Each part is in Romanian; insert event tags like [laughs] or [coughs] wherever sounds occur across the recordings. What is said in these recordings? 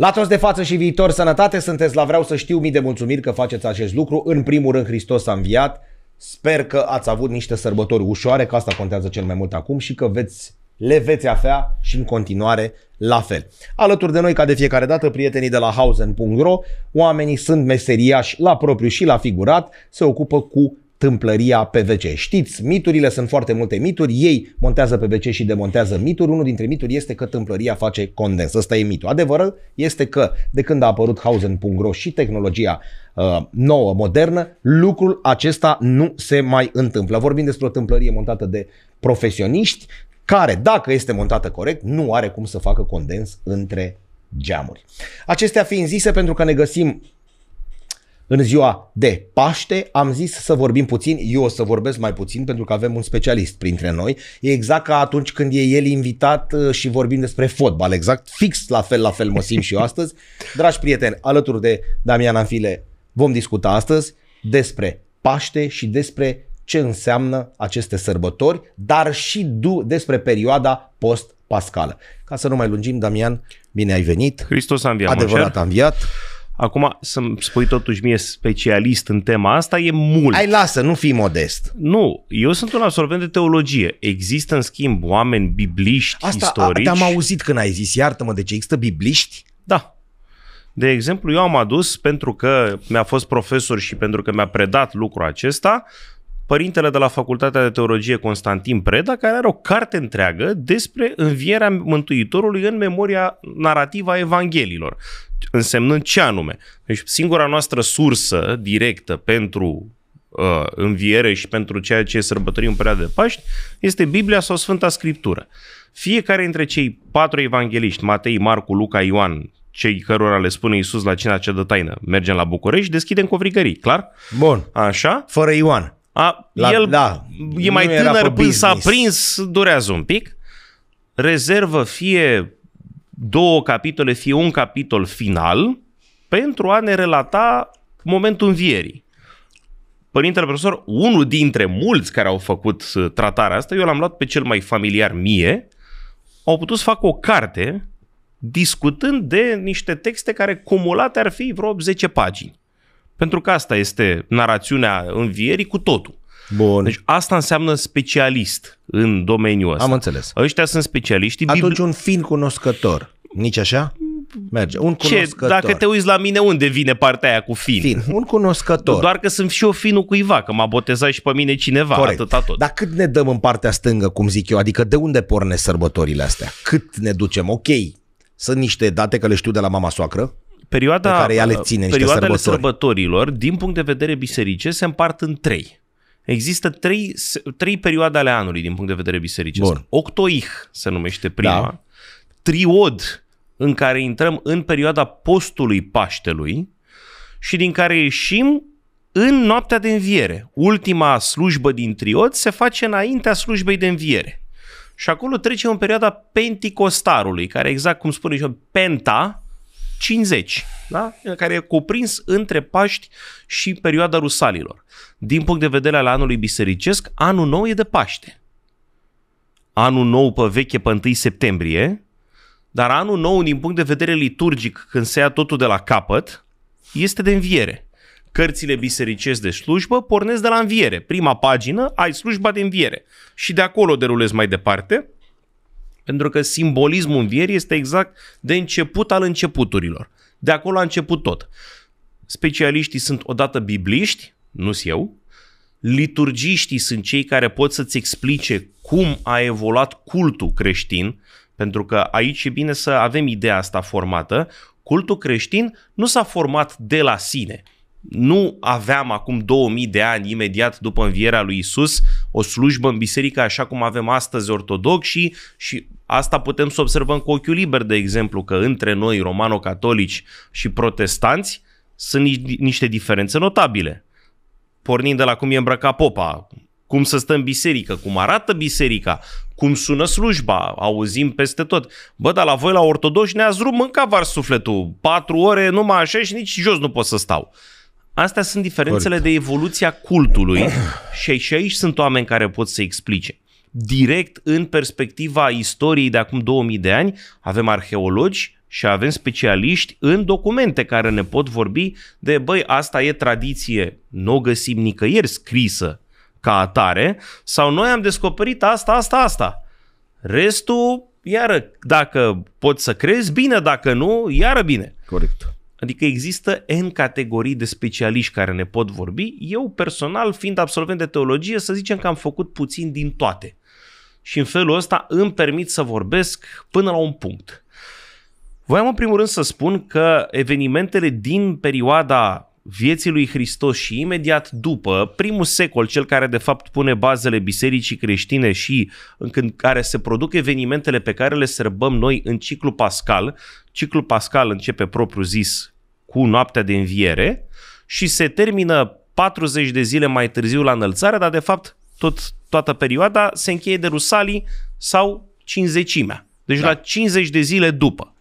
La toți de față și viitor sănătate, sunteți la Vreau să știu mii de mulțumiri că faceți acest lucru. În primul rând, Hristos a înviat. Sper că ați avut niște sărbători ușoare, că asta contează cel mai mult acum și că veți, le veți avea și în continuare la fel. Alături de noi, ca de fiecare dată, prietenii de la hausen.ro, oamenii sunt meseriași la propriu și la figurat, se ocupă cu tâmplăria PVC. Știți, miturile sunt foarte multe mituri, ei montează PVC și demontează mituri. Unul dintre mituri este că tâmplăria face condens. Ăsta e mitul. Adevărul este că de când a apărut Hausen.ro și tehnologia uh, nouă, modernă, lucrul acesta nu se mai întâmplă. Vorbim despre o tâmplărie montată de profesioniști care, dacă este montată corect, nu are cum să facă condens între geamuri. Acestea fiind zise, pentru că ne găsim în ziua de Paște am zis să vorbim puțin, eu o să vorbesc mai puțin pentru că avem un specialist printre noi. E exact ca atunci când e el invitat uh, și vorbim despre fotbal, exact fix la fel, la fel mă simt și eu astăzi. [laughs] Dragi prieteni, alături de Damian Anfile vom discuta astăzi despre Paște și despre ce înseamnă aceste sărbători, dar și du- despre perioada post-pascală. Ca să nu mai lungim, Damian, bine ai venit. Hristos a înviat. Adevărat a înviat. Acum, să-mi spui totuși mie specialist în tema asta, e mult. Ai lasă, nu fii modest. Nu, eu sunt un absolvent de teologie. Există, în schimb, oameni bibliști, asta, istorici. Asta am auzit când ai zis, iartă-mă, de ce există bibliști? Da. De exemplu, eu am adus, pentru că mi-a fost profesor și pentru că mi-a predat lucrul acesta, părintele de la Facultatea de Teologie Constantin Preda, care are o carte întreagă despre învierea Mântuitorului în memoria narrativă a Evanghelilor însemnând ce anume. Deci singura noastră sursă directă pentru uh, înviere și pentru ceea ce sărbătorim în perioada de Paști este Biblia sau Sfânta Scriptură. Fiecare dintre cei patru evangeliști, Matei, Marcu, Luca, Ioan, cei cărora le spune Iisus la cina cea de taină, mergem la București, deschidem covrigării, clar? Bun. Așa? Fără Ioan. A, la, el da, e mai tânăr până s-a prins, durează un pic. Rezervă fie două capitole, fie un capitol final, pentru a ne relata momentul învierii. Părintele profesor, unul dintre mulți care au făcut uh, tratarea asta, eu l-am luat pe cel mai familiar mie, au putut să facă o carte discutând de niște texte care cumulate ar fi vreo 10 pagini. Pentru că asta este narațiunea învierii cu totul. Bun. Deci asta înseamnă specialist în domeniul ăsta. Am înțeles. Ăștia sunt specialiști. Atunci un fin cunoscător, nici așa? Merge. Un cunoscător. Ce, dacă te uiți la mine, unde vine partea aia cu fin? Fin. Un cunoscător. Doar că sunt și eu finul cuiva, că m-a botezat și pe mine cineva. Corect. Atâta tot. Dar cât ne dăm în partea stângă, cum zic eu? Adică de unde pornesc sărbătorile astea? Cât ne ducem? Ok, sunt niște date că le știu de la mama soacră, perioada, pe care ea le ține perioadele sărbători. sărbătorilor, din punct de vedere biserice, se împart în trei. Există trei, trei perioade ale anului din punct de vedere bisericesc. Bun. Octoih se numește prima, da. triod în care intrăm în perioada postului Paștelui și din care ieșim în noaptea de înviere. Ultima slujbă din triod se face înaintea slujbei de înviere. Și acolo trecem în perioada Penticostarului, care exact cum spune și Penta, 50, da? care e cuprins între Paști și perioada Rusalilor. Din punct de vedere al anului bisericesc, anul nou e de Paște. Anul nou pe veche pe 1 septembrie, dar anul nou, din punct de vedere liturgic, când se ia totul de la capăt, este de înviere. Cărțile bisericesc de slujbă pornesc de la înviere. Prima pagină, ai slujba de înviere. Și de acolo derulezi mai departe pentru că simbolismul învierii este exact de început al începuturilor. De acolo a început tot. Specialiștii sunt odată bibliști, nu eu, liturgiștii sunt cei care pot să-ți explice cum a evoluat cultul creștin, pentru că aici e bine să avem ideea asta formată, cultul creștin nu s-a format de la sine. Nu aveam acum 2000 de ani, imediat după învierea lui Isus, o slujbă în biserică așa cum avem astăzi ortodoxi și, și Asta putem să observăm cu ochiul liber, de exemplu, că între noi, romano-catolici și protestanți, sunt ni- niște diferențe notabile. Pornind de la cum e îmbrăcat popa, cum să stă în biserică, cum arată biserica, cum sună slujba, auzim peste tot. Bă, dar la voi, la ortodoși, ne-ați rupt mânca var sufletul. Patru ore numai așa și nici jos nu pot să stau. Astea sunt diferențele Corect. de evoluția cultului și, și aici sunt oameni care pot să explice direct în perspectiva istoriei de acum 2000 de ani, avem arheologi și avem specialiști în documente care ne pot vorbi de, băi, asta e tradiție, nu o găsim nicăieri scrisă ca atare, sau noi am descoperit asta, asta, asta. Restul, iară, dacă poți să crezi, bine, dacă nu, iară bine. Corect. Adică există N categorii de specialiști care ne pot vorbi. Eu personal, fiind absolvent de teologie, să zicem că am făcut puțin din toate și în felul ăsta îmi permit să vorbesc până la un punct. Voiam în primul rând să spun că evenimentele din perioada vieții lui Hristos și imediat după, primul secol, cel care de fapt pune bazele bisericii creștine și în care se produc evenimentele pe care le sărbăm noi în ciclu pascal, ciclu pascal începe propriu zis cu noaptea de înviere și se termină 40 de zile mai târziu la înălțare, dar de fapt tot, toată perioada, se încheie de Rusalii sau cinzecimea. Deci da. la 50 de zile după.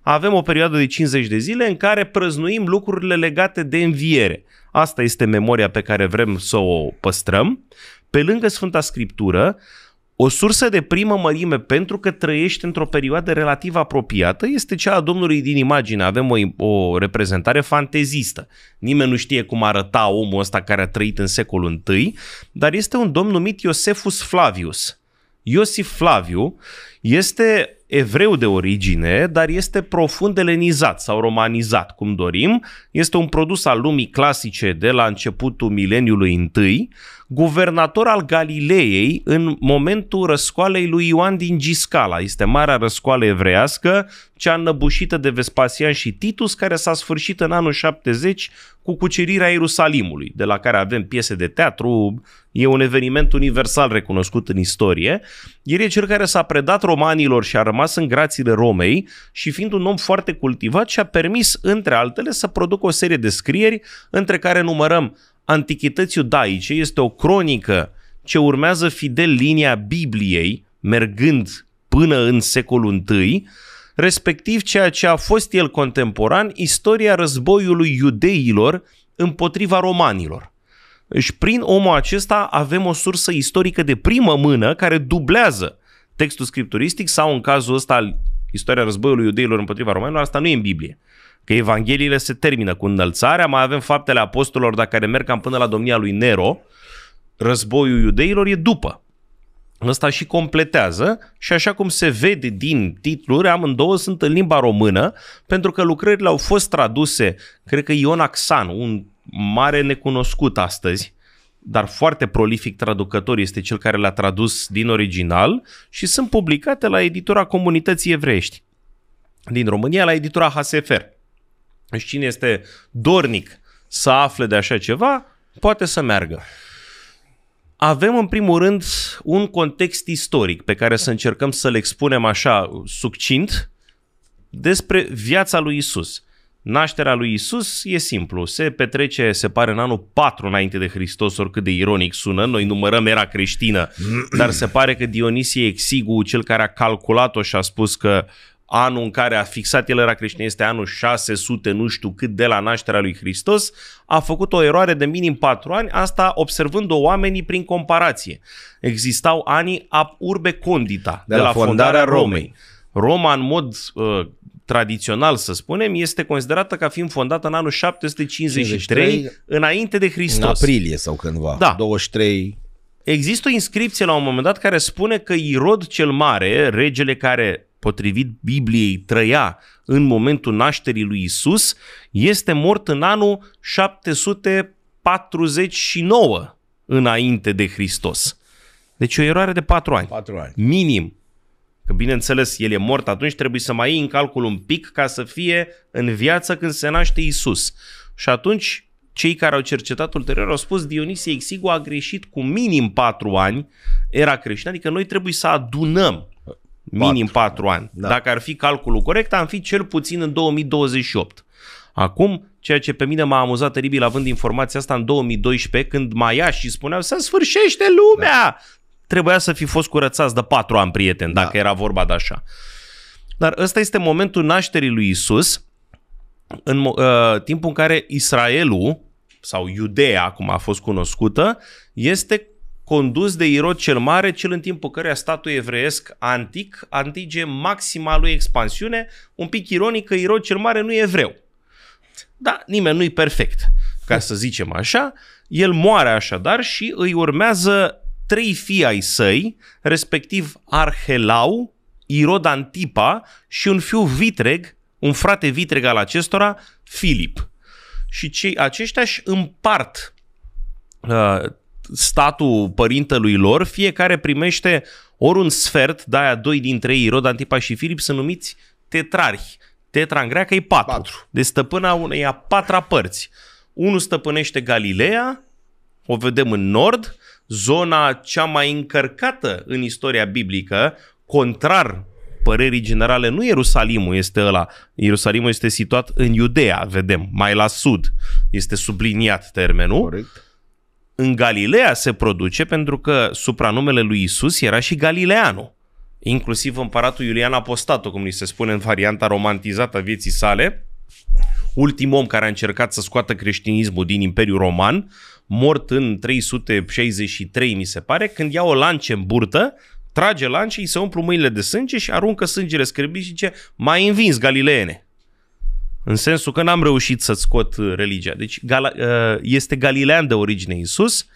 Avem o perioadă de 50 de zile în care prăznuim lucrurile legate de înviere. Asta este memoria pe care vrem să o păstrăm. Pe lângă Sfânta Scriptură, o sursă de primă mărime pentru că trăiești într-o perioadă relativ apropiată este cea a Domnului din imagine. Avem o, o reprezentare fantezistă. Nimeni nu știe cum arăta omul ăsta care a trăit în secolul I, dar este un domn numit Iosefus Flavius. Iosif Flaviu este evreu de origine, dar este profund elenizat sau romanizat, cum dorim. Este un produs al lumii clasice de la începutul mileniului I, guvernator al Galileei în momentul răscoalei lui Ioan din Giscala. Este marea răscoală evrească, cea înăbușită de Vespasian și Titus, care s-a sfârșit în anul 70 cu cucerirea Ierusalimului, de la care avem piese de teatru, e un eveniment universal recunoscut în istorie. El e cel care s-a predat romanilor și a rămas în grațiile Romei și fiind un om foarte cultivat și-a permis, între altele, să producă o serie de scrieri, între care numărăm Antichități iudaice este o cronică ce urmează fidel linia Bibliei, mergând până în secolul I, respectiv ceea ce a fost el contemporan, istoria războiului iudeilor împotriva romanilor. Și deci, prin omul acesta avem o sursă istorică de primă mână care dublează textul scripturistic sau în cazul ăsta istoria războiului iudeilor împotriva romanilor, asta nu e în Biblie că Evangheliile se termină cu înălțarea, mai avem faptele apostolilor, dacă care merg cam până la domnia lui Nero, războiul iudeilor e după. Ăsta și completează și așa cum se vede din titluri, amândouă sunt în limba română, pentru că lucrările au fost traduse, cred că Ion Axan, un mare necunoscut astăzi, dar foarte prolific traducător, este cel care le-a tradus din original și sunt publicate la editura Comunității Evreiești din România, la editura HSFR. Și cine este dornic să afle de așa ceva, poate să meargă. Avem în primul rând un context istoric pe care să încercăm să-l expunem așa succint despre viața lui Isus. Nașterea lui Isus e simplu, se petrece, se pare, în anul 4 înainte de Hristos, oricât de ironic sună, noi numărăm era creștină, dar se pare că Dionisie Exigu, cel care a calculat-o și a spus că uh, anul în care a fixat el era creștin, este anul 600, nu știu cât, de la nașterea lui Hristos, a făcut o eroare de minim 4 ani, asta observând-o oamenii prin comparație. Existau anii ab urbe condita, de, de la, la fondarea, fondarea Romei. Romei. Roma, în mod uh, tradițional, să spunem, este considerată ca fiind fondată în anul 753, 53, înainte de Hristos. În aprilie sau cândva, da. 23... Există o inscripție la un moment dat care spune că Irod cel Mare, regele care potrivit Bibliei, trăia în momentul nașterii lui Isus, este mort în anul 749 înainte de Hristos. Deci o eroare de 4 ani. 4 ani. Minim. Că bineînțeles, el e mort atunci, trebuie să mai iei în calcul un pic ca să fie în viață când se naște Isus. Și atunci, cei care au cercetat ulterior au spus Dionisie Exigu a greșit cu minim 4 ani, era creștin, adică noi trebuie să adunăm minim 4 ani. Da. Dacă ar fi calculul corect, am fi cel puțin în 2028. Acum, ceea ce pe mine m-a amuzat teribil având informația asta în 2012, când maia și spuneau să sfârșește lumea! Da. Trebuia să fi fost curățați de patru ani, prieten, dacă da. era vorba de așa. Dar ăsta este momentul nașterii lui Isus, în uh, timpul în care Israelul, sau Iudea, cum a fost cunoscută, este condus de Irod cel Mare, cel în timpul căreia statul evreiesc antic antige maxima lui expansiune, un pic ironic că Irod cel Mare nu e evreu. Da, nimeni nu-i perfect, ca să zicem așa. El moare așadar și îi urmează trei fii ai săi, respectiv Arhelau, Irod Antipa și un fiu vitreg, un frate vitreg al acestora, Filip. Și cei aceștia își împart uh, statul părintelui lor, fiecare primește ori un sfert, de aia doi dintre ei, Rod, Antipa și Filip, sunt numiți tetrarhi. Tetra în greacă e patru. patru. De deci stăpâna unei a patra părți. Unul stăpânește Galileea, o vedem în nord, zona cea mai încărcată în istoria biblică, contrar părerii generale, nu Ierusalimul este ăla. Ierusalimul este situat în Iudea, vedem, mai la sud. Este subliniat termenul. Corect în Galileea se produce pentru că supranumele lui Isus era și Galileanu. Inclusiv împăratul Iulian Apostatul, cum ni se spune în varianta romantizată a vieții sale, ultim om care a încercat să scoată creștinismul din Imperiul Roman, mort în 363, mi se pare, când ia o lance în burtă, trage lance, îi se umplu mâinile de sânge și aruncă sângele scârbit și zice, mai învins, galileene. În sensul că n-am reușit să scot uh, religia. Deci uh, este Galilean de origine Isus,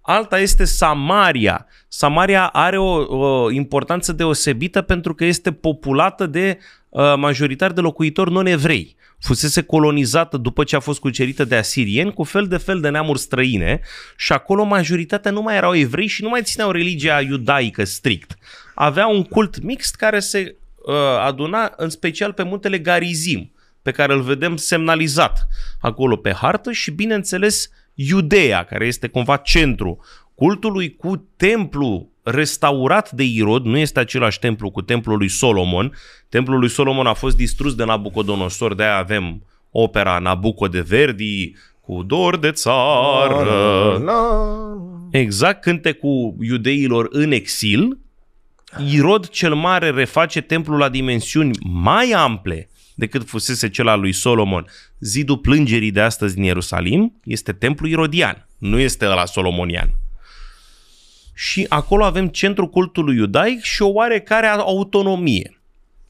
alta este Samaria. Samaria are o, o importanță deosebită pentru că este populată de uh, majoritar de locuitori non-evrei. Fusese colonizată după ce a fost cucerită de asirieni cu fel de fel de neamuri străine și acolo majoritatea nu mai erau evrei și nu mai țineau religia iudaică strict. Avea un cult mixt care se aduna în special pe muntele Garizim pe care îl vedem semnalizat acolo pe hartă și, bineînțeles, Iudeea, care este cumva centru cultului cu templu restaurat de Irod, nu este același templu cu templul lui Solomon. Templul lui Solomon a fost distrus de Nabucodonosor, de-aia avem opera Nabucco de Verdi, cu dor de țară. La, la. Exact, cânte cu iudeilor în exil. Irod cel Mare reface templul la dimensiuni mai ample decât fusese cel al lui Solomon. Zidul plângerii de astăzi din Ierusalim este templul irodian, nu este ăla solomonian. Și acolo avem centrul cultului iudaic și o oarecare autonomie.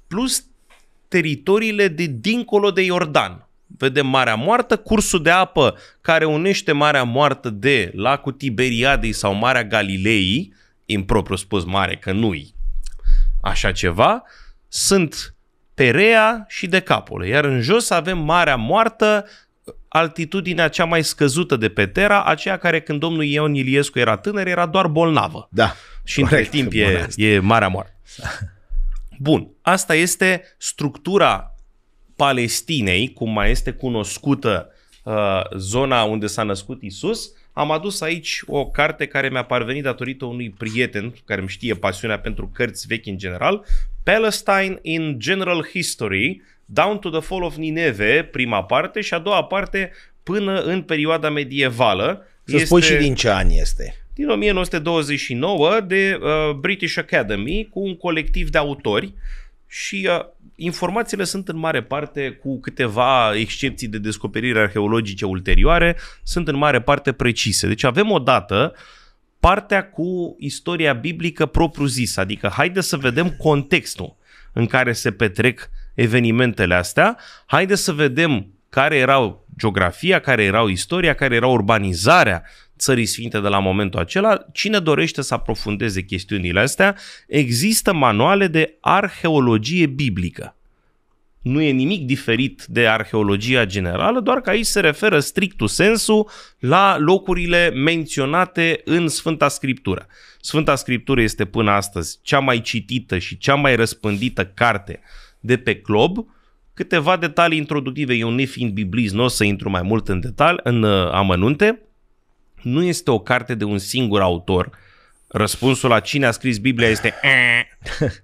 Plus teritoriile de dincolo de Iordan. Vedem Marea Moartă, cursul de apă care unește Marea Moartă de lacul Tiberiadei sau Marea Galilei, impropriu spus mare, că nu-i așa ceva, sunt Perea și Decapole. Iar în jos avem Marea Moartă, altitudinea cea mai scăzută de pe Terra, aceea care când domnul Ion Iliescu era tânăr era doar bolnavă. Da. Și în între timp e, e Marea Moartă. Bun, asta este structura Palestinei, cum mai este cunoscută uh, zona unde s-a născut Isus, am adus aici o carte care mi-a parvenit datorită unui prieten care îmi știe pasiunea pentru cărți vechi în general, Palestine in General History, Down to the Fall of Nineveh prima parte, și a doua parte până în perioada medievală. Să este... spui și din ce an este din 1929 de uh, British Academy cu un colectiv de autori și uh, informațiile sunt în mare parte, cu câteva excepții de descoperiri arheologice ulterioare, sunt în mare parte precise. Deci avem o dată partea cu istoria biblică propriu-zis, adică haide să vedem contextul în care se petrec evenimentele astea, haide să vedem care erau geografia, care erau istoria, care era urbanizarea Țării Sfinte de la momentul acela. Cine dorește să aprofundeze chestiunile astea, există manuale de arheologie biblică. Nu e nimic diferit de arheologia generală, doar că aici se referă strictul sensul la locurile menționate în Sfânta Scriptură. Sfânta Scriptură este până astăzi cea mai citită și cea mai răspândită carte de pe glob, câteva detalii introductive, eu nefiind biblist, nu o să intru mai mult în detalii, în uh, amănunte, nu este o carte de un singur autor. Răspunsul la cine a scris Biblia este eh.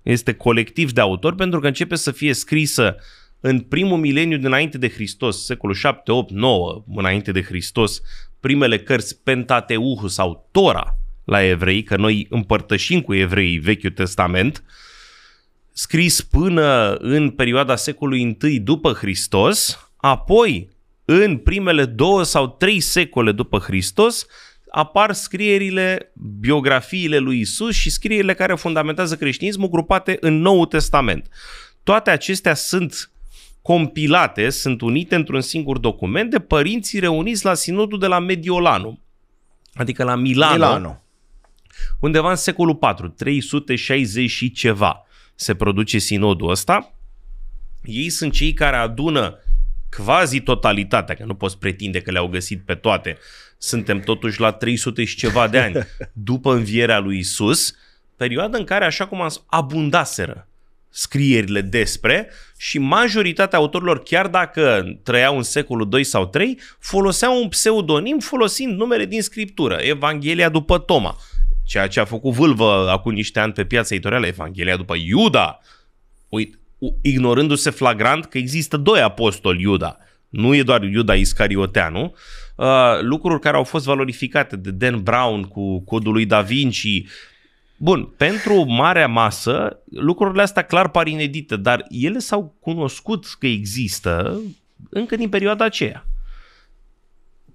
este colectiv de autor pentru că începe să fie scrisă în primul mileniu dinainte de Hristos, secolul 7, 8, 9, înainte de Hristos, primele cărți Pentateuhu sau Tora la evrei, că noi împărtășim cu evreii Vechiul Testament, scris până în perioada secolului I după Hristos, apoi în primele două sau trei secole după Hristos, apar scrierile, biografiile lui Isus și scrierile care fundamentează creștinismul grupate în Noul Testament. Toate acestea sunt compilate, sunt unite într-un singur document de părinții reuniți la sinodul de la Mediolanum, adică la Milano, Milano. undeva în secolul 4, 360 și ceva se produce sinodul ăsta. Ei sunt cei care adună quasi totalitatea, că nu poți pretinde că le-au găsit pe toate, suntem totuși la 300 și ceva de ani [laughs] după învierea lui Isus, perioadă în care, așa cum am spus, abundaseră scrierile despre și majoritatea autorilor, chiar dacă trăiau în secolul 2 sau 3, foloseau un pseudonim folosind numele din scriptură, Evanghelia după Toma, ceea ce a făcut vâlvă acum niște ani pe piața editorială, Evanghelia după Iuda. Uite, ignorându-se flagrant că există doi apostoli Iuda, nu e doar Iuda Iscarioteanu, uh, lucruri care au fost valorificate de Dan Brown cu codul lui Da Vinci. Bun, pentru marea masă, lucrurile astea clar par inedite, dar ele s-au cunoscut că există încă din perioada aceea.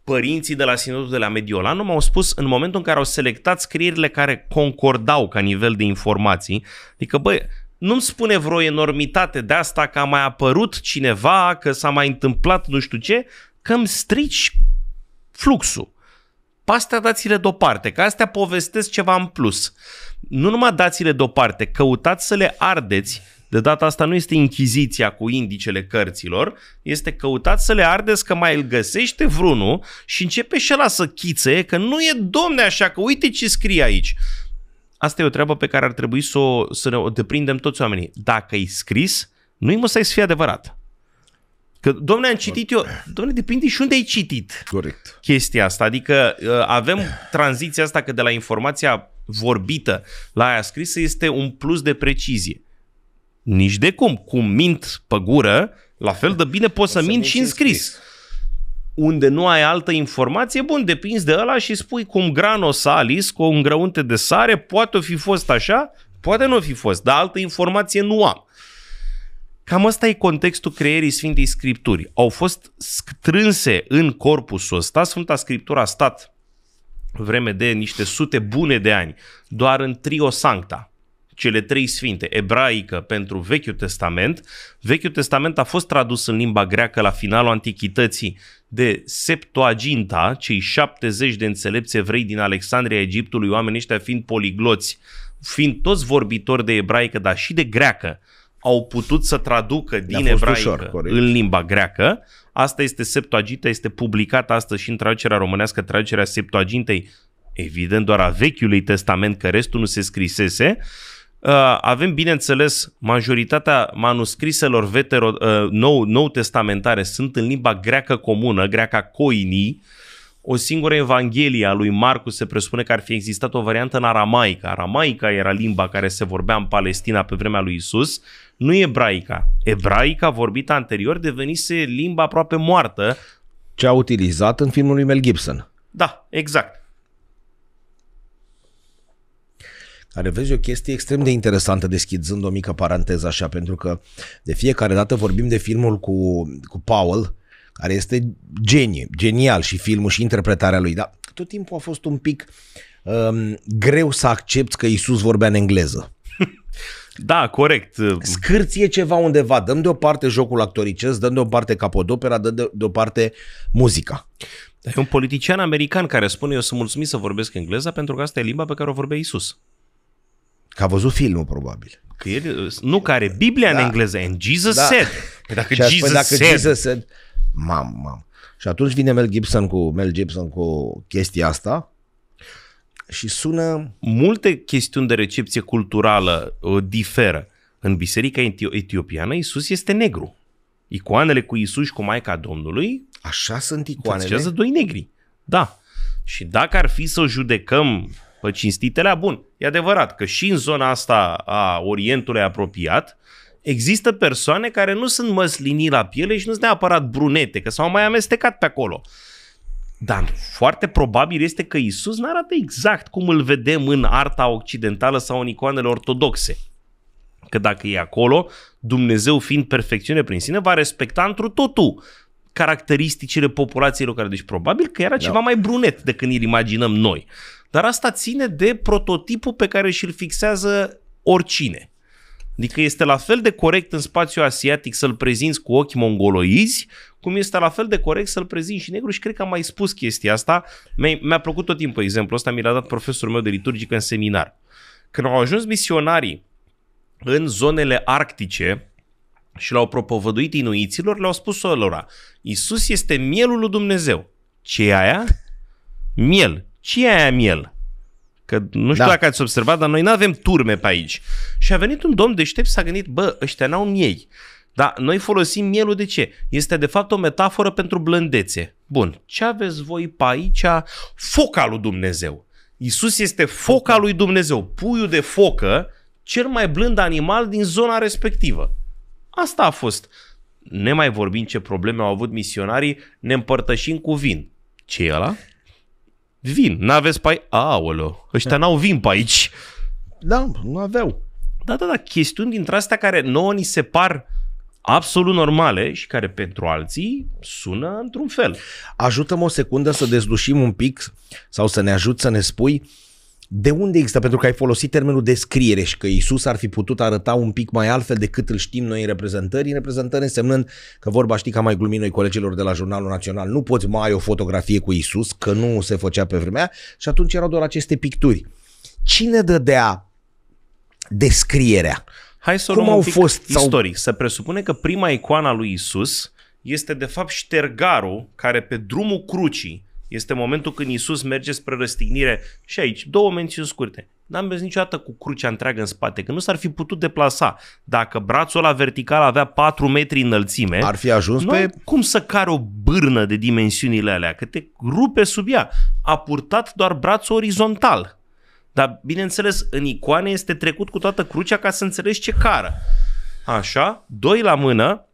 Părinții de la Sinodul de la Mediolanu m-au spus în momentul în care au selectat scrierile care concordau ca nivel de informații, adică, băi, nu-mi spune vreo enormitate de asta că a mai apărut cineva, că s-a mai întâmplat nu știu ce, că îmi strici fluxul. Pastea dați-le deoparte, că astea povestesc ceva în plus. Nu numai dați-le deoparte, căutați să le ardeți, de data asta nu este inchiziția cu indicele cărților, este căutat să le ardeți că mai îl găsește vreunul și începe și ăla să chițe că nu e domne așa, că uite ce scrie aici asta e o treabă pe care ar trebui să o, să o deprindem toți oamenii. Dacă e scris, nu-i mă să fie adevărat. Că, domne, am citit eu, domne, depinde și unde ai citit Corect. chestia asta. Adică ă, avem tranziția asta că de la informația vorbită la aia scrisă este un plus de precizie. Nici de cum. Cum mint pe gură, la fel de bine poți să mint și în scris. scris unde nu ai altă informație, bun, depinzi de ăla și spui cum grano salis, cu un grăunte de sare, poate o fi fost așa, poate nu o fi fost, dar altă informație nu am. Cam asta e contextul creierii Sfintei Scripturi. Au fost strânse în corpusul ăsta, Sfânta Scriptura a stat vreme de niște sute bune de ani, doar în trio sancta, cele trei sfinte, ebraică pentru Vechiul Testament. Vechiul Testament a fost tradus în limba greacă la finalul antichității de Septuaginta, cei 70 de înțelepți evrei din Alexandria Egiptului, oamenii ăștia fiind poligloți, fiind toți vorbitori de ebraică, dar și de greacă, au putut să traducă da, din ebraică ușor, în limba greacă. Asta este Septuaginta, este publicată astăzi și în traducerea românească, traducerea Septuagintei, evident doar a Vechiului Testament, că restul nu se scrisese. Uh, Uh, avem, bineînțeles, majoritatea manuscriselor vetero, uh, nou, nou testamentare sunt în limba greacă comună, greaca coinii, o singură evanghelie a lui Marcu se presupune că ar fi existat o variantă în aramaica. Aramaica era limba care se vorbea în Palestina pe vremea lui Isus, nu ebraica. Ebraica vorbită anterior devenise limba aproape moartă. Ce a utilizat în filmul lui Mel Gibson. Da, exact. vezi o chestie extrem de interesantă deschizând o mică paranteză așa, pentru că de fiecare dată vorbim de filmul cu, cu Powell, care este geniu, genial și filmul și interpretarea lui, dar tot timpul a fost un pic um, greu să accepti că Isus vorbea în engleză. [laughs] Da, corect. Scârție ceva undeva, dăm deoparte jocul actoricesc, dăm deoparte capodopera, dăm deoparte muzica. E un politician american care spune eu sunt mulțumit să vorbesc engleza pentru că asta e limba pe care o vorbea Isus. Că a văzut filmul, probabil. Că el, nu, care Biblia da. în engleză, and Jesus da. said. Păi dacă, și Jesus, dacă said. Jesus said, mam, mam. Și atunci vine Mel Gibson cu Mel Gibson cu chestia asta și sună... Multe chestiuni de recepție culturală uh, diferă. În biserica etiopiană, Isus este negru. Icoanele cu Isus și cu Maica Domnului... Așa sunt icoanele? doi negri. Da. Și dacă ar fi să judecăm pe cinstitele, bun, E adevărat că și în zona asta a Orientului apropiat există persoane care nu sunt măslinii la piele și nu sunt neapărat brunete, că s-au mai amestecat pe acolo. Dar foarte probabil este că Isus nu arată exact cum îl vedem în arta occidentală sau în icoanele ortodoxe. Că dacă e acolo, Dumnezeu fiind perfecțiune prin sine, va respecta întru totul caracteristicile populației locale. Deci probabil că era da. ceva mai brunet decât îl imaginăm noi. Dar asta ține de prototipul pe care și-l fixează oricine. Adică este la fel de corect în spațiu asiatic să-l prezinți cu ochi mongoloizi, cum este la fel de corect să-l prezinți și negru și cred că am mai spus chestia asta. Mi-a, plăcut tot timpul exemplu, ăsta, mi l-a dat profesorul meu de liturgică în seminar. Când au ajuns misionarii în zonele arctice și l-au propovăduit inuiților, le-au spus lor, Iisus este mielul lui Dumnezeu. Ce e aia? Miel ce e aia miel? Că nu știu da. dacă ați observat, dar noi nu avem turme pe aici. Și a venit un domn deștept și s-a gândit, bă, ăștia n-au miei. Dar noi folosim mielul de ce? Este de fapt o metaforă pentru blândețe. Bun, ce aveți voi pe aici? Foca lui Dumnezeu. Isus este foca lui Dumnezeu, puiul de focă, cel mai blând animal din zona respectivă. Asta a fost. Ne mai vorbim ce probleme au avut misionarii, ne împărtășim cu vin. Ce e ăla? vin. N-aveți pe aici? Aoleo, ăștia n-au vin pe aici. Da, nu aveau. Da, da, da, chestiuni dintre astea care nouă ni se par absolut normale și care pentru alții sună într-un fel. Ajutăm o secundă să dezlușim un pic sau să ne ajut să ne spui uh, de unde există? Pentru că ai folosit termenul descriere și că Isus ar fi putut arăta un pic mai altfel decât îl știm noi în reprezentări, în reprezentări însemnând că vorba știi ca mai glumit noi colegilor de la Jurnalul Național, nu poți mai ai o fotografie cu Isus, că nu se făcea pe vremea și atunci erau doar aceste picturi. Cine dădea descrierea? Hai să Cum au fost istoric. Sau... Se presupune că prima icoană a lui Isus este de fapt ștergarul care pe drumul crucii este momentul când Isus merge spre răstignire și aici, două mențiuni scurte. N-am mers niciodată cu crucea întreagă în spate, că nu s-ar fi putut deplasa. Dacă brațul ăla vertical avea 4 metri înălțime, ar fi ajuns nu pe... cum să care o bârnă de dimensiunile alea, că te rupe sub ea. A purtat doar brațul orizontal. Dar, bineînțeles, în icoane este trecut cu toată crucea ca să înțelegi ce cară. Așa, doi la mână,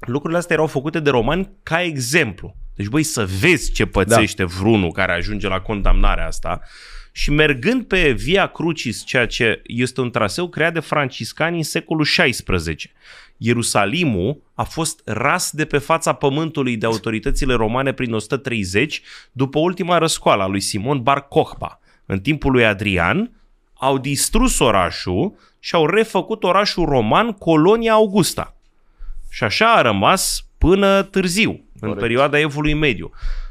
lucrurile astea erau făcute de romani ca exemplu. Deci, băi, să vezi ce pățește da. vrunul care ajunge la condamnarea asta. Și mergând pe Via Crucis, ceea ce este un traseu creat de franciscani în secolul XVI, Ierusalimul a fost ras de pe fața pământului de autoritățile romane prin 130, după ultima răscoală a lui Simon Bar Kokhba. În timpul lui Adrian, au distrus orașul și au refăcut orașul roman Colonia Augusta. Și așa a rămas până târziu, Corect. în perioada evului mediu.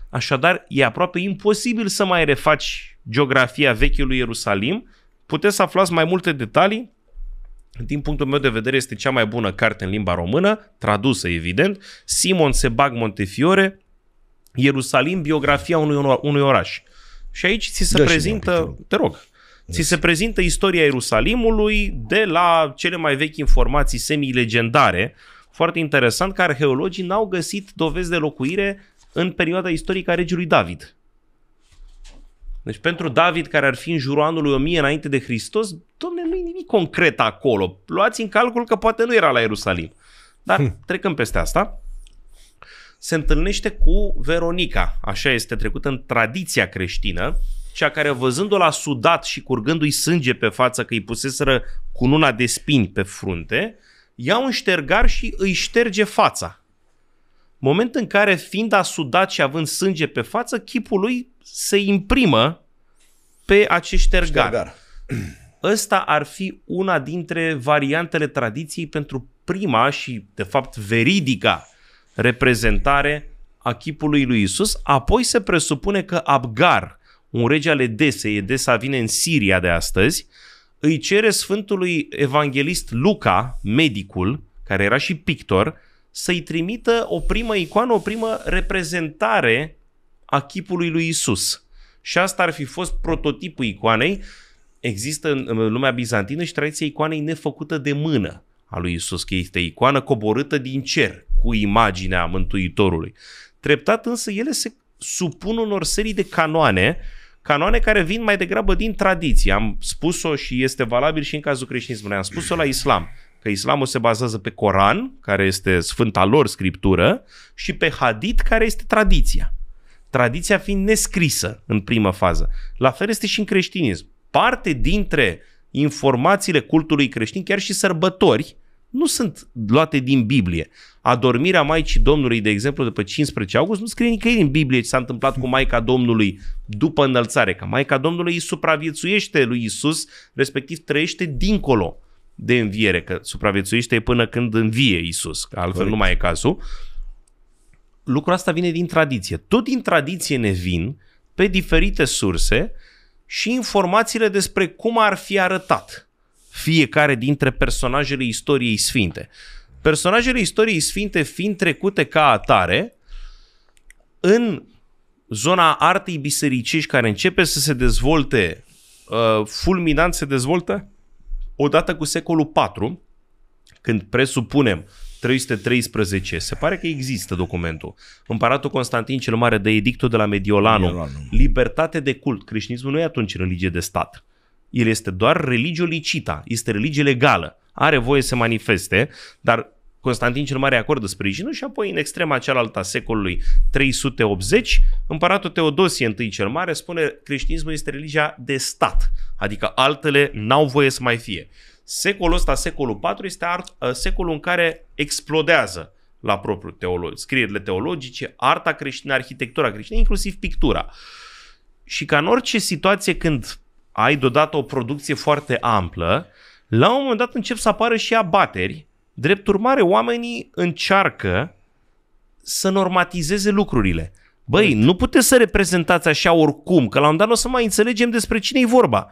Așadar, e aproape imposibil să mai refaci geografia vechiului Ierusalim. Puteți să aflați mai multe detalii. Din punctul meu de vedere, este cea mai bună carte în limba română, tradusă, evident. Simon Sebag Montefiore, Ierusalim, biografia unui, unui oraș. Și aici ți se Dă prezintă, te rog, Ți se prezintă istoria Ierusalimului de la cele mai vechi informații semi-legendare foarte interesant că arheologii n-au găsit dovezi de locuire în perioada istorică a regiului David. Deci pentru David, care ar fi în jurul anului 1000 înainte de Hristos, domne, nu e nimic concret acolo. Luați în calcul că poate nu era la Ierusalim. Dar hmm. peste asta, se întâlnește cu Veronica. Așa este trecută în tradiția creștină, cea care văzându-l a sudat și curgându-i sânge pe față că îi puseseră cununa de spini pe frunte, ia un ștergar și îi șterge fața. Moment în care, fiind asudat și având sânge pe față, chipul lui se imprimă pe acest ștergar. ștergar. [clears throat] Ăsta ar fi una dintre variantele tradiției pentru prima și, de fapt, veridica reprezentare a chipului lui Isus. Apoi se presupune că Abgar, un rege al Edesei, Edesa vine în Siria de astăzi, uh, îi cere Sfântului Evanghelist Luca, medicul, care era și pictor, să-i trimită o primă icoană, o primă reprezentare a chipului lui Isus. Și asta ar fi fost prototipul icoanei. Există în lumea bizantină și tradiția icoanei nefăcută de mână a lui Isus, că este icoană coborâtă din cer cu imaginea Mântuitorului. Treptat însă ele se supun unor serii de canoane uh, canoane care vin mai degrabă din tradiție. Am spus-o și este valabil și în cazul creștinismului. Am spus-o la islam, că islamul se bazează pe Coran, care este sfânta lor scriptură, și pe hadit, care este tradiția. Tradiția fiind nescrisă în primă fază. La fel este și în creștinism. Parte dintre informațiile cultului creștin, chiar și sărbători, nu sunt luate din Biblie. Adormirea Maicii Domnului, de exemplu, după 15 august, nu scrie nicăieri în Biblie ce s-a întâmplat cu Maica Domnului după înălțare, că Maica Domnului îi supraviețuiește lui Isus, respectiv trăiește dincolo de înviere, că supraviețuiește până când învie Isus, că altfel Correct. nu mai e cazul. Lucrul asta vine din tradiție. Tot din tradiție ne vin, pe diferite surse, și informațiile despre cum ar fi arătat fiecare dintre personajele istoriei sfinte. Personajele istoriei sfinte fiind trecute ca atare în zona artei bisericești care începe să se dezvolte uh, fulminant se dezvoltă odată cu secolul IV, când presupunem 313, se pare că există documentul. Împăratul Constantin cel Mare de edictul de la Mediolanu: libertate de cult. Creștinismul nu e atunci religie de stat. El este doar religio licita, este religie legală. Are voie să manifeste, dar Constantin cel Mare acordă sprijinul și apoi în extrema cealaltă a secolului 380, împăratul Teodosie I cel Mare spune creștinismul este religia de stat, adică altele n-au voie să mai fie. Secolul ăsta, secolul 4, este art, ă, secolul în care explodează la propriu teolo- scrierile teologice, arta creștină, arhitectura creștină, inclusiv pictura. Și ca în orice situație când ai deodată o producție foarte amplă, la un moment dat încep să apară și abateri. Drept urmare, oamenii încearcă să normatizeze lucrurile. Băi, nu puteți să reprezentați așa oricum, că la un dat o să mai înțelegem despre cine e vorba.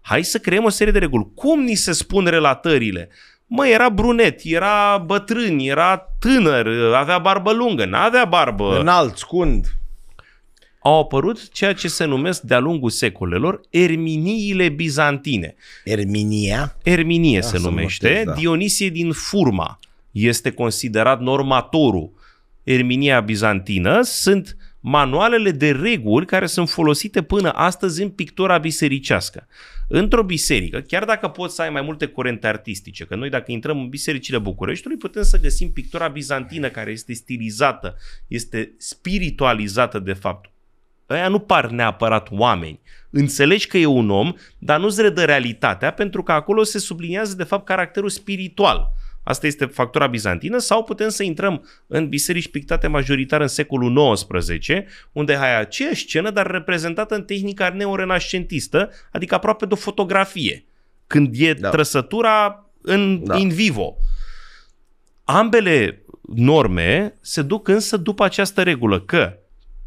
Hai să creăm o serie de reguli. Cum ni se spun relatările? Mă, era brunet, era bătrân, era tânăr, avea barbă lungă, n-avea barbă. Înalt, scund au apărut ceea ce se numesc de-a lungul secolelor erminiile bizantine. Erminia? Erminie da, se numește. Notez, da. Dionisie din Furma este considerat normatorul Erminia bizantină. Sunt manualele de reguli care sunt folosite până astăzi în pictura bisericească. Într-o biserică, chiar dacă poți să ai mai multe curente artistice, că noi dacă intrăm în bisericile Bucureștiului putem să găsim pictura bizantină care este stilizată, este spiritualizată de fapt ăia nu par neapărat oameni. Înțelegi că e un om, dar nu-ți redă realitatea pentru că acolo se subliniază de fapt caracterul spiritual. Asta este factura bizantină sau putem să intrăm în biserici pictate majoritar în secolul XIX, unde ai aceeași scenă, dar reprezentată în tehnica neorenascentistă, adică aproape de o fotografie, când e da. trăsătura în da. in vivo. Ambele norme se duc însă după această regulă că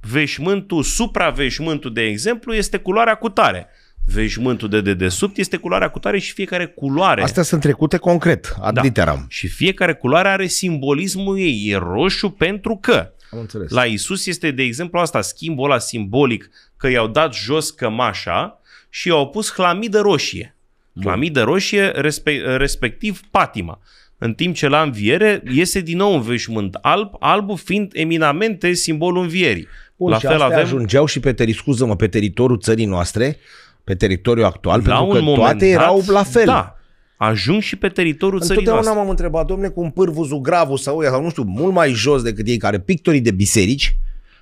veșmântul, supraveșmântul, de exemplu, este culoarea cutare. Veșmântul de dedesubt este culoarea cutare și fiecare culoare. Astea sunt trecute concret, ad da. literam. Și fiecare culoare are simbolismul ei. E roșu pentru că. Am înțeles. La Isus este, de exemplu, asta, schimbul ăla simbolic, că i-au dat jos cămașa și i-au pus hlamidă roșie. Bun. Hlamidă roșie, respe- respectiv patima. În timp ce la înviere iese din nou un veșmânt alb, albul fiind eminamente simbolul învierii. Bun, la și fel avem... ajungeau și pe, teri, scuză-mă, pe teritoriul țării noastre, pe teritoriul actual, la pentru că toate dat, erau la fel. Da, ajung și pe teritoriul țării noastre. m-am întrebat, domne, cu un pârvu zugravu sau ăia, sau nu știu, mult mai jos decât ei, care pictorii de biserici,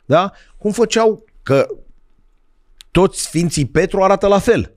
da? Cum făceau că toți Sfinții Petru arată la fel?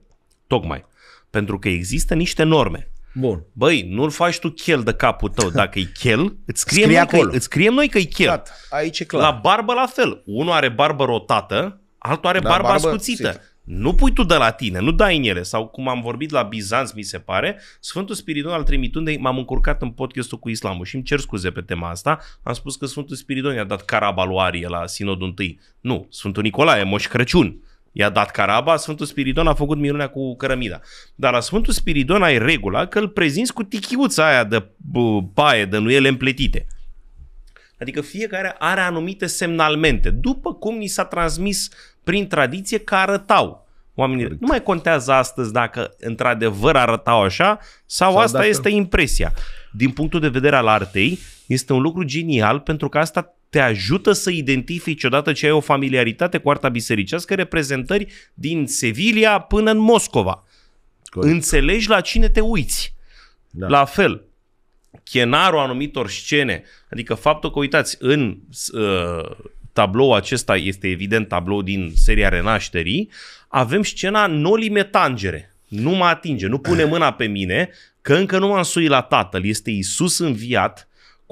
Tocmai. Pentru că există niște norme. Bun. Băi, nu-l faci tu chel de capul tău. [laughs] Dacă e chel, îți scriem, Scrie noi, acolo. Că, îți scriem noi că e chel. Gat, aici e clar. La barbă la fel. Unul are barbă rotată, altul are da, barba barbă ascuțită. Sit. Nu pui tu de la tine, nu dai în ele. Sau cum am vorbit la Bizanț, mi se pare, Sfântul Spiridon al Trimitundei, m-am încurcat în podcastul cu Islamul și îmi cer scuze pe tema asta. Am spus că Sfântul Spiridon i-a dat carabaluarie la Sinodul I. Nu, Sfântul Nicolae, Moș Crăciun I-a dat caraba, Sfântul Spiridon a făcut minunea cu cărămida. Dar la Sfântul Spiridon ai regula că îl prezinți cu tichiuța aia de paie, de nuiele împletite. Adică fiecare are anumite semnalmente, după cum ni s-a transmis prin tradiție că arătau oamenii. Correct. Nu mai contează astăzi dacă într-adevăr arătau așa sau, sau asta dacă... este impresia. Din punctul de vedere al artei, este un lucru genial pentru că asta te ajută să identifici odată ce ai o familiaritate cu arta bisericească reprezentări din Sevilla până în Moscova. Corect. Înțelegi la cine te uiți. Da. La fel, chenarul anumitor scene, adică faptul că, uitați, în uh, tablou acesta este evident tablou din seria Renașterii, avem scena Noli Metangere. Nu mă atinge, nu pune mâna pe mine, că încă nu m-am suit la tatăl. Este Isus înviat,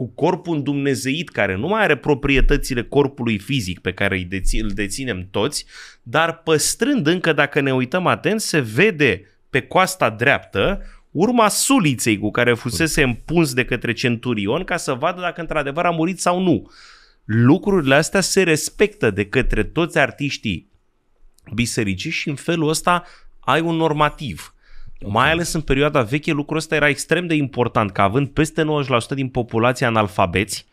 cu corpul îndumnezeit care nu mai are proprietățile corpului fizic pe care îi deț- îl deținem toți, dar păstrând încă, dacă ne uităm atent, se vede pe coasta dreaptă urma suliței cu care fusese împuns de către centurion ca să vadă dacă într-adevăr a murit sau nu. Lucrurile astea se respectă de către toți artiștii bisericii și în felul ăsta ai un normativ. Okay. Mai ales în perioada veche, lucrul ăsta era extrem de important, că având peste 90% din populație analfabeți,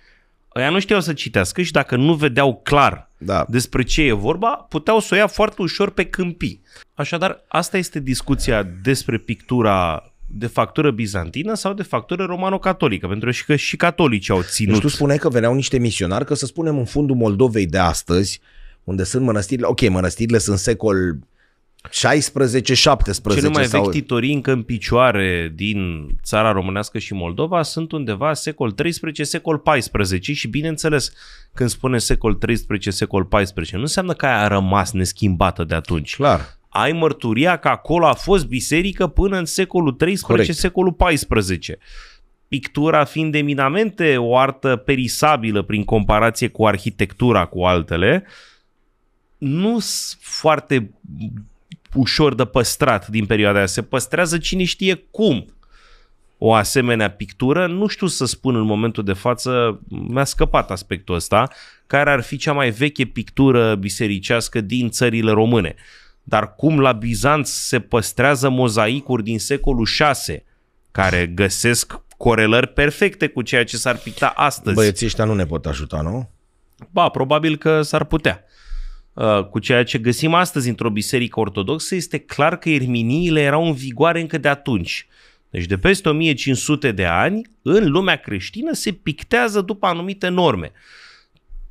ăia nu știau să citească și dacă nu vedeau clar da. despre ce e vorba, puteau să o ia foarte ușor pe câmpii. Așadar, asta este discuția despre pictura de factură bizantină sau de factură romano-catolică, pentru că și catolici au ținut. Deci tu spuneai că veneau niște misionari, că să spunem în fundul Moldovei de astăzi, unde sunt mănăstirile, ok, mănăstirile sunt secol 16, 17. Cele mai sau... vechi titorii încă în picioare din țara românească și Moldova sunt undeva secol 13, secol 14 și bineînțeles când spune secol 13, secol 14 nu înseamnă că aia a rămas neschimbată de atunci. Clar. Ai mărturia că acolo a fost biserică până în secolul 13, Corect. secolul 14 pictura fiind eminamente o artă perisabilă prin comparație cu arhitectura, cu altele, nu sunt foarte ușor de păstrat din perioada aia. Se păstrează cine știe cum o asemenea pictură. Nu știu să spun în momentul de față, mi-a scăpat aspectul ăsta, care ar fi cea mai veche pictură bisericească din țările române. Dar cum la Bizanț se păstrează mozaicuri din secolul 6 care găsesc corelări perfecte cu ceea ce s-ar picta astăzi. Băieții ăștia nu ne pot ajuta, nu? Ba, probabil că s-ar putea. Uh, cu ceea ce găsim astăzi într-o biserică ortodoxă, este clar că erminiile erau în vigoare încă de atunci. Deci de peste 1500 de ani, în lumea creștină se pictează după anumite norme.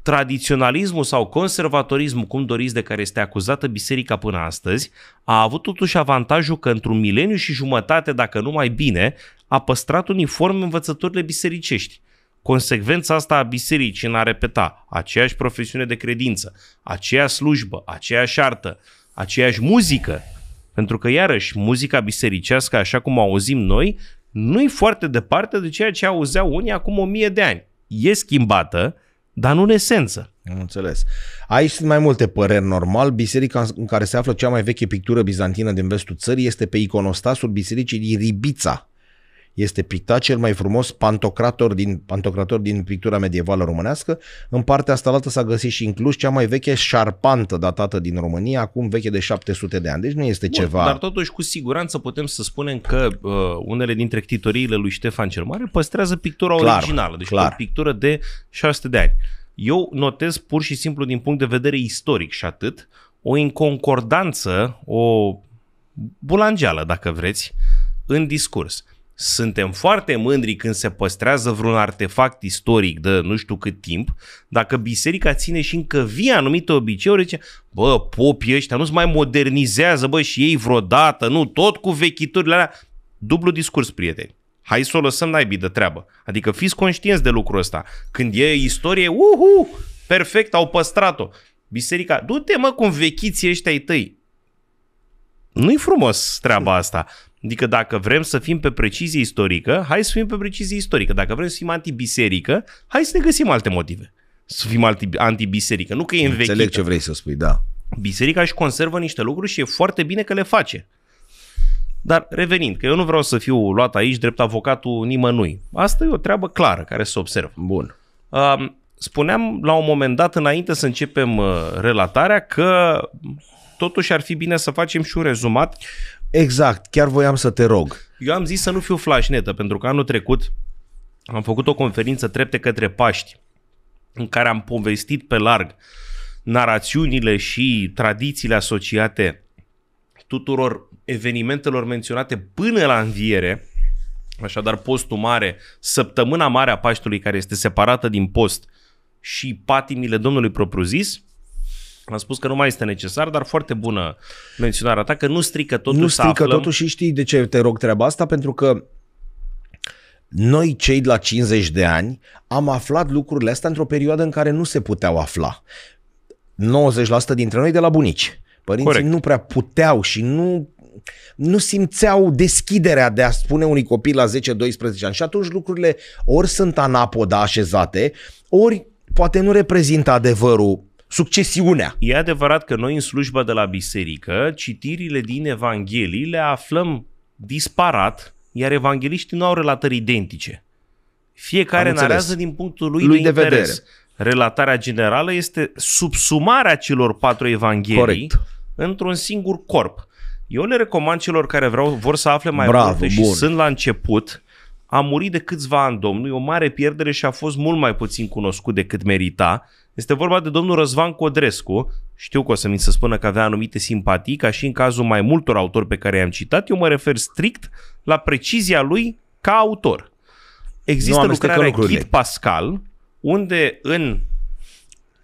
Tradiționalismul sau conservatorismul, cum doriți, de care este acuzată biserica până astăzi, a avut totuși avantajul că într-un mileniu și jumătate, dacă nu mai bine, a păstrat uniform învățăturile bisericești consecvența asta a bisericii în a repeta aceeași profesiune de credință, aceeași slujbă, aceeași artă, aceeași muzică, pentru că, iarăși, muzica bisericească, așa cum auzim noi, nu e foarte departe de ceea ce auzeau unii acum o mie de ani. E schimbată, dar nu în esență. Am înțeles. Aici sunt mai multe păreri normal. Biserica în care se află cea mai veche pictură bizantină din vestul țării este pe iconostasul bisericii din Ribița, este pictat cel mai frumos pantocrator din, pantocrator din pictura medievală românească. În partea asta altă s-a găsit și inclus cea mai veche șarpantă datată din România, acum veche de 700 de ani. Deci nu este Bun, ceva... Dar totuși cu siguranță putem să spunem că uh, unele dintre ctitoriile lui Ștefan cel Mare păstrează pictura clar, originală, deci clar. o pictură de 600 de ani. Eu notez pur și simplu din punct de vedere istoric și atât o inconcordanță, o bulangeală, dacă vreți, în discurs suntem foarte mândri când se păstrează vreun artefact istoric de nu știu cât timp, dacă biserica ține și încă vie anumite obiceiuri, zice, bă, popii ăștia nu se mai modernizează, bă, și ei vreodată, nu, tot cu vechiturile alea. Dublu discurs, prieteni. Hai să o lăsăm naibii de treabă. Adică fiți conștienți de lucrul ăsta. Când e istorie, uhu, perfect, au păstrat-o. Biserica, du-te mă cu vechiții ăștia ai tăi. Nu-i frumos treaba asta. Adică dacă vrem să fim pe precizie istorică, hai să fim pe precizie istorică. Dacă vrem să fim antibiserică, hai să ne găsim alte motive. Să fim antibiserică. Nu că e învechită. Înțeleg ce vrei să spui, da. Biserica își conservă niște lucruri și e foarte bine că le face. Dar revenind, că eu nu vreau să fiu luat aici drept avocatul nimănui. Asta e o treabă clară care se observă. Bun. Spuneam la un moment dat înainte să începem uh, relatarea că totuși ar fi bine să facem și un rezumat Exact, chiar voiam să te rog. Eu am zis să nu fiu flashnetă, pentru că anul trecut am făcut o conferință trepte către Paști, în care am povestit pe larg narațiunile și tradițiile asociate tuturor evenimentelor menționate până la înviere, așadar postul mare, săptămâna mare a Paștului care este separată din post și patimile Domnului propriu-zis, am spus că nu mai este necesar, dar foarte bună menționarea ta, că nu strică totul Nu strică aflăm... totul și știi de ce te rog treaba asta? Pentru că noi cei de la 50 de ani am aflat lucrurile astea într-o perioadă în care nu se puteau afla. 90% dintre noi de la bunici. Părinții Corect. nu prea puteau și nu nu simțeau deschiderea de a spune unui copil la 10-12 ani și atunci lucrurile ori sunt anapoda așezate, ori poate nu reprezintă adevărul succesiunea. E adevărat că noi în slujba de la biserică, citirile din Evanghelii le aflăm disparat, iar evangeliștii nu au relatări identice. Fiecare narează din punctul lui, lui de, de interes. Vedere. Relatarea generală este subsumarea celor patru evanghelii Corect. într-un singur corp. Eu le recomand celor care vreau, vor să afle mai Bravo, multe și bun. sunt la început, a murit de câțiva ani Domnul, e o mare pierdere și a fost mult mai puțin cunoscut decât merita, este vorba de domnul Răzvan Codrescu. Știu că o să mi se spună că avea anumite simpatii, ca și în cazul mai multor autori pe care i-am citat. Eu mă refer strict la precizia lui ca autor. Există lucrarea Kit Pascal, unde în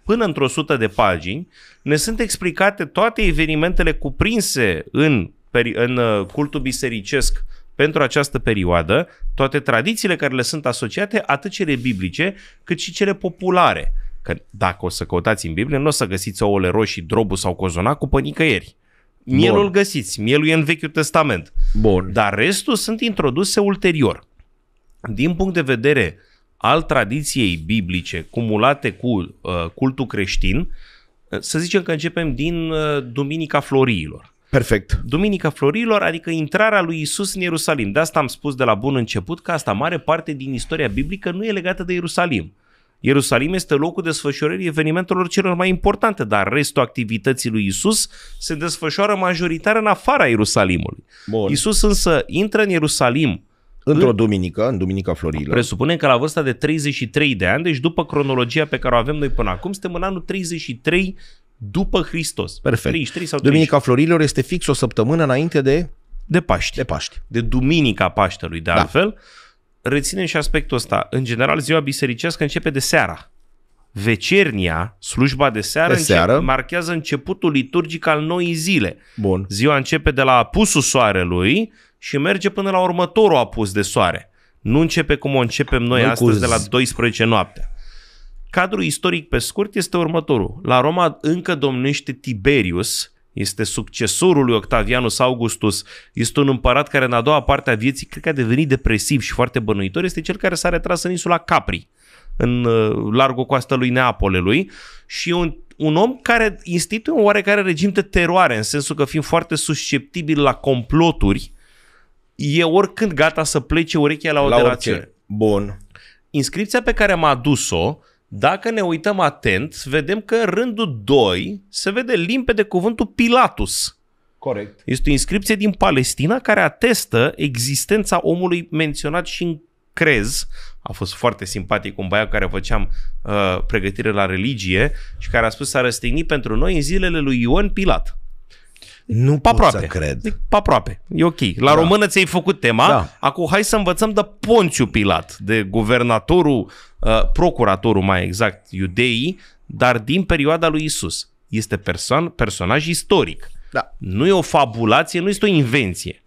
până într-o sută de pagini ne sunt explicate toate evenimentele cuprinse în, în uh, cultul bisericesc pentru această perioadă, toate tradițiile care le sunt asociate, atât cele biblice, cât și cele populare. Că dacă o să căutați în Biblie, nu o să găsiți ouăle roșii, drobu sau cozonac cu pănicăieri. Mielul Bun. găsiți, mielul e în Vechiul Testament. Bun. Dar restul sunt introduse ulterior. Din punct de vedere al tradiției biblice cumulate cu uh, cultul creștin, uh, să zicem că începem din uh, Duminica Florilor. Perfect. Duminica Florilor, adică intrarea lui Isus în Ierusalim. De asta am spus de la bun început că asta mare parte din istoria biblică nu e legată de Ierusalim. Ierusalim este locul desfășurării evenimentelor celor mai importante, dar restul activității lui Isus se desfășoară majoritar în afara Ierusalimului. Bun. Isus însă intră în Ierusalim Într-o în... duminică, în Duminica Florilor. Presupunem că la vârsta de 33 de ani, deci după cronologia pe care o avem noi până acum, suntem în anul 33 după Hristos. Perfect. 33 sau 30. Duminica Florilor este fix o săptămână înainte de... De Paști. De Paști. De Duminica Paștelui, de da. altfel reținem și aspectul ăsta. În general, ziua bisericească începe de seara. Vecernia, slujba de seară, de seară. Începe, marchează începutul liturgic al noii zile. Bun. Ziua începe de la apusul soarelui și merge până la următorul apus de soare. Nu începe cum o începem noi, noi astăzi cuzi. de la 12 noaptea. Cadrul istoric pe scurt este următorul. La Roma încă domnește Tiberius, este succesorul lui Octavianus Augustus, este un împărat care în a doua parte a vieții cred că a devenit depresiv și foarte bănuitor, este cel care s-a retras în insula Capri, în uh, largul coastelui Neapolelui și un un om care instituie un oarecare regim de teroare, în sensul că fiind foarte susceptibil la comploturi, e oricând gata să plece urechea la o la Bun. Inscripția pe care m-a adus-o dacă ne uităm atent, vedem că în rândul 2 se vede limpede cuvântul Pilatus. Corect. Este o inscripție din Palestina care atestă existența omului menționat și în crez. A fost foarte simpatic un băiat care făceam uh, pregătire la religie și care a spus s-a răstignit pentru noi în zilele lui Ion Pilat. Nu pe aproape. Să cred. Zic, pe aproape. E ok. La da. română ți-ai făcut tema. Da. Acum hai să învățăm de Ponțiu Pilat, de guvernatorul, uh, procuratorul mai exact, iudeii, dar din perioada lui Isus. Este persoan, personaj istoric. Da. Nu e o fabulație, nu este o invenție.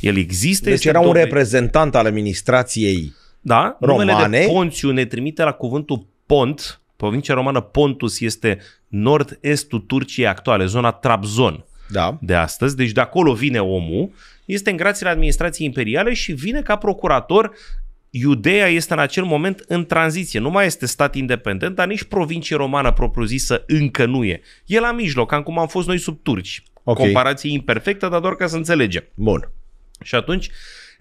El există. Deci era un reprezentant al administrației da, romane. Numele de Ponțiu ne trimite la cuvântul pont. Provincia romană Pontus este nord-estul Turciei actuale, zona Trabzon da. de astăzi, deci de acolo vine omul, este în grațiile administrației imperiale și vine ca procurator Iudeea este în acel moment în tranziție, nu mai este stat independent, dar nici provincie romană propriu-zisă încă nu e. E la mijloc, cam cum am fost noi sub turci. Okay. Comparație imperfectă, dar doar ca să înțelegem. Bun. Și atunci,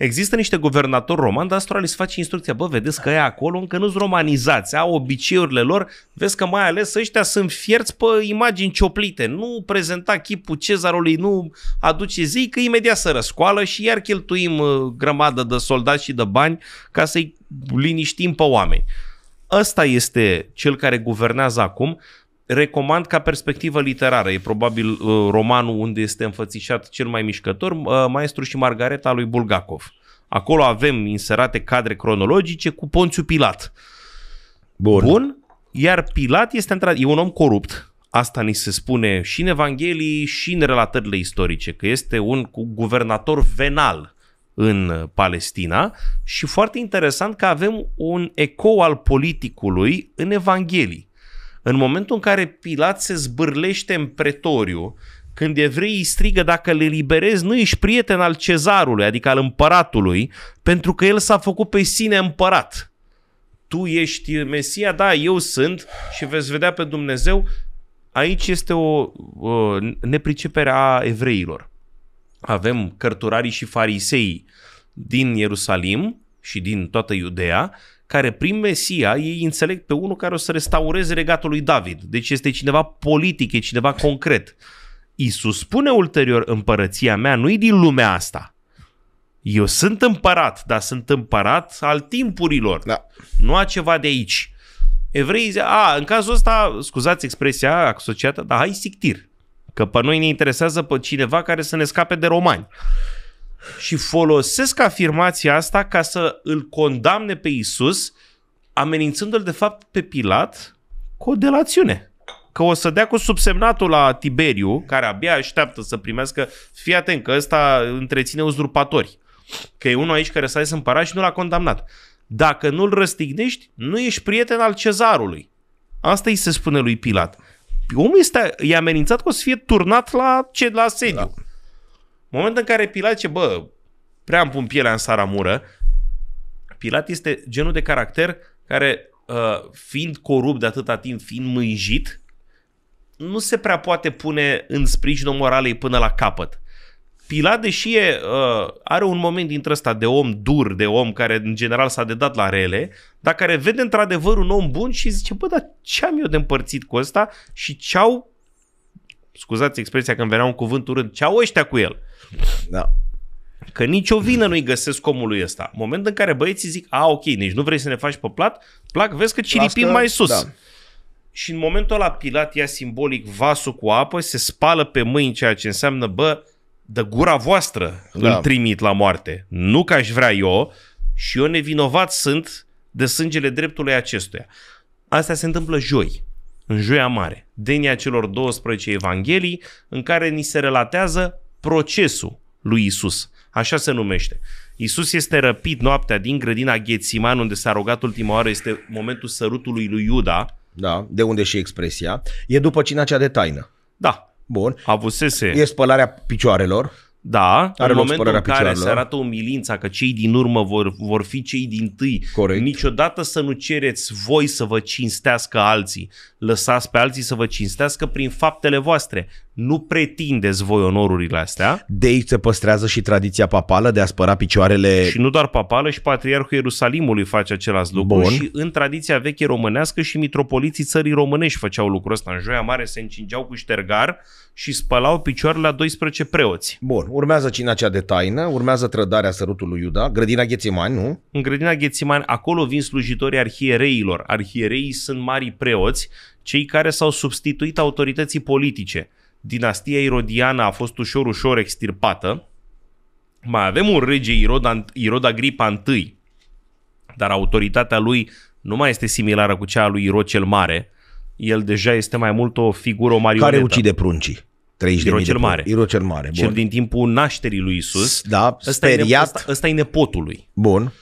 Există niște guvernatori romani, dar astora li se face instrucția, bă, vedeți că e acolo, încă nu-ți romanizați, au obiceiurile lor, vezi că mai ales ăștia sunt fierți pe imagini cioplite, nu prezenta chipul cezarului, nu aduce zi, că imediat se răscoală și iar cheltuim uh, grămadă de soldați și de bani ca să-i liniștim pe oameni. Ăsta este cel care guvernează acum, recomand ca perspectivă literară. E probabil uh, romanul unde este înfățișat cel mai mișcător, uh, Maestru și Margareta lui Bulgakov. Acolo avem inserate cadre cronologice cu Ponțiu Pilat. Bun. Bun. Iar Pilat este într e un om corupt. Asta ni se spune și în Evanghelii și în relatările istorice, că este un guvernator venal în Palestina și foarte interesant că avem un ecou al politicului în Evanghelii. În momentul în care Pilat se zbârlește în pretoriu, când evreii strigă dacă le liberezi, nu ești prieten al cezarului, adică al împăratului, pentru că el s-a făcut pe sine împărat. Tu ești Mesia, da, eu sunt și veți vedea pe Dumnezeu. Aici este o o nepricepere a evreilor. Avem cărturarii și farisei din Ierusalim și din toată Iudea, care prin Mesia ei înțeleg pe unul care o să restaureze regatul lui David. Deci este cineva politic, e cineva concret. Iisus spune ulterior, împărăția mea nu-i din lumea asta. Eu sunt împărat, dar sunt împărat al timpurilor, da. nu a ceva de aici. Evreii zice, a, în cazul ăsta, scuzați expresia asociată, dar hai sictir, că pe noi ne interesează pe cineva care să ne scape de romani și folosesc afirmația asta ca să îl condamne pe Isus, amenințându-l de fapt pe Pilat cu o delațiune. Că o să dea cu subsemnatul la Tiberiu, care abia așteaptă să primească, fii atent că ăsta întreține uzurpatori. Că e unul aici care s-a ieșit împărat și nu l-a condamnat. Dacă nu-l răstignești, nu ești prieten al cezarului. Asta îi se spune lui Pilat. Omul este, e amenințat că o să fie turnat la, ce, la sediu. Da Moment în care Pilat ce bă, prea îmi pun pielea în saramură, Pilat este genul de caracter care, uh, fiind corupt de atâta timp, fiind mânjit, nu se prea poate pune în sprijinul moralei până la capăt. Pilat, deși e, uh, are un moment dintre ăsta de om dur, de om care în general s-a dedat la rele, dar care vede într-adevăr un om bun și zice, bă, dar ce am eu de împărțit cu ăsta și ce au scuzați expresia când venea un cuvânt urât, ce au ăștia cu el? Da. Că nicio vină nu-i găsesc omului ăsta. Moment în care băieții zic, a, ok, nici nu vrei să ne faci pe plat, plac, vezi că ciripim mai sus. Da. Și în momentul ăla Pilat ia simbolic vasul cu apă, se spală pe mâini ceea ce înseamnă, bă, de gura voastră da. îl trimit la moarte. Nu că aș vrea eu și eu nevinovat sunt de sângele dreptului acestuia. Asta se întâmplă joi în Joia Mare, denia celor 12 evanghelii în care ni se relatează procesul lui Isus. Așa se numește. Isus este răpit noaptea din grădina Ghețiman, unde s-a rugat ultima oară, este momentul sărutului lui Iuda. Da, de unde și expresia. E după cina cea de taină. Da. Bun. Avusese. E spălarea picioarelor. Da, Are în momentul în care se arată umilința că cei din urmă vor, vor fi cei din tâi, Corect. niciodată să nu cereți voi să vă cinstească alții. Lăsați pe alții să vă cinstească prin faptele voastre, nu pretindeți voi onorurile astea. De aici se păstrează și tradiția papală de a spăra picioarele. Și nu doar papală, și Patriarhul Ierusalimului face același lucru. Bun. Și în tradiția veche românească și mitropoliții țării românești făceau lucrul ăsta. În Joia Mare se încingeau cu ștergar și spălau picioarele la 12 preoți. Bun, urmează cina cea de taină, urmează trădarea sărutului Iuda, grădina Ghețimani, nu? În grădina Ghețimani, acolo vin slujitorii arhiereilor. Arhiereii sunt mari preoți, cei care s-au substituit autorității politice dinastia irodiană a fost ușor-ușor extirpată. Mai avem un rege Irod, Irod Agripa I, dar autoritatea lui nu mai este similară cu cea a lui Irod cel Mare. El deja este mai mult o figură, o marionetă. Care ucide pruncii. 30 Irod cel Mare. Irod cel Mare, bun. Cel din timpul nașterii lui Isus. Da, speriat. Ăsta e nepotul lui. Bun.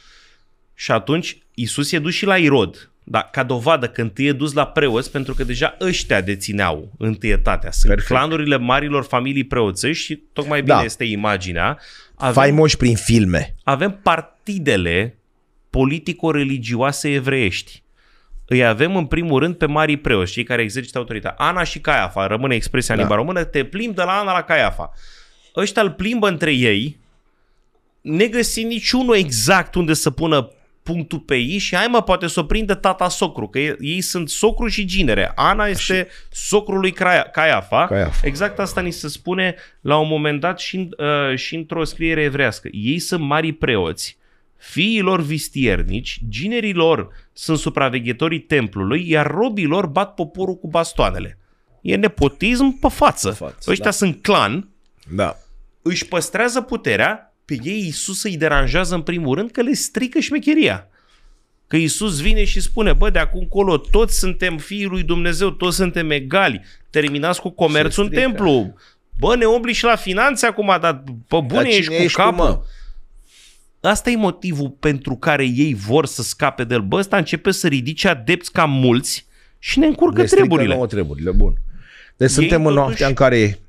Și atunci Isus e dus și la Irod da, ca dovadă că întâi e dus la preoți, pentru că deja ăștia dețineau întâietatea. Sunt Perfect. clanurile marilor familii preoțești și tocmai bine da. este imaginea. Avem, Faimoși prin filme. Avem partidele politico-religioase evreiești. Îi avem în primul rând pe marii preoți, cei care exercită autoritatea. Ana și Caiafa, rămâne expresia da. în limba română, te plimb de la Ana la Caiafa. Ăștia îl plimbă între ei, ne găsim niciunul exact unde să pună punctul pe ei și hai mă, poate să o prindă tata socru, că ei sunt socru și ginere. Ana este Așa. socrul lui Caiafa. Caiafa. Exact asta ni se spune la un moment dat și, uh, și într-o scriere evrească. Ei sunt mari preoți, fiilor vistiernici, ginerilor sunt supraveghetorii templului, iar robilor bat poporul cu bastoanele. E nepotism pe față. Pe față Ăștia da. sunt clan, da. își păstrează puterea pe ei Isus să-i deranjează în primul rând că le strică șmecheria. Că Isus vine și spune, bă, de acum colo toți suntem fiii lui Dumnezeu, toți suntem egali, terminați cu comerțul în templu. Bă, ne și la finanțe acum, dar pe bune dar ești cu ești capul. Cu Asta e motivul pentru care ei vor să scape de el. Bă, ăsta începe să ridice adepți ca mulți și ne încurcă ne treburile. Ne treburile, bun. Deci ei suntem în noaptea în care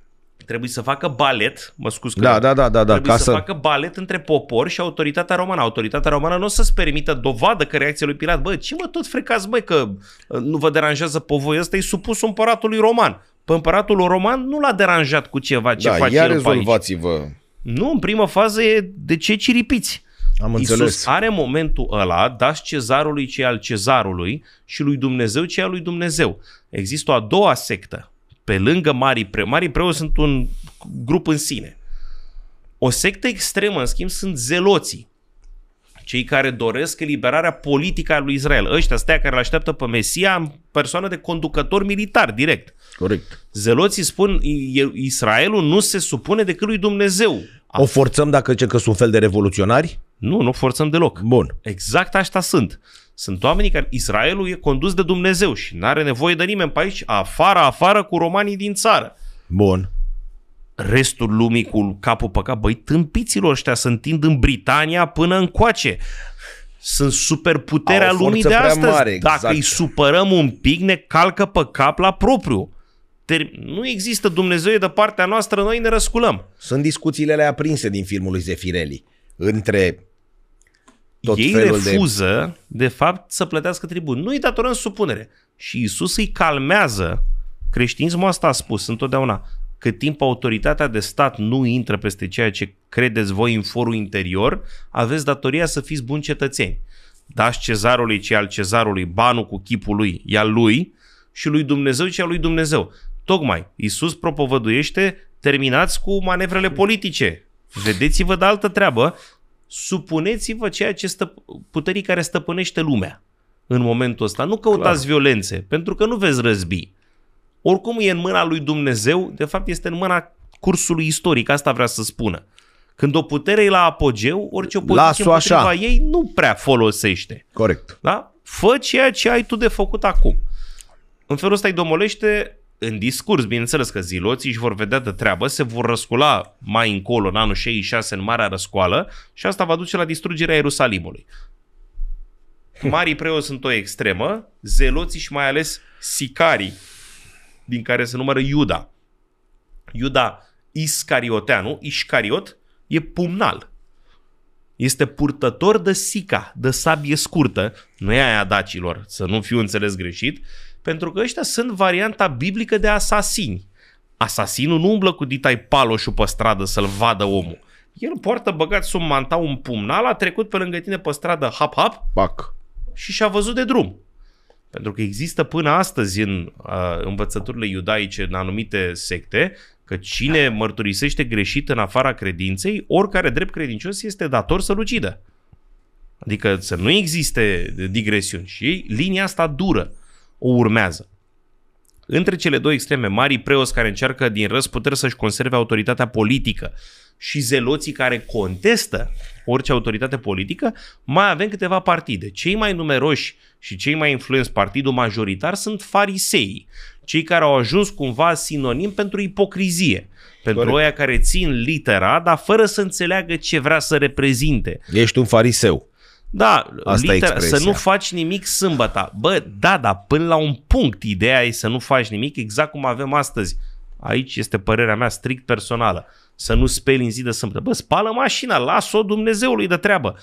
trebuie să facă balet, mă scuz că da, da, da, da, da, trebuie ca să, să facă balet între popor și autoritatea romană. Autoritatea romană nu o să-ți permită dovadă că reacția lui Pilat, bă, ce mă tot frecați, băi, că ă, nu vă deranjează voi ăsta, e supus împăratului roman. Pe păi împăratul roman nu l-a deranjat cu ceva ce da, face ia el rezolvați-vă. Nu, în primă fază e de ce ciripiți. Am Iisus înțeles. are momentul ăla, dați cezarului ce al cezarului și lui Dumnezeu ce al lui Dumnezeu. Există o a doua sectă pe lângă marii preoți, marii preoți sunt un grup în sine. O sectă extremă, în schimb, sunt zeloții, cei care doresc eliberarea politică a lui Israel. Ăștia stea care îl așteaptă pe Mesia în persoană de conducător militar direct. Corect. Zeloții spun Israelul nu se supune decât lui Dumnezeu. O forțăm dacă ce că sunt fel de revoluționari? Nu, nu forțăm deloc. Bun. Exact așa sunt. Sunt oamenii care... Israelul e condus de Dumnezeu și nu are nevoie de nimeni pe aici, afară, afară cu romanii din țară. Bun. Restul lumii cu capul pe cap, băi, tâmpiților ăștia se întind în Britania până în coace. Sunt superputerea lumii de astăzi. Mare, exact. Dacă îi supărăm un pic, ne calcă pe cap la propriu. Nu există Dumnezeu de partea noastră, noi ne răsculăm. Sunt discuțiile alea aprinse din filmul lui Zefirelli între tot ei felul refuză, de... de fapt, să plătească tribut. Nu i datorăm supunere. Și Isus îi calmează. Creștinismul asta a spus întotdeauna. Cât timp autoritatea de stat nu intră peste ceea ce credeți voi în forul interior, aveți datoria să fiți buni cetățeni. Dați cezarului ce al cezarului, banul cu chipul lui, ia lui, și lui Dumnezeu ce al lui Dumnezeu. Tocmai, Isus propovăduiește, terminați cu manevrele politice. Vedeți-vă de altă treabă supuneți-vă ceea ce stă, puterii care stăpânește lumea în momentul ăsta. Nu căutați Clar. violențe, pentru că nu veți răzbi. Oricum e în mâna lui Dumnezeu, de fapt este în mâna cursului istoric, asta vrea să spună. Când o putere e la apogeu, orice o poziție împotriva așa. ei nu prea folosește. Corect. Da? Fă ceea ce ai tu de făcut acum. În felul ăsta îi domolește în discurs, bineînțeles că ziloții își vor vedea de treabă, se vor răscula mai încolo în anul 66 în Marea Răscoală și asta va duce la distrugerea Ierusalimului. Marii preoți sunt o extremă, zeloții și mai ales sicarii, din care se numără Iuda. Iuda Iscarioteanu, Iscariot, e pumnal. Este purtător de sica, de sabie scurtă, nu e aia dacilor, să nu fiu înțeles greșit, pentru că ăștia sunt varianta biblică de asasini. Asasinul nu umblă cu ditai paloșul pe stradă să-l vadă omul. El poartă băgat sub manta un pumnal, a trecut pe lângă tine pe stradă, hap-hap, Bac. și și-a văzut de drum. Pentru că există până astăzi în uh, învățăturile iudaice, în anumite secte, că cine mărturisește greșit în afara credinței, oricare drept credincios este dator să-l ucidă. Adică să nu existe digresiuni și linia asta dură o urmează. Între cele două extreme, mari preoți care încearcă din răsputeri să-și conserve autoritatea politică și zeloții care contestă orice autoritate politică, mai avem câteva partide. Cei mai numeroși și cei mai influenți partidul majoritar sunt farisei, cei care au ajuns cumva sinonim pentru ipocrizie. Pentru oia care țin litera, dar fără să înțeleagă ce vrea să reprezinte. Ești un fariseu. Da, Asta liter, să nu faci nimic sâmbătă. Bă, da, dar până la un punct ideea e să nu faci nimic, exact cum avem astăzi. Aici este părerea mea strict personală. Să nu speli în zi de sâmbătă. Bă, spală mașina, las-o Dumnezeului de treabă.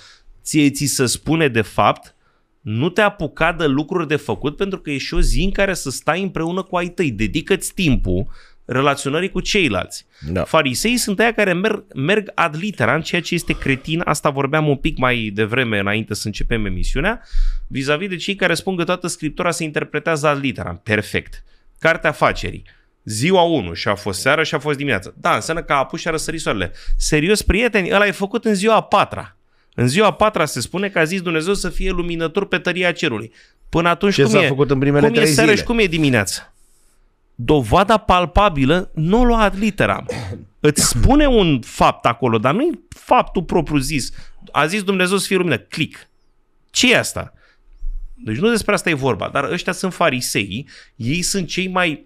Ție ți se spune de fapt, nu te apuca de lucruri de făcut pentru că e și o zi în care să stai împreună cu ai tăi. Dedică-ți timpul relaționării cu ceilalți. Da. Farisei sunt aia care merg, merg ad literam, ceea ce este cretin. Asta vorbeam un pic mai devreme înainte să începem emisiunea, vis-a-vis de cei care spun că toată scriptura se interpretează ad literam. Perfect. Cartea afacerii. Ziua 1 și a fost seara și a fost dimineața. Da, înseamnă că a apus și a răsărit soarele. Serios, prieteni, ăla ai făcut în ziua a patra. În ziua a patra se spune că a zis Dumnezeu să fie luminător pe tăria cerului. Până atunci Ce cum s-a e? făcut în primele cum trei e seara zile? și cum e dimineața? dovada palpabilă nu o lua litera. [coughs] Îți spune un fapt acolo, dar nu e faptul propriu zis. A zis Dumnezeu să fie lumină. Clic. ce e asta? Deci nu despre asta e vorba, dar ăștia sunt farisei, ei sunt cei mai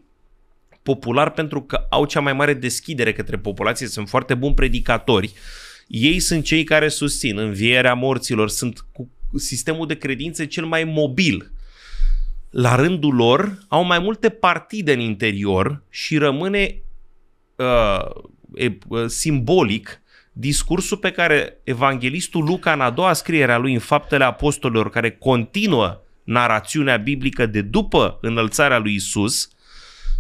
popular pentru că au cea mai mare deschidere către populație, sunt foarte buni predicatori. Ei sunt cei care susțin învierea morților, sunt cu sistemul de credințe cel mai mobil la rândul lor, au mai multe partide în interior și rămâne uh, e, uh, simbolic discursul pe care evanghelistul Luca în a doua scriere a lui în Faptele Apostolilor, care continuă narațiunea biblică de după înălțarea lui Isus,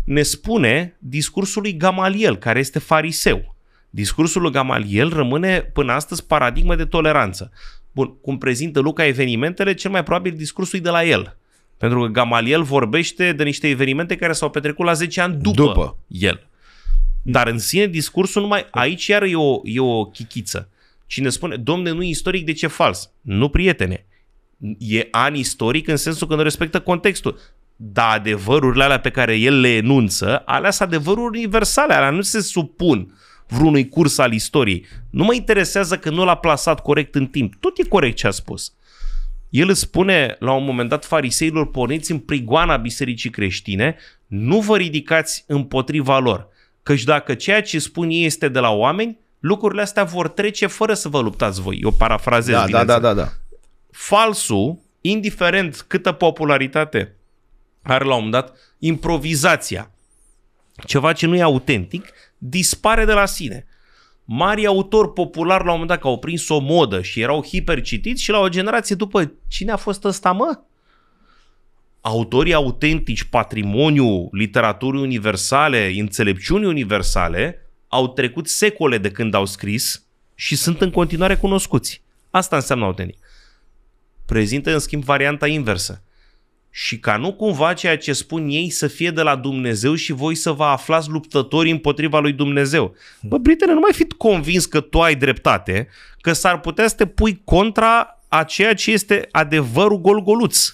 ne spune discursul lui Gamaliel, care este fariseu. Discursul lui Gamaliel rămâne până astăzi paradigmă de toleranță. Bun, cum prezintă Luca evenimentele, cel mai probabil discursul e de la el – pentru că Gamaliel vorbește de niște evenimente care s-au petrecut la 10 ani după, după. el. Dar în sine discursul numai aici iar e o, e o chichiță. Cine spune, domne, nu e istoric, de ce fals? Nu, prietene. E an istoric în sensul că nu respectă contextul. Dar adevărurile alea pe care el le enunță, alea sunt adevăruri universale, alea nu se supun vreunui curs al istoriei. Nu mă interesează că nu l-a plasat corect în timp. Tot e corect ce a spus el îți spune la un moment dat fariseilor, porniți în prigoana bisericii creștine, nu vă ridicați împotriva lor, căci dacă ceea ce spun ei este de la oameni, lucrurile astea vor trece fără să vă luptați voi. Eu parafrazez, da, da, da, da, da. Falsul, indiferent câtă popularitate are la un moment dat, improvizația, ceva ce nu e autentic, dispare de la sine mari autori populari la un moment dat că au prins o modă și erau hipercitiți și la o generație după, cine a fost ăsta mă? Autorii autentici, patrimoniu, literaturii universale, înțelepciuni universale, au trecut secole de când au scris și sunt în continuare cunoscuți. Asta înseamnă autentic. Prezintă, în schimb, varianta inversă și ca nu cumva ceea ce spun ei să fie de la Dumnezeu și voi să vă aflați luptători împotriva lui Dumnezeu. Bă, prietene, nu mai fi convins că tu ai dreptate, că s-ar putea să te pui contra a ceea ce este adevărul golgoluț.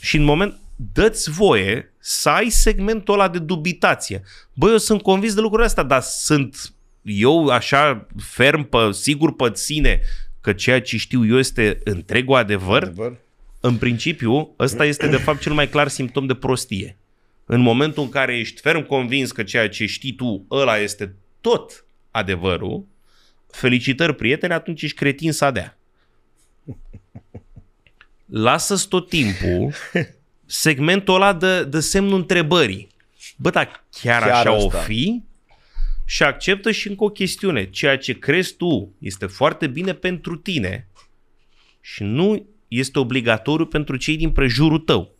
Și în moment, dă-ți voie să ai segmentul ăla de dubitație. Bă, eu sunt convins de lucrurile astea, dar sunt eu așa ferm, pe, sigur pe ține, că ceea ce știu eu este întregul adevăr? adevăr? în principiu, ăsta este de fapt cel mai clar simptom de prostie. În momentul în care ești ferm convins că ceea ce știi tu, ăla este tot adevărul, felicitări prietene, atunci ești cretin să dea. Lasă-ți tot timpul segmentul ăla de, de semnul întrebării. Bă, dar chiar, chiar așa asta. o fi? Și acceptă și încă o chestiune. Ceea ce crezi tu este foarte bine pentru tine și nu este obligatoriu pentru cei din prejurul tău.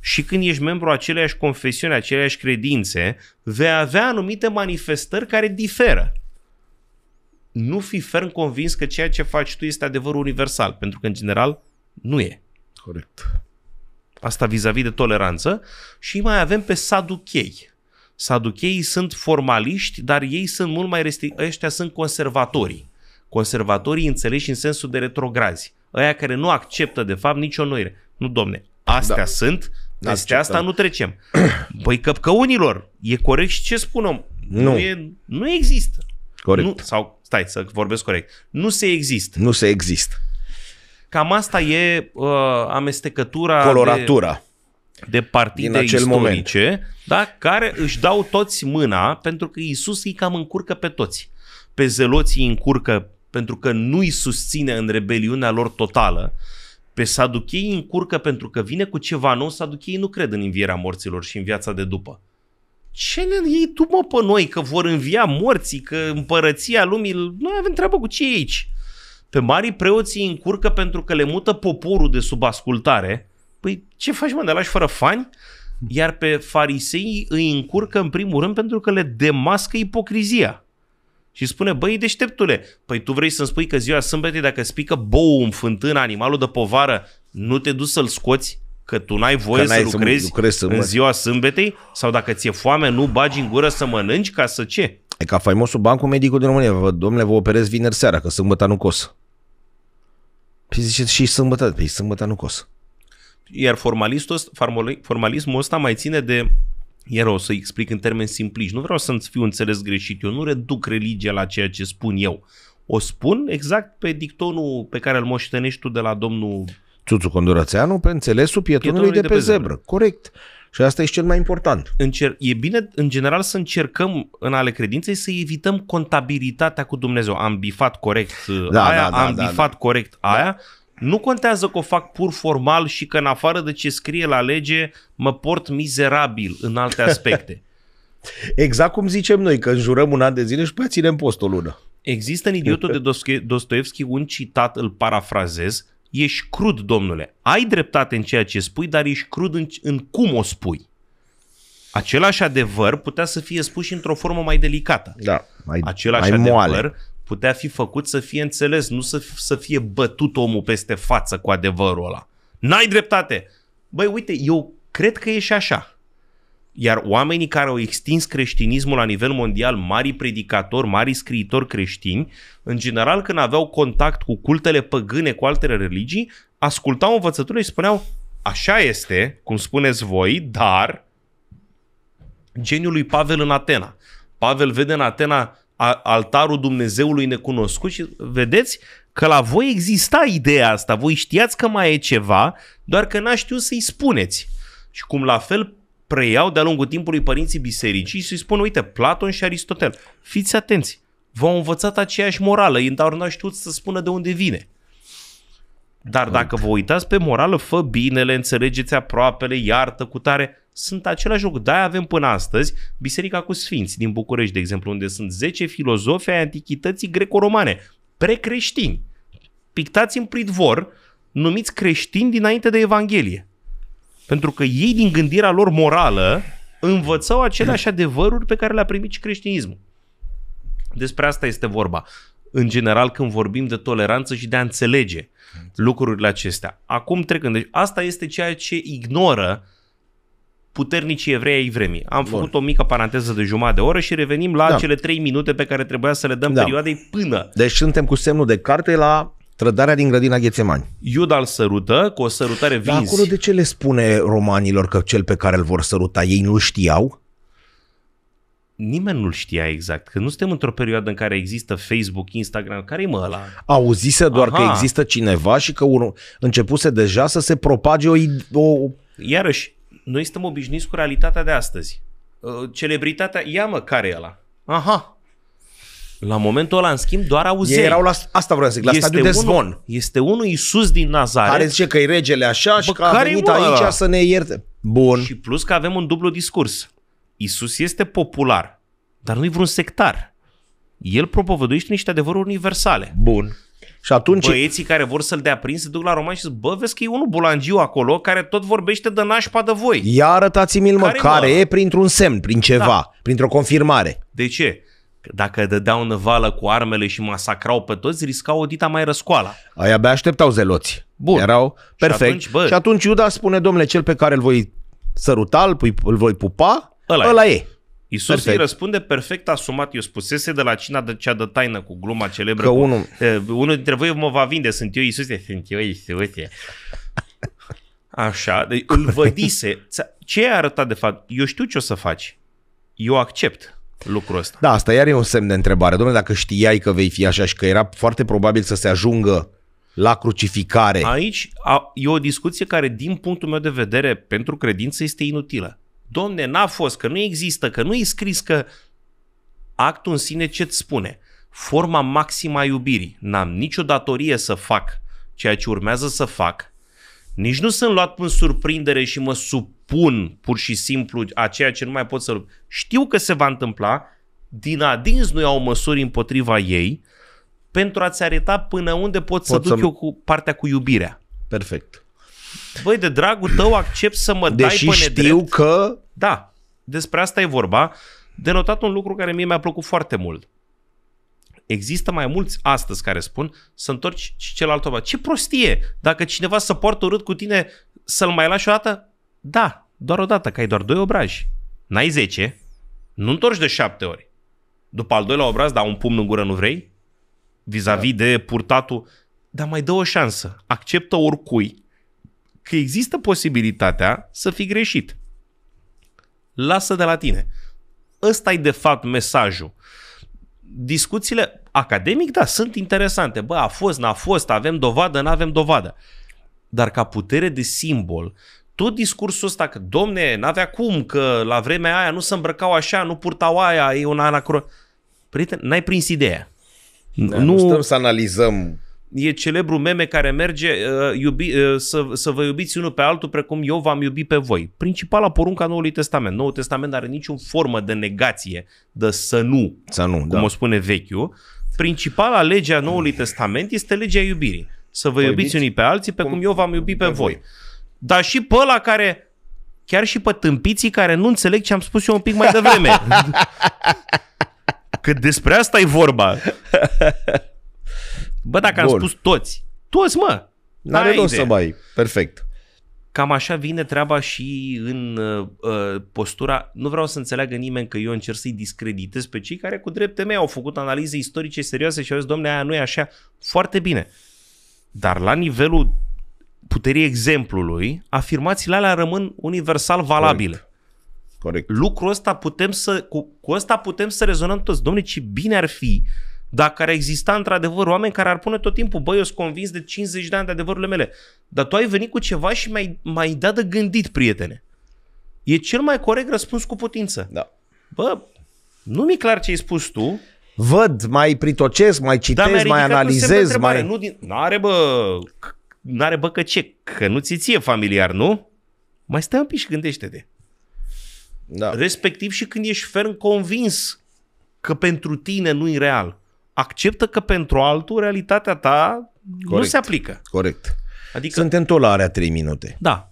Și când ești membru aceleiași confesiuni, aceleiași credințe, vei avea anumite manifestări care diferă. Nu fi ferm convins că ceea ce faci tu este adevărul universal, pentru că, în general, nu e. Corect. Asta vis-a-vis de toleranță. Și mai avem pe saduchei. Saducheii sunt formaliști, dar ei sunt mult mai restrictivi. Ăștia sunt conservatorii. Conservatorii înțelegi în sensul de retrograzi ăia care nu acceptă de fapt nicio noire. Nu, domne, astea da. sunt, peste Acceptăm. asta nu trecem. Băi, [clears throat] căpcăunilor, e corect și ce spun om? Nu. Nu, e, nu există. Corect. Nu, sau, stai să vorbesc corect. Nu se există. Nu se există. Cam asta e uh, amestecătura. Coloratura. De de partide Din acel istorice, moment. Da, care își dau toți mâna pentru că Isus îi cam încurcă pe toți. Pe zeloții încurcă pentru că nu îi susține în rebeliunea lor totală, pe îi încurcă pentru că vine cu ceva nou, Saduchei nu cred în învierea morților și în viața de după. Ce ne iei tu mă pe noi că vor învia morții, că împărăția lumii, noi avem treabă cu ce e aici. Pe marii preoții încurcă pentru că le mută poporul de sub ascultare. Păi ce faci mă, ne lași fără fani? Iar pe farisei îi încurcă în primul rând pentru că le demască ipocrizia și spune, băi, deșteptule, păi tu vrei să-mi spui că ziua sâmbetei, dacă spică bou în fântână animalul de povară, nu te duci să-l scoți? Că tu n-ai voie că n-ai să, să lucrezi, în ziua sâmbetei? Sau dacă ți-e foame, nu bagi în gură să mănânci ca să ce? E ca faimosul bancul medicul din România. Vă, domnule, vă operez vineri seara, că sâmbătă nu cos. Păi zice, și sâmbătă, păi sâmbătă nu cos. Iar formalistul, formalismul ăsta mai ține de iar o să explic în termeni simpliști. Nu vreau să-ți fiu înțeles greșit. Eu nu reduc religia la ceea ce spun eu. O spun exact pe dictonul pe care îl moștenești tu de la domnul... Țuțu Condurățeanu pe înțelesul pietonului, pietonului de, de pe, zebră. zebră. Corect. Și asta e cel mai important. Încer- e bine, în general, să încercăm în ale credinței să evităm contabilitatea cu Dumnezeu. Am bifat corect da, aia, da, da, am da, bifat da. corect aia, da nu contează că o fac pur formal și că în afară de ce scrie la lege, mă port mizerabil în alte aspecte. [laughs] exact cum zicem noi, că înjurăm un an de zile și pe ținem post o lună. Există în idiotul de Dostoevski un citat, îl parafrazez, ești crud, domnule. Ai dreptate în ceea ce spui, dar ești crud în, în cum o spui. Același adevăr putea să fie spus și într-o formă mai delicată. Da, mai, Același mai adevăr moale putea fi făcut să fie înțeles, nu să, să fie bătut omul peste față cu adevărul ăla. N-ai dreptate! Băi, uite, eu cred că e și așa. Iar oamenii care au extins creștinismul la nivel mondial, mari predicatori, mari scriitori creștini, în general când aveau contact cu cultele păgâne, cu altele religii, ascultau învățăturile și spuneau așa este, cum spuneți voi, dar geniul lui Pavel în Atena. Pavel vede în Atena altarul Dumnezeului necunoscut și vedeți că la voi exista ideea asta, voi știați că mai e ceva, doar că n-a știut să-i spuneți. Și cum la fel preiau de-a lungul timpului părinții bisericii și îi spun, uite, Platon și Aristotel, fiți atenți, v-au învățat aceeași morală, dar n a știut să spună de unde vine. Dar dacă vă uitați pe morală, fă binele, înțelegeți aproapele, iartă cu tare, sunt același lucru. de avem până astăzi Biserica cu Sfinți din București, de exemplu, unde sunt 10 filozofi ai antichității greco-romane, precreștini, pictați în pridvor, numiți creștini dinainte de Evanghelie. Pentru că ei, din gândirea lor morală, învățau aceleași adevăruri pe care le-a primit și creștinismul. Despre asta este vorba. În general, când vorbim de toleranță și de a înțelege lucrurile acestea. Acum trecând, deci asta este ceea ce ignoră uh, puternicii evrei ai vremii. Am Bun. făcut o mică paranteză de jumătate de oră și revenim la da. cele trei minute pe care trebuia să le dăm da. perioadei până. Deci suntem cu semnul de carte la trădarea din grădina Ghețemani. Iuda îl sărută cu o sărutare vinzi. Dar acolo de ce le spune romanilor că cel pe care îl vor săruta ei nu știau? nimeni nu-l știa exact, că nu suntem într-o perioadă în care există Facebook, Instagram, care e mă ăla? Auzise doar Aha. că există cineva și că un... începuse deja să se propage o... o... Iarăși, noi suntem obișnuiți cu realitatea de astăzi. Uh, celebritatea, ia mă, care e ăla? Aha. La momentul ăla, în schimb, doar auzei. erau la, asta vreau să zic, la este stadiul de zvon. este unul Iisus din Nazaret. Care zice că e regele așa Bă, și că a venit aici ala? să ne ierte. Bun. Și plus că avem un dublu discurs. Iisus este popular, dar nu-i vreun sectar. El propovăduiește niște adevăruri universale. Bun. Și atunci... Băieții care vor să-l dea prins se duc la roman și zic, bă, vezi că e unul bulangiu acolo care tot vorbește de nașpa de voi. Ia arătați-mi-l, mă, care, care mă? e printr-un semn, prin da. ceva, da. printr-o confirmare. De ce? Dacă dădeau vală cu armele și masacrau pe toți, riscau o dita mai răscoala. Aia abia așteptau zeloți. Bun. Erau perfect. Și atunci, bă... și atunci Iuda spune, domnule, cel pe care îl voi săruta, îl, îl voi pupa, ăla, ăla e. e. Isus Perfect. îi răspunde perfect asumat. Eu spusese de la cina de cea de taină cu gluma celebră. Că unul... Uh, unul dintre voi mă va vinde. Sunt eu Iisuse, sunt eu Iisuse. Așa, deci îl [laughs] vădise. Ce ai arătat de fapt? Eu știu ce o să faci. Eu accept lucrul ăsta. Da, asta iar e un semn de întrebare. Domnule, dacă știai că vei fi așa și că era foarte probabil să se ajungă la crucificare. Aici a, e o discuție care, din punctul meu de vedere, pentru credință este inutilă domne, n-a fost, că nu există, că nu e scris, că actul în sine ce-ți spune? Forma maximă a iubirii. N-am nicio datorie să fac ceea ce urmează să fac. Nici nu sunt luat în surprindere și mă supun pur și simplu a ceea ce nu mai pot să... Știu că se va întâmpla, din adins nu iau măsuri împotriva ei pentru a-ți arăta până unde pot, pot să duc să... eu cu partea cu iubirea. Perfect băi, de dragul tău accept să mă Deși dai pe știu nedrept. că... Da, despre asta e vorba. De notat un lucru care mie mi-a plăcut foarte mult. Există mai mulți astăzi care spun să întorci și celălalt oba. Ce prostie! Dacă cineva să poartă urât cu tine, să-l mai lași o dată? Da, doar o dată, că ai doar doi obraji. N-ai zece, nu întorci de șapte ori. După al doilea obraz, da, un pumn în gură nu vrei? Vis-a-vis da. de purtatul. Dar mai dă o șansă. Acceptă oricui că există posibilitatea să fi greșit. Lasă de la tine. Ăsta e de fapt mesajul. Discuțiile academic, da, sunt interesante. Bă, a fost, n-a fost, avem dovadă, n-avem dovadă. Dar ca putere de simbol, tot discursul ăsta că, domne, n-avea cum, că la vremea aia nu se îmbrăcau așa, nu purtau aia, e un anacron. Prieten, n-ai prins ideea. Da, nu, nu stăm să analizăm e celebru meme care merge uh, iubi, uh, să, să vă iubiți unul pe altul precum eu v-am iubit pe voi. Principala porunca Noului Testament. Noul Testament are niciun formă de negație, de să nu, să nu cum da. o spune vechiul. Principala lege a Noului Testament este legea iubirii. Să vă, vă iubiți, unii pe alții pe cum, cum eu v-am iubit pe, pe voi. voi. Dar și pe ăla care, chiar și pe tâmpiții care nu înțeleg ce am spus eu un pic mai devreme. [laughs] Că despre asta e vorba. Bă, dacă Bun. am spus toți, toți mă, N-are rost să mai, perfect. Cam așa vine treaba și în uh, uh, postura, nu vreau să înțeleagă nimeni că eu încerc să-i discreditez pe cei care cu drepte mei au făcut analize istorice serioase și au zis, domne, aia nu e așa, foarte bine. Dar la nivelul puterii exemplului, afirmațiile alea rămân universal valabile. Corect. Corect. Lucrul ăsta putem să, cu, cu ăsta putem să rezonăm toți. Domne, ce bine ar fi dacă ar exista într-adevăr oameni care ar pune tot timpul, băi, eu sunt convins de 50 de ani de adevărurile mele, dar tu ai venit cu ceva și mai mai dat de gândit, prietene. E cel mai corect răspuns cu putință. Da. Bă, nu mi-e clar ce ai spus tu. Văd, mai pritocesc, mai da, citesc, da, mai analizez. Mai... Nu din... N-are bă, n-are bă că ce, că nu ți ție familiar, nu? Mai stai un pic și gândește-te. Da. Respectiv și când ești ferm convins că pentru tine nu e real acceptă că pentru altul realitatea ta Corect. nu se aplică. Corect. Adică, Suntem tot la area 3 minute. Da.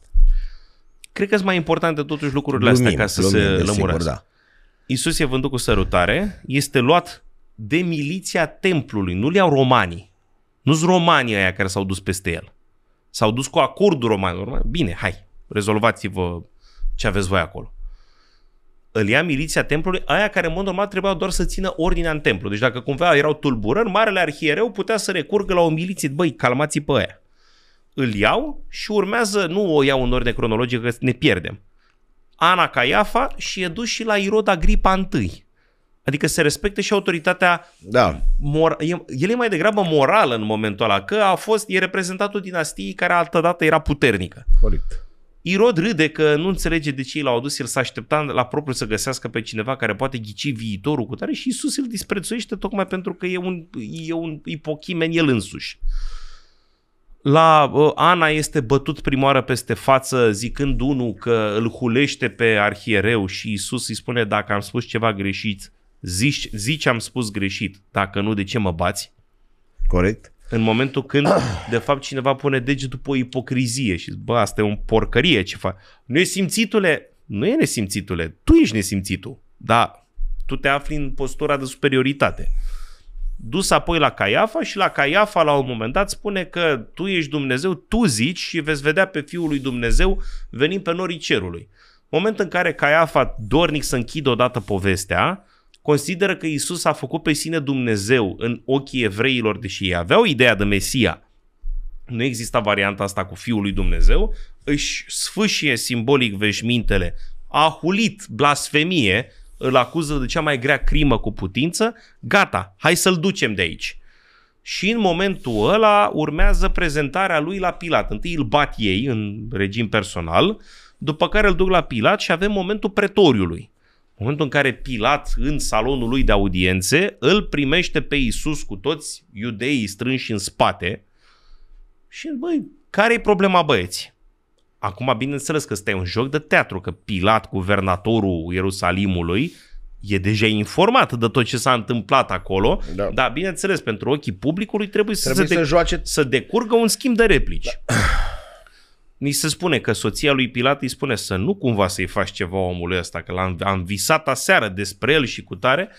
Cred că sunt mai importante totuși lucrurile glumim, astea ca să glumim, se lămurească. Da. Isus e vândut cu sărutare, este luat de miliția templului, nu-l iau romanii. nu sunt romanii aia care s-au dus peste el. S-au dus cu acordul romanilor. Bine, hai, rezolvați-vă ce aveți voi acolo îl ia miliția templului, aia care în mod normal trebuiau doar să țină ordinea în templu. Deci dacă cumva erau tulburări, marele arhiereu putea să recurgă la o miliție, băi, calmați pe aia. Îl iau și urmează, nu o iau în ordine cronologică, că ne pierdem. Ana Caiafa și e dus și la Iroda Gripa I. Adică se respectă și autoritatea. Da. Mor- el e mai degrabă morală în momentul ăla, că a fost, e reprezentatul dinastiei care altădată era puternică. Corect. Irod râde că nu înțelege de ce l-au adus, el s-a aștepta la propriu să găsească pe cineva care poate ghici viitorul cu tare și Isus îl disprețuiește tocmai pentru că e un, e un ipochimen el însuși. La uh, Ana este bătut primoară peste față zicând unul că îl hulește pe arhiereu și Isus îi spune dacă am spus ceva greșit, zici, zici am spus greșit, dacă nu de ce mă bați? Corect. În momentul când, [coughs] de fapt, cineva pune degetul pe o ipocrizie și zice, bă, asta e o porcărie ce fac. Nu e simțitule, nu e nesimțitule, tu ești nesimțitul, dar tu te afli în postura de superioritate. Dus apoi la Caiafa și la Caiafa la un moment dat spune că tu ești Dumnezeu, tu zici și veți vedea pe Fiul lui Dumnezeu venind pe norii cerului. Moment în care Caiafa dornic să închidă odată povestea, consideră că Isus a făcut pe sine Dumnezeu în ochii evreilor, deși ei aveau ideea de Mesia, nu exista varianta asta cu Fiul lui Dumnezeu, își sfâșie simbolic veșmintele, a hulit blasfemie, îl acuză de cea mai grea crimă cu putință, gata, hai să-l ducem de aici. Și în momentul ăla urmează prezentarea lui la Pilat. Întâi îl bat ei în regim personal, după care îl duc la Pilat și avem momentul pretoriului momentul în care Pilat, în salonul lui de audiențe, îl primește pe Isus cu toți iudeii strânși în spate și, băi, care e problema băieți? Acum, bineînțeles că stai un joc de teatru, că Pilat, guvernatorul Ierusalimului, e deja informat de tot ce s-a întâmplat acolo, da. dar bineînțeles, pentru ochii publicului trebuie, trebuie să, să, de- joace... să decurgă un schimb de replici. Da. Ni se spune că soția lui Pilat îi spune să nu cumva să-i faci ceva omului ăsta, că l-am am visat aseară despre el și cu tare.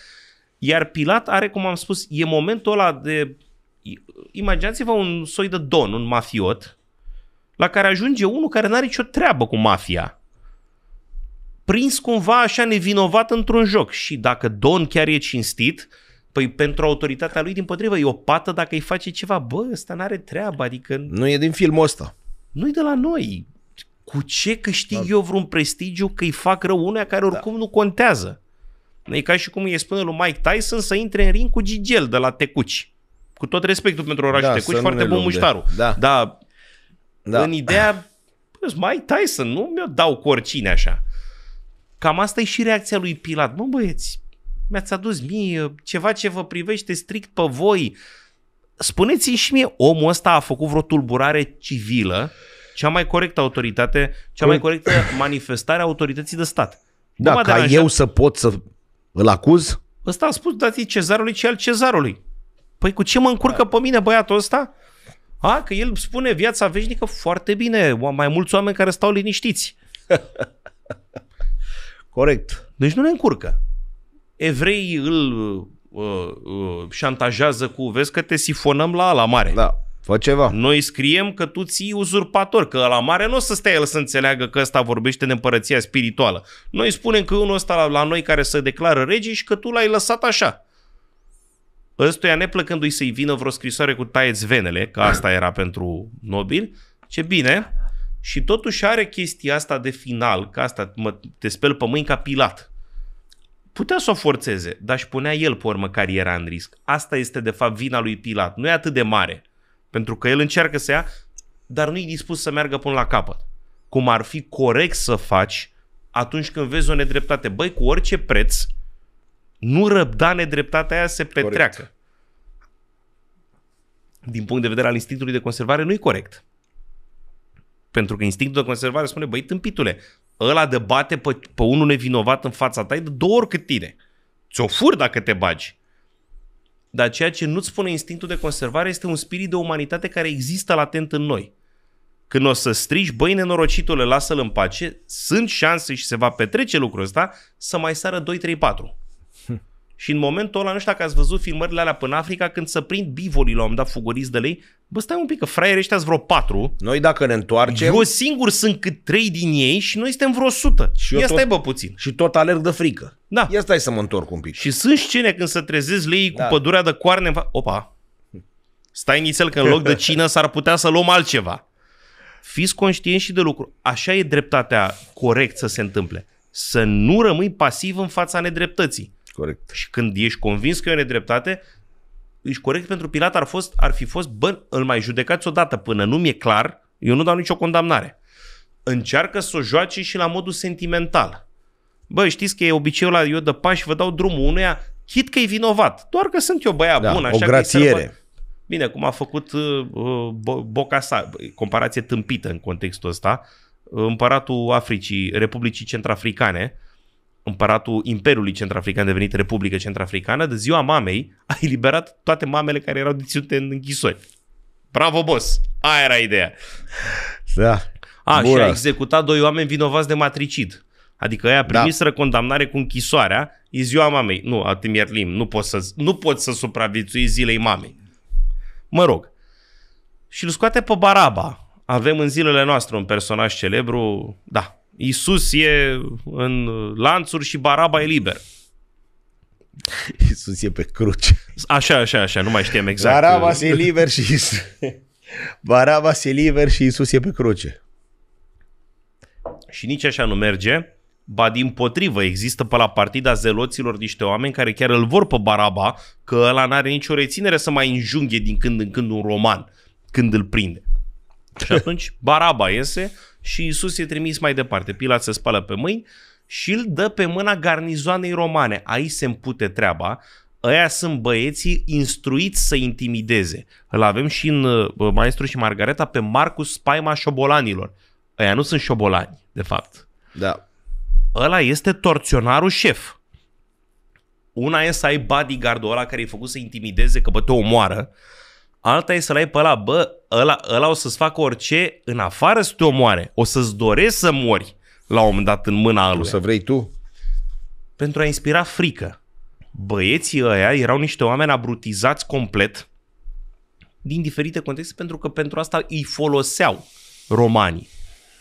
Iar Pilat are, cum am spus, e momentul ăla de... Imaginați-vă un soi de don, un mafiot, la care ajunge unul care n-are nicio treabă cu mafia. Prins cumva așa nevinovat într-un joc. Și dacă Don chiar e cinstit, Păi pentru autoritatea lui, din potrivă, e o pată dacă îi face ceva. Bă, ăsta n-are treabă, adică... Nu e din filmul ăsta nu-i de la noi. Cu ce câștig da. eu vreun prestigiu că i fac rău unea care da. oricum da. nu contează? E ca și cum îi spune lui Mike Tyson să intre în ring cu Gigel de la Tecuci. Cu tot respectul pentru orașul da, Tecuci, foarte bun muștarul. Da. Dar da. în ideea, Mike Tyson, nu mi-o dau cu oricine așa. Cam asta e și reacția lui Pilat. Mă băieți, mi-ați adus mie ceva ce vă privește strict pe voi, spuneți-mi și mie, omul ăsta a făcut vreo tulburare civilă, cea mai corectă autoritate, cea mai corectă manifestare a autorității de stat. Da, Cum ca deranjat? eu să pot să îl acuz? Ăsta a spus, dați cezarului ce al cezarului. Păi cu ce mă încurcă da. pe mine băiatul ăsta? A, că el spune viața veșnică foarte bine, mai mulți oameni care stau liniștiți. [laughs] Corect. Deci nu ne încurcă. Evrei îl uh, uh, șantajează cu, vezi că te sifonăm la la mare. Da, fă ceva. Noi scriem că tu ții uzurpator, că la mare nu o să stea el să înțeleagă că ăsta vorbește de împărăția spirituală. Noi spunem că unul ăsta la, la noi care se declară regii și că tu l-ai lăsat așa. Ăstuia neplăcându-i să-i vină vreo scrisoare cu taieți venele, că asta era pentru nobil, ce bine, și totuși are chestia asta de final, că asta mă, te speli pe mâini ca Pilat. Putea să o forțeze, dar își punea el pe urmă cariera în risc. Asta este de fapt vina lui Pilat. Nu e atât de mare, pentru că el încearcă să ia, dar nu e dispus să meargă până la capăt. Cum ar fi corect să faci atunci când vezi o nedreptate. Băi, cu orice preț, nu răbda nedreptatea aia se petreacă. Corect. Din punct de vedere al instinctului de conservare, nu e corect. Pentru că instinctul de conservare spune, băi, tâmpitule, ăla de bate pe, pe unul nevinovat în fața ta e de două ori cât tine. Ți-o fur dacă te bagi. Dar ceea ce nu-ți spune instinctul de conservare este un spirit de umanitate care există latent în noi. Când o să strigi, băi, nenorocitule, lasă-l în pace, sunt șanse și se va petrece lucrul ăsta să mai sară 2, 3, 4. Și în momentul ăla, nu știu dacă ați văzut filmările alea până Africa, când să prind bivolii la un dat fugoriți de lei, bă, stai un pic, că fraierii ăștia vreo patru. Noi dacă ne întoarcem... Eu singur sunt cât trei din ei și noi suntem vreo sută. Și Ia tot, stai, bă, puțin. Și tot alerg de frică. Da. Ia stai să mă întorc un pic. Și sunt scene când se trezesc lei da. cu pădurea de coarne. Opa, stai nițel că în loc de cină s-ar putea să luăm altceva. Fiți conștienți și de lucru. Așa e dreptatea corect să se întâmple. Să nu rămâi pasiv în fața nedreptății Corect. Și când ești convins că e o nedreptate, ești corect pentru Pilat ar, fost, ar fi fost, bă, îl mai judecați odată până nu mi-e clar, eu nu dau nicio condamnare. Încearcă să o joace și la modul sentimental. Bă, știți că e obiceiul la eu de pași, vă dau drumul unuia, chit că e vinovat, doar că sunt eu băiat da, bun, așa o grațiere. că Bine, cum a făcut uh, Boca sa, comparație tâmpită în contextul ăsta, împăratul Africii, Republicii Centrafricane, împăratul Imperiului Centrafrican devenit Republică Centrafricană, de ziua mamei a eliberat toate mamele care erau deținute în închisori. Bravo, boss! Aia era ideea. Da. A, și a executat doi oameni vinovați de matricid. Adică aia da. primis da. condamnare cu închisoarea, e ziua mamei. Nu, Artem Ierlim, nu poți să, nu poți să supraviețui zilei mamei. Mă rog. Și îl scoate pe Baraba. Avem în zilele noastre un personaj celebru, da, Isus e în lanțuri și Baraba e liber. [laughs] Isus e pe cruce. Așa, așa, așa, nu mai știam exact. Baraba uh, e liber și Isus... [laughs] Baraba e liber și Isus e pe cruce. Și nici așa nu merge. Ba din potrivă, există pe la partida zeloților niște oameni care chiar îl vor pe Baraba, că ăla n-are nicio reținere să mai înjunghe din când în când un roman când îl prinde. Și atunci Baraba iese și Isus e trimis mai departe. Pilat se spală pe mâini și îl dă pe mâna garnizoanei romane. Aici se împute treaba. Ăia sunt băieții instruiți să intimideze. Îl avem și în uh, Maestru și Margareta pe Marcus Spaima șobolanilor. Ăia nu sunt șobolani, de fapt. Da. Ăla este torționarul șef. Una e să ai bodyguard-ul ăla care e făcut să intimideze că bă, te omoară. Uh, alta e să-l ai pe ăla, bă, ăla, ăla o să-ți facă orice în afară să te omoare. O să-ți dorești să mori la un moment dat în mâna alu. O să vrei tu? Pentru a inspira frică. Băieții ăia erau niște oameni abrutizați complet din diferite contexte pentru că pentru asta îi foloseau romanii.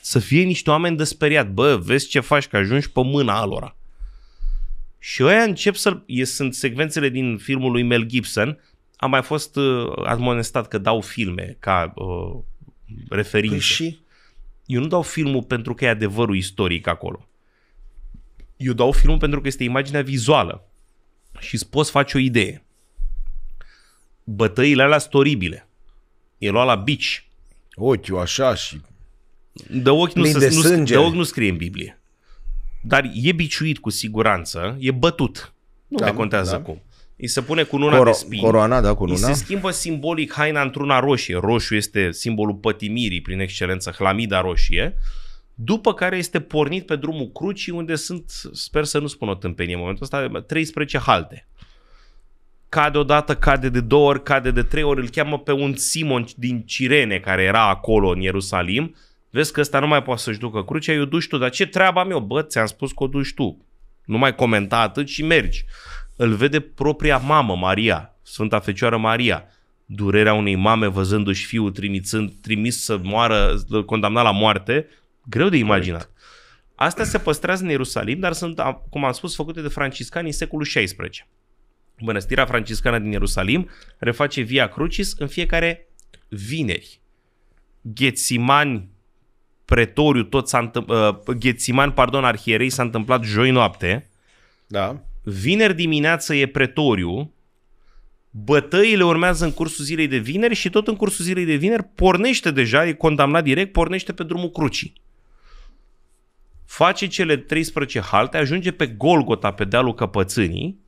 Să fie niște oameni desperiat. Bă, vezi ce faci că ajungi pe mâna alora. Și ăia încep să... sunt secvențele din filmul lui Mel Gibson am mai fost uh, admonestat că dau filme ca uh, referință. Păi și? Eu nu dau filmul pentru că e adevărul istoric acolo. Eu dau filmul pentru că este imaginea vizuală și îți poți face o idee. Bătăile alea storibile. E luat la bici. Ochiul așa și... De ochi, nu, se, de nu, de ochi nu scrie în Biblie. Dar e biciuit cu siguranță, e bătut. Nu da, mai contează da. cum. Îi se pune cu luna Coro- de spini. Coroana, da, cu luna. Îi se schimbă simbolic haina într-una roșie. Roșu este simbolul pătimirii prin excelență, hlamida roșie. După care este pornit pe drumul Crucii, unde sunt, sper să nu spun o tâmpenie în momentul ăsta, 13 halte. Cade odată, cade de două ori, cade de trei ori, îl cheamă pe un Simon din Cirene, care era acolo în Ierusalim. Vezi că ăsta nu mai poate să-și ducă crucea, eu duci tu, dar ce treaba mea? Bă, ți-am spus că o duci tu. Nu mai comenta atât și mergi îl vede propria mamă, Maria, Sfânta Fecioară Maria, durerea unei mame văzându-și fiul trimițând, trimis să moară, condamnat la moarte, greu de imaginat. Astea se păstrează în Ierusalim, dar sunt, cum am spus, făcute de franciscani în secolul XVI. Mănăstirea franciscană din Ierusalim reface Via Crucis în fiecare vineri. Ghețimani, pretoriu, tot s-a întâmplat, uh, pardon, arhierei s-a întâmplat joi noapte. Da vineri dimineață e pretoriu, bătăile urmează în cursul zilei de vineri și tot în cursul zilei de vineri pornește deja, e condamnat direct, pornește pe drumul crucii. Face cele 13 halte, ajunge pe Golgota, pe dealul Căpățânii,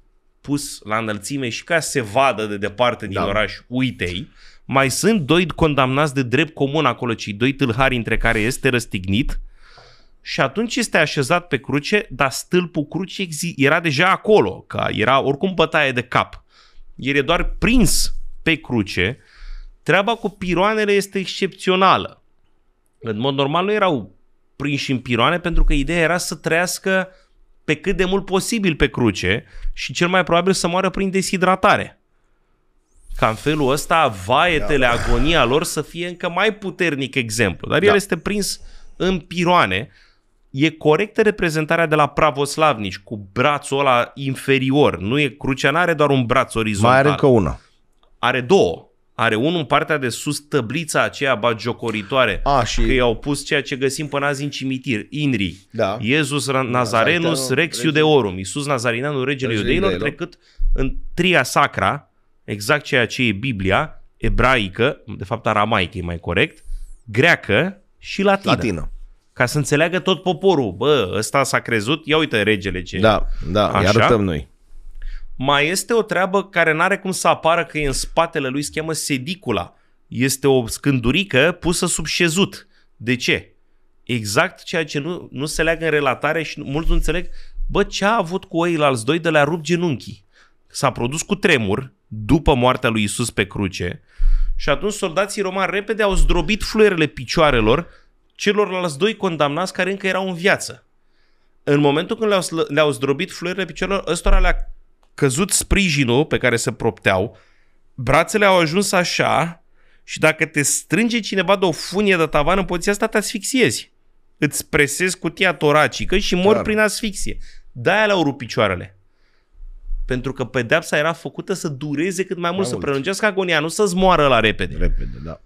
pus la înălțime și ca să se vadă de departe din da. oraș, uitei mai sunt doi condamnați de drept comun acolo, cei doi tâlhari între care este răstignit și atunci este așezat pe cruce, dar stâlpul crucii era deja acolo, că era oricum bătaie de cap. El e doar prins pe cruce. Treaba cu piroanele este excepțională. În mod normal nu erau prinși în piroane pentru că ideea era să trăiască pe cât de mult posibil pe cruce și cel mai probabil să moară prin deshidratare. Ca în felul ăsta, vaetele, da. agonia lor să fie încă mai puternic exemplu. Dar el da. este prins în piroane e corectă reprezentarea de la pravoslavnici, cu brațul ăla inferior. Nu e, crucea nu are doar un braț orizontal. Mai are încă una. Are două. Are unul în partea de sus tăblița aceea bagiocoritoare, A, și... că i-au pus ceea ce găsim până azi în cimitir, Inri, da. Iesus da, Nazarenus, Rex Iudeorum, Iisus Nazarineanul, regele, iudeilor, trecut în tria sacra, exact ceea ce e Biblia, ebraică, de fapt aramaică e mai corect, greacă și latină. latină ca să înțeleagă tot poporul. Bă, ăsta s-a crezut, ia uite regele ce... Da, da, Așa? arătăm noi. Mai este o treabă care n-are cum să apară că e în spatele lui, se cheamă sedicula. Este o scândurică pusă sub șezut. De ce? Exact ceea ce nu, nu se leagă în relatare și mulți nu înțeleg. Bă, ce a avut cu ei la alți doi de la rup genunchii? S-a produs cu tremur după moartea lui Isus pe cruce și atunci soldații romani repede au zdrobit fluierele picioarelor celorlalți doi condamnați care încă erau în viață. În momentul când le-au, le zdrobit fluierele picioarelor, ăstora le-a căzut sprijinul pe care se propteau, brațele au ajuns așa și dacă te strânge cineva de o funie de tavan în poziția asta, te asfixiezi. Îți presezi cutia toracică și mor Clar. prin asfixie. De-aia le-au rupt picioarele. Pentru că pedeapsa era făcută să dureze cât mai mult, mai să mult. prelungească agonia, nu să-ți moară la repede. Repede, da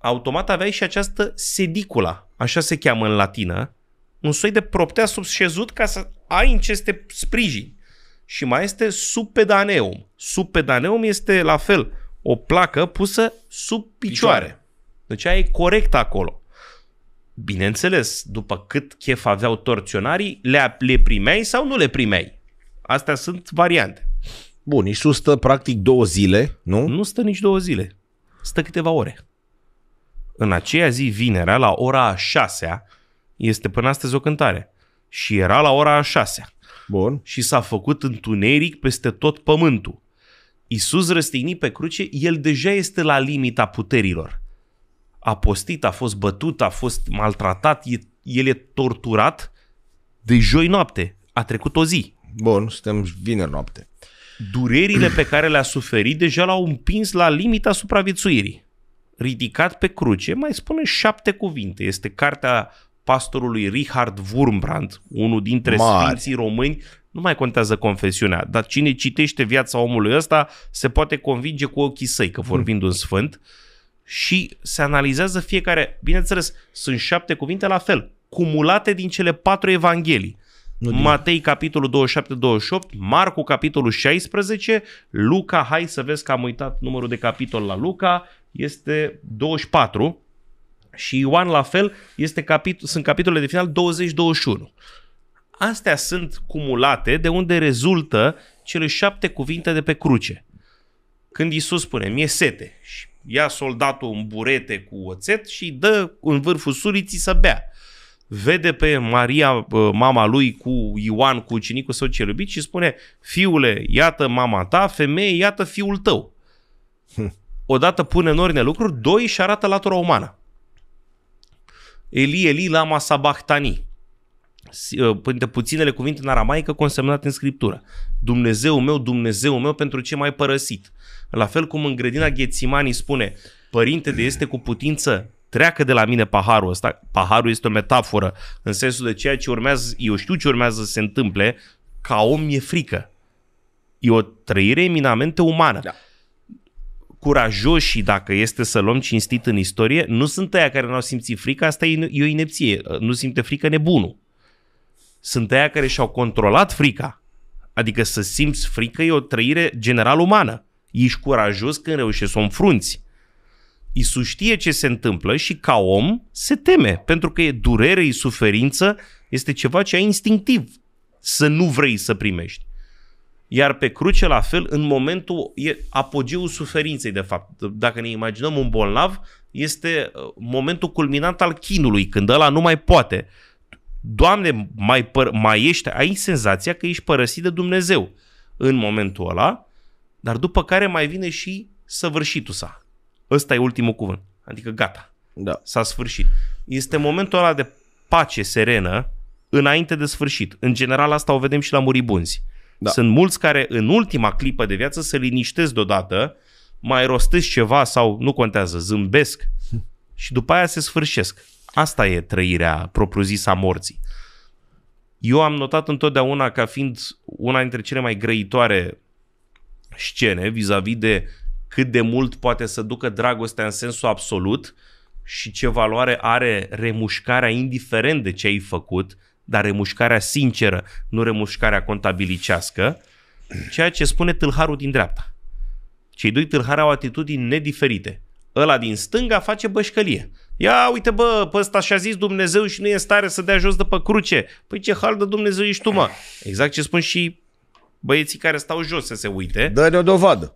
automat aveai și această sedicula, așa se cheamă în latină, un soi de proptea subșezut ca să ai în ce să te sprijini. Și mai este subpedaneum. Subpedaneum este la fel o placă pusă sub picioare. picioare. Deci aia e corect acolo. Bineînțeles, după cât chef aveau torționarii, le, le primeai sau nu le primeai. Astea sunt variante. Bun, Iisus stă practic două zile, nu? Nu stă nici două zile. Stă câteva ore în aceea zi, vinerea, la ora 6 este până astăzi o cântare. Și era la ora 6 Bun. Și s-a făcut întuneric peste tot pământul. Iisus răstignit pe cruce, el deja este la limita puterilor. A postit, a fost bătut, a fost maltratat, el e torturat de joi noapte. A trecut o zi. Bun, suntem vineri noapte. Durerile pe care le-a suferit deja l-au împins la limita supraviețuirii ridicat pe cruce, mai spune șapte cuvinte. Este cartea pastorului Richard Wurmbrand, unul dintre Mare. sfinții români, nu mai contează confesiunea, dar cine citește viața omului ăsta se poate convinge cu ochii săi că vorbind un sfânt și se analizează fiecare, bineînțeles, sunt șapte cuvinte la fel, cumulate din cele patru evanghelii. Nu din... Matei, capitolul 27-28, Marcu, capitolul 16, Luca, hai să vezi că am uitat numărul de capitol la Luca, este 24 și Ioan, la fel, este capit- sunt capitolele de final 20-21. Astea sunt cumulate de unde rezultă cele șapte cuvinte de pe cruce. Când Iisus spune, mi-e sete, și ia soldatul un burete cu oțet și dă în vârful suriții să bea vede pe Maria, mama lui, cu Ioan, cu ucenicul său cel iubit și spune, fiule, iată mama ta, femeie, iată fiul tău. Odată pune în ordine lucruri, doi și arată latura umană. Eli, Eli, lama sabachtani. Ă, printre puținele cuvinte în aramaică consemnate în scriptură. Dumnezeu meu, Dumnezeu meu, pentru ce m-ai părăsit? La fel cum în grădina Ghețimanii spune, Părinte de este cu putință, treacă de la mine paharul ăsta. Paharul este o metaforă în sensul de ceea ce urmează, eu știu ce urmează să se întâmple, ca om e frică. E o trăire eminamente umană. Da. Curajoșii, dacă este să luăm cinstit în istorie, nu sunt aia care n-au simțit frică, asta e, e o inepție. Nu simte frică nebunul. Sunt aia care și-au controlat frica. Adică să simți frică e o trăire general umană. Ești curajos când reușești să o înfrunți Isus știe ce se întâmplă și ca om se teme, pentru că e durere, e suferință, este ceva ce ai instinctiv să nu vrei să primești. Iar pe cruce, la fel, în momentul, e apogeul suferinței, de fapt. Dacă ne imaginăm un bolnav, este uh, momentul culminant al chinului, când ăla nu mai poate. Doamne, mai, păr- mai ești, ai senzația că ești părăsit de Dumnezeu în momentul ăla, dar după care mai vine și săvârșitul sa, ăsta e ultimul cuvânt. Adică gata. Da. S-a sfârșit. Este momentul ăla de pace serenă înainte de sfârșit. În general asta o vedem și la muribunzi. Da. Sunt mulți care în ultima clipă de viață se liniștesc deodată, mai rostesc ceva sau nu contează, zâmbesc [laughs] și după aia se sfârșesc. Asta e trăirea propriu-zisă a morții. Eu am notat întotdeauna ca fiind una dintre cele mai grăitoare scene vis-a-vis de cât de mult poate să ducă dragostea în sensul absolut și ce valoare are remușcarea indiferent de ce ai făcut, dar remușcarea sinceră, nu remușcarea contabilicească, ceea ce spune tâlharul din dreapta. Cei doi tâlhari au atitudini nediferite. Ăla din stânga face bășcălie. Ia uite bă, pe ăsta și-a zis Dumnezeu și nu e în stare să dea jos de pe cruce. Păi ce hal de Dumnezeu ești tu, mă? Exact ce spun și băieții care stau jos să se uite. Dă-ne o dovadă.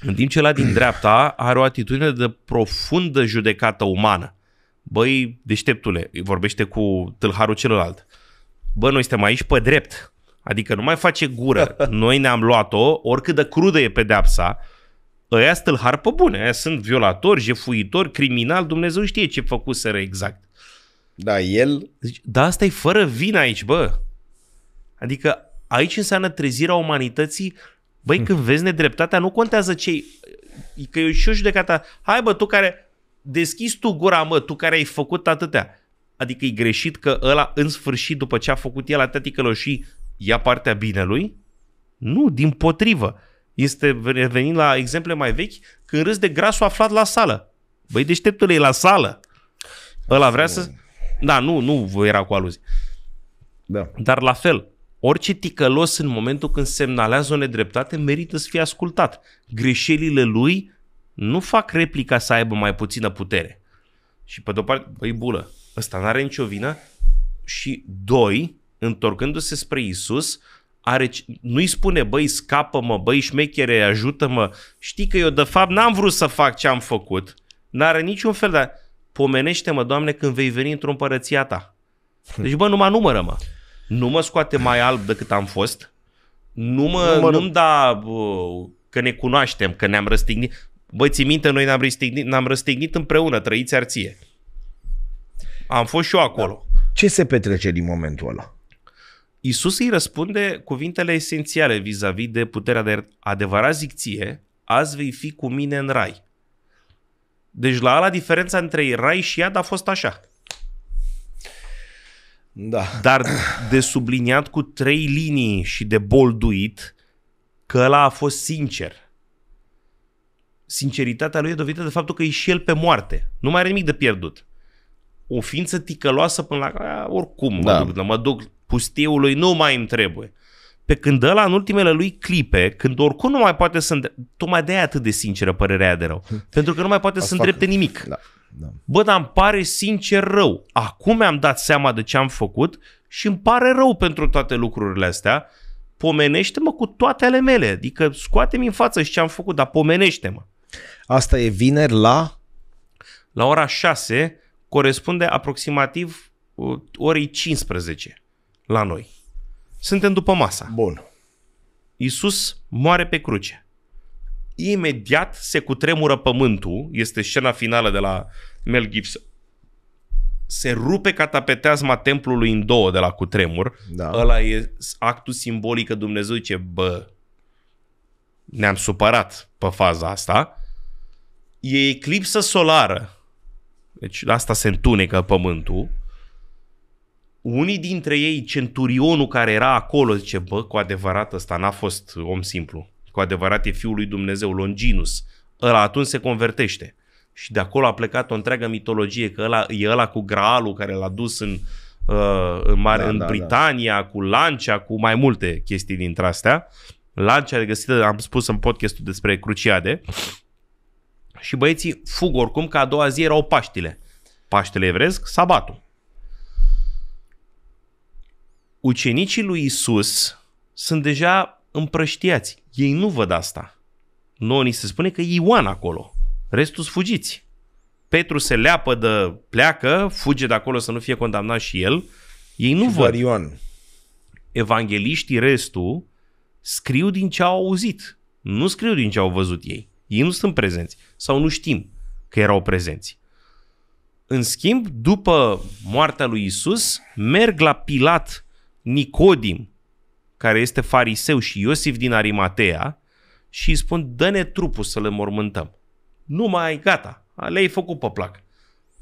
În timp ce la din dreapta are o atitudine de profundă judecată umană. Băi, deșteptule, vorbește cu tâlharul celălalt. Bă, noi suntem aici pe drept. Adică nu mai face gură. [laughs] Noi ne-am luat-o, oricât de crudă e pedeapsa, ăia tâlhar pe bune, Aia sunt violatori, jefuitori, criminal, Dumnezeu știe ce făcuseră exact. Da, el... Zici, da, asta e fără vină aici, bă. Adică aici înseamnă trezirea umanității Băi, hm. când vezi nedreptatea, nu contează ce Că e și o judecată. Hai bă, tu care deschizi tu gura, mă, tu care ai făcut atâtea. Adică e greșit că ăla, în sfârșit, după ce a făcut el atâtea și ia partea binelui? Nu, din potrivă. Este revenind la exemple mai vechi, când râs de grasul aflat la sală. Băi, deșteptul e la sală. Ăla vrea să... Da, nu, nu era cu aluzi. Da. Dar la fel, Orice ticălos în momentul când semnalează o nedreptate merită să fie ascultat. Greșelile lui nu fac replica să aibă mai puțină putere. Și pe de-o parte, băi bulă, ăsta n-are nicio vină și doi, întorcându-se spre Isus, are, nu-i spune, băi, scapă-mă, băi, șmechere, ajută-mă. Știi că eu, de fapt, n-am vrut să fac ce am făcut. N-are niciun fel de... Pomenește-mă, Doamne, când vei veni într-o împărăția ta. Deci, bă, numai numără-mă nu mă scoate mai alb decât am fost, nu mă, nu mă nu-mi da bă, că ne cunoaștem, că ne-am răstignit. Băi, ții minte, noi ne-am răstignit, ne-am răstignit împreună, trăiți arție. Am fost și eu acolo. Da. Ce se petrece din momentul ăla? Isus îi răspunde cuvintele esențiale vis-a-vis de puterea de adevărat zicție, azi vei fi cu mine în rai. Deci la ala diferența între rai și iad a fost așa. Da. Dar de subliniat cu trei linii și de bolduit că ăla a fost sincer. Sinceritatea lui e dovedită de faptul că e și el pe moarte. Nu mai are nimic de pierdut. O ființă ticăloasă până la care oricum da. mă, duc, mă duc pustiului, nu mai îmi trebuie. Pe când ăla în ultimele lui clipe, când oricum nu mai poate să îndrepte, tocmai de atât de sinceră părerea de rău, [laughs] pentru că nu mai poate Asta să îndrepte fac... nimic. Da. Da. Bă, dar îmi pare sincer rău. Acum mi-am dat seama de ce am făcut și îmi pare rău pentru toate lucrurile astea. Pomenește-mă cu toate ale mele. Adică scoate-mi în față și ce am făcut, dar pomenește-mă. Asta e vineri la? La ora 6 corespunde aproximativ uh, orei 15 la noi. Suntem după masa. Bun. Iisus moare pe cruce imediat se cutremură pământul, este scena finală de la Mel Gibson. Se rupe catapeteazma templului în două de la cutremur. Da. Ăla e actul simbolic că Dumnezeu zice, bă, ne-am supărat pe faza asta. E eclipsă solară. Deci asta se întunecă pământul. Unii dintre ei, centurionul care era acolo, zice, bă, cu adevărat ăsta n-a fost om simplu cu adevărat e Fiul lui Dumnezeu, Longinus, ăla atunci se convertește. Și de acolo a plecat o întreagă mitologie, că ăla, e ăla cu graalul care l-a dus în, uh, în, mare, da, în da, da. Britania, da. cu lancia, cu mai multe chestii dintre astea. Lancia regăsită, am spus în podcastul despre Cruciade. Și băieții fug oricum, că a doua zi erau Paștile. Paștele evresc, sabatul. Ucenicii lui Isus sunt deja împrăștiați. Ei nu văd asta. Noi ni se spune că e Ioan acolo. Restul fugiți. Petru se leapă de pleacă, fuge de acolo să nu fie condamnat și el. Ei nu și văd. Ioan. Evangeliștii, restul, scriu din ce au auzit. Nu scriu din ce au văzut ei. Ei nu sunt prezenți. Sau nu știm că erau prezenți. În schimb, după moartea lui Isus, merg la Pilat, Nicodim, care este fariseu și Iosif din Arimatea și îi spun, dă-ne trupul să le mormântăm. Nu mai, gata, le-ai făcut pe plac.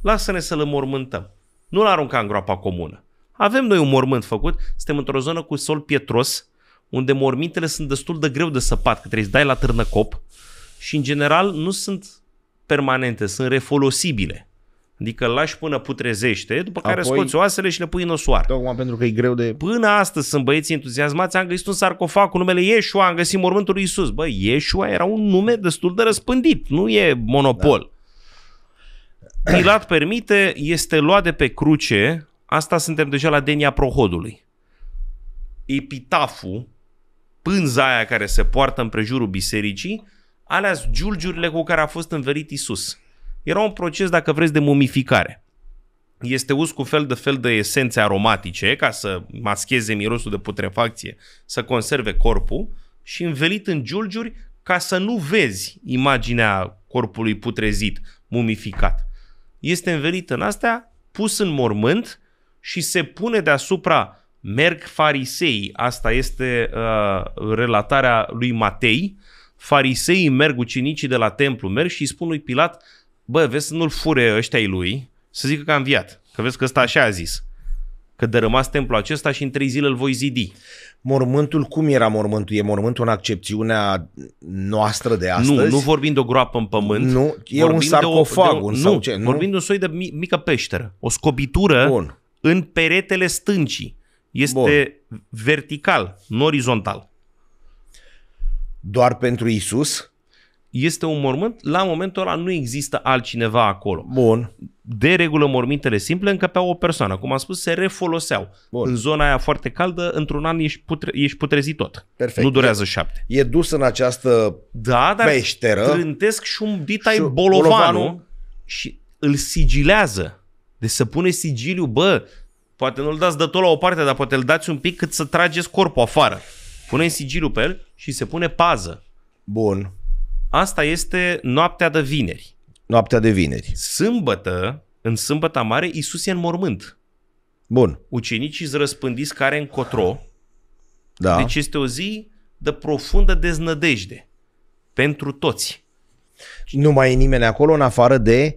Lasă-ne să le mormântăm. Nu-l arunca în groapa comună. Avem noi un mormânt făcut, suntem într-o zonă cu sol pietros, unde mormintele sunt destul de greu de săpat, că trebuie să dai la târnăcop și în general nu sunt permanente, sunt refolosibile. Adică lași până putrezește, după care Apoi, scoți oasele și le pui în osoar. Tocmai pentru că e greu de... Până astăzi sunt băieți entuziasmați, am găsit un sarcofag cu numele Yeshua, am găsit mormântul lui Isus. Bă, Yeshua era un nume destul de răspândit, nu e monopol. Da. Pilat permite, este luat de pe cruce, asta suntem deja la denia prohodului. Epitaful, pânza aia care se poartă în prejurul bisericii, alea giulgiurile cu care a fost înverit Isus. Era un proces, dacă vreți, de mumificare. Este us cu fel de fel de esențe aromatice ca să mascheze mirosul de putrefacție, să conserve corpul și învelit în giulgiuri ca să nu vezi imaginea corpului putrezit, mumificat. Este învelit în astea, pus în mormânt și se pune deasupra merg farisei. Asta este uh, relatarea lui Matei. Fariseii merg, ucenicii de la templu merg și îi spun lui Pilat, bă, vezi să nu-l fure ăștia lui, să zică că a înviat. Că vezi că ăsta așa a zis. Că rămas templul acesta și în trei zile îl voi zidi. Mormântul, cum era mormântul? E mormântul în accepțiunea noastră de astăzi? Nu, nu vorbim de o groapă în pământ. Nu, e un sarcofag. De o, de o, un, sau nu, ce, nu, vorbim de un soi de mică peșteră. O scobitură Bun. în peretele stâncii. Este Bun. vertical, nu orizontal. Doar pentru Isus? este un mormânt, la momentul ăla nu există altcineva acolo. Bun. De regulă mormintele simple încăpeau o persoană. Cum am spus, se refoloseau. Bun. În zona aia foarte caldă, într-un an ești, putre, ești putrezit tot. Perfect. Nu durează șapte. E dus în această da, dar peșteră. trântesc și un bitai bolovanu, bolovanu și îl sigilează. Deci să pune sigiliu, bă, poate nu-l dați de tot la o parte, dar poate îl dați un pic cât să trageți corpul afară. Pune sigiliu pe el și se pune pază. Bun. Asta este noaptea de vineri. Noaptea de vineri. Sâmbătă, în sâmbăta mare, Isus e în mormânt. Bun. Ucenicii îți răspândiți care încotro. Da. Deci este o zi de profundă deznădejde pentru toți. Nu mai e nimeni acolo în afară de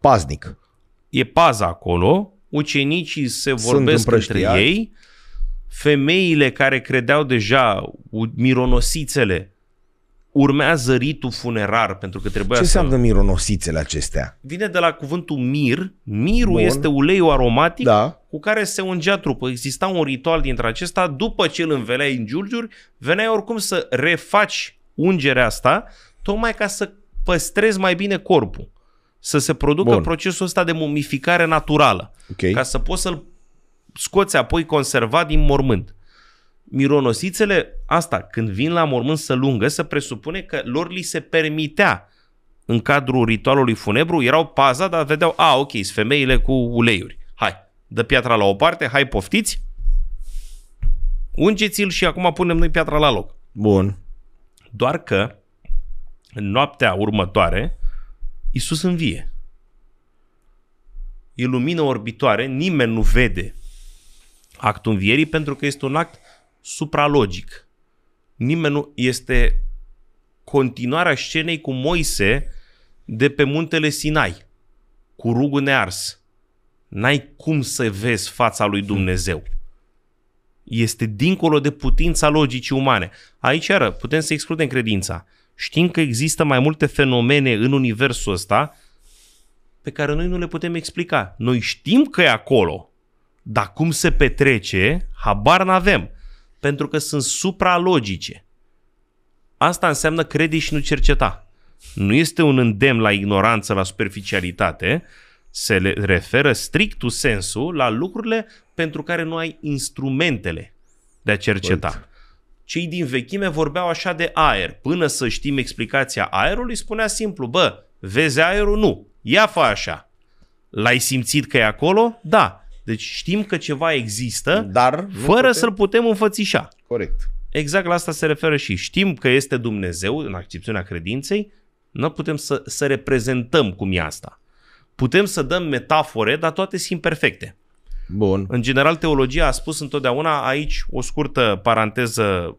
paznic. E paza acolo, ucenicii se vorbesc între ei, femeile care credeau deja, mironosițele, urmează ritul funerar, pentru că trebuia Ce să... înseamnă mironosițele acestea? Vine de la cuvântul mir. Mirul Bun. este uleiul aromatic da. cu care se ungea trupul. Exista un ritual dintre acesta. După ce îl înveleai în giurgiuri, veneai oricum să refaci ungerea asta, tocmai ca să păstrezi mai bine corpul. Să se producă Bun. procesul ăsta de mumificare naturală. Okay. Ca să poți să-l scoți apoi conservat din mormânt mironosițele asta, când vin la mormânt să lungă, să presupune că lor li se permitea în cadrul ritualului funebru, erau paza, dar vedeau, a, ok, sunt femeile cu uleiuri. Hai, dă piatra la o parte, hai poftiți, ungeți-l și acum punem noi piatra la loc. Bun. Doar că în noaptea următoare, Isus învie. E lumină orbitoare, nimeni nu vede actul învierii pentru că este un act supralogic. Nimeni nu este continuarea scenei cu Moise de pe muntele Sinai, cu rugul nears. N-ai cum să vezi fața lui Dumnezeu. Este dincolo de putința logicii umane. Aici, iară, putem să excludem credința. Știm că există mai multe fenomene în universul ăsta pe care noi nu le putem explica. Noi știm că e acolo, dar cum se petrece, habar n-avem pentru că sunt supralogice. Asta înseamnă crede și nu cerceta. Nu este un îndemn la ignoranță, la superficialitate, se le referă strictul sensul la lucrurile pentru care nu ai instrumentele de a cerceta. Cei din vechime vorbeau așa de aer. Până să știm explicația aerului, spunea simplu, bă, vezi aerul? Nu. Ia fa așa. L-ai simțit că e acolo? Da. Deci știm că ceva există, Dar fără putem... să-l putem înfățișa. Corect. Exact la asta se referă și știm că este Dumnezeu, în accepțiunea credinței, nu putem să, să reprezentăm cum e asta. Putem să dăm metafore, dar toate sunt imperfecte. Bun. În general, teologia a spus întotdeauna, aici o scurtă paranteză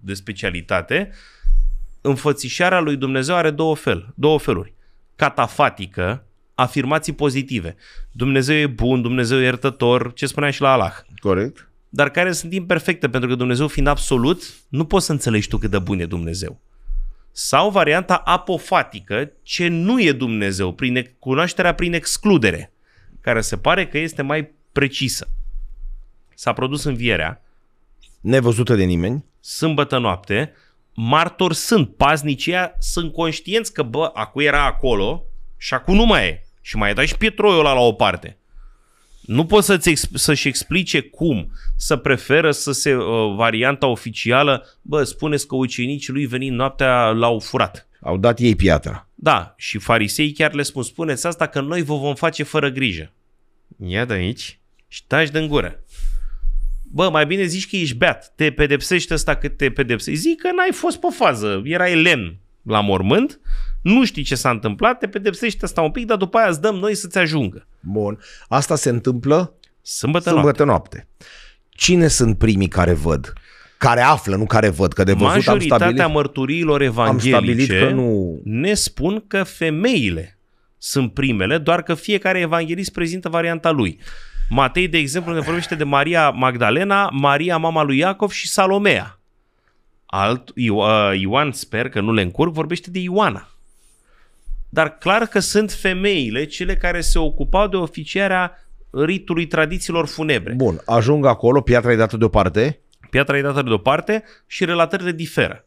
de specialitate, înfățișarea lui Dumnezeu are două, fel, două feluri. Catafatică, afirmații pozitive. Dumnezeu e bun, Dumnezeu e iertător, ce spunea și la Allah. Corect. Dar care sunt imperfecte, pentru că Dumnezeu fiind absolut, nu poți să înțelegi tu cât de bun e Dumnezeu. Sau varianta apofatică, ce nu e Dumnezeu, prin cunoașterea prin excludere, care se pare că este mai precisă. S-a produs învierea. Nevăzută de nimeni. Sâmbătă noapte. Martori sunt, paznicia sunt conștienți că, bă, acu era acolo și acum nu mai e. Și mai dai și pietroiul ăla la o parte. Nu poți să-ți, să-și explice cum să preferă să se uh, varianta oficială, bă, spuneți că ucenicii lui venind noaptea l-au furat. Au dat ei piatra. Da, și farisei chiar le spun, spuneți asta că noi vă vom face fără grijă. Ia de aici. Și tași din gură. Bă, mai bine zici că ești beat, te pedepsește asta cât te pedepsești. Zic că n-ai fost pe fază, erai lemn, la mormânt, nu știi ce s-a întâmplat, te pedepsește asta un pic, dar după aia îți dăm noi să-ți ajungă. Bun. Asta se întâmplă sâmbătă, sâmbătă noapte. noapte. Cine sunt primii care văd? Care află, nu care văd, că de văzut Majoritatea am stabilit, mărturiilor evanghelice am stabilit că nu... ne spun că femeile sunt primele, doar că fiecare evanghelist prezintă varianta lui. Matei, de exemplu, ne vorbește de Maria Magdalena, Maria mama lui Iacov și Salomea. Alt, uh, Ioan sper că nu le încurc, vorbește de Ioana. Dar clar că sunt femeile cele care se ocupau de oficiarea ritului tradițiilor funebre. Bun, ajung acolo, piatra e dată deoparte? Piatra e dată deoparte și relatările diferă.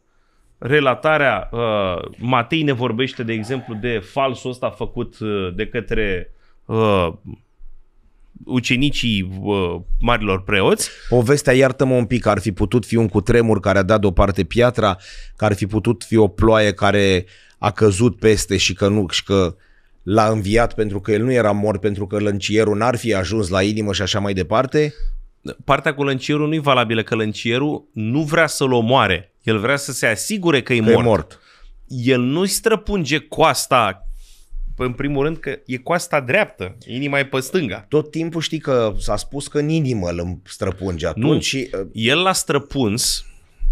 Relatarea, uh, Matei ne vorbește, de exemplu, de falsul ăsta făcut uh, de către uh, ucenicii uh, marilor preoți. Povestea, iartă-mă un pic, ar fi putut fi un cutremur care a dat deoparte piatra, că ar fi putut fi o ploaie care a căzut peste și că nu, și că l-a înviat pentru că el nu era mort, pentru că lăncierul n-ar fi ajuns la inimă și așa mai departe? Partea cu lăncierul nu e valabilă, că lăncierul nu vrea să-l omoare. El vrea să se asigure că e mort. mort. El nu-i străpunge coasta în primul rând că e coasta dreaptă, inima e pe stânga. Tot timpul știi că s-a spus că în inimă îl străpunge atunci. Nu, și... Uh, el l-a străpuns,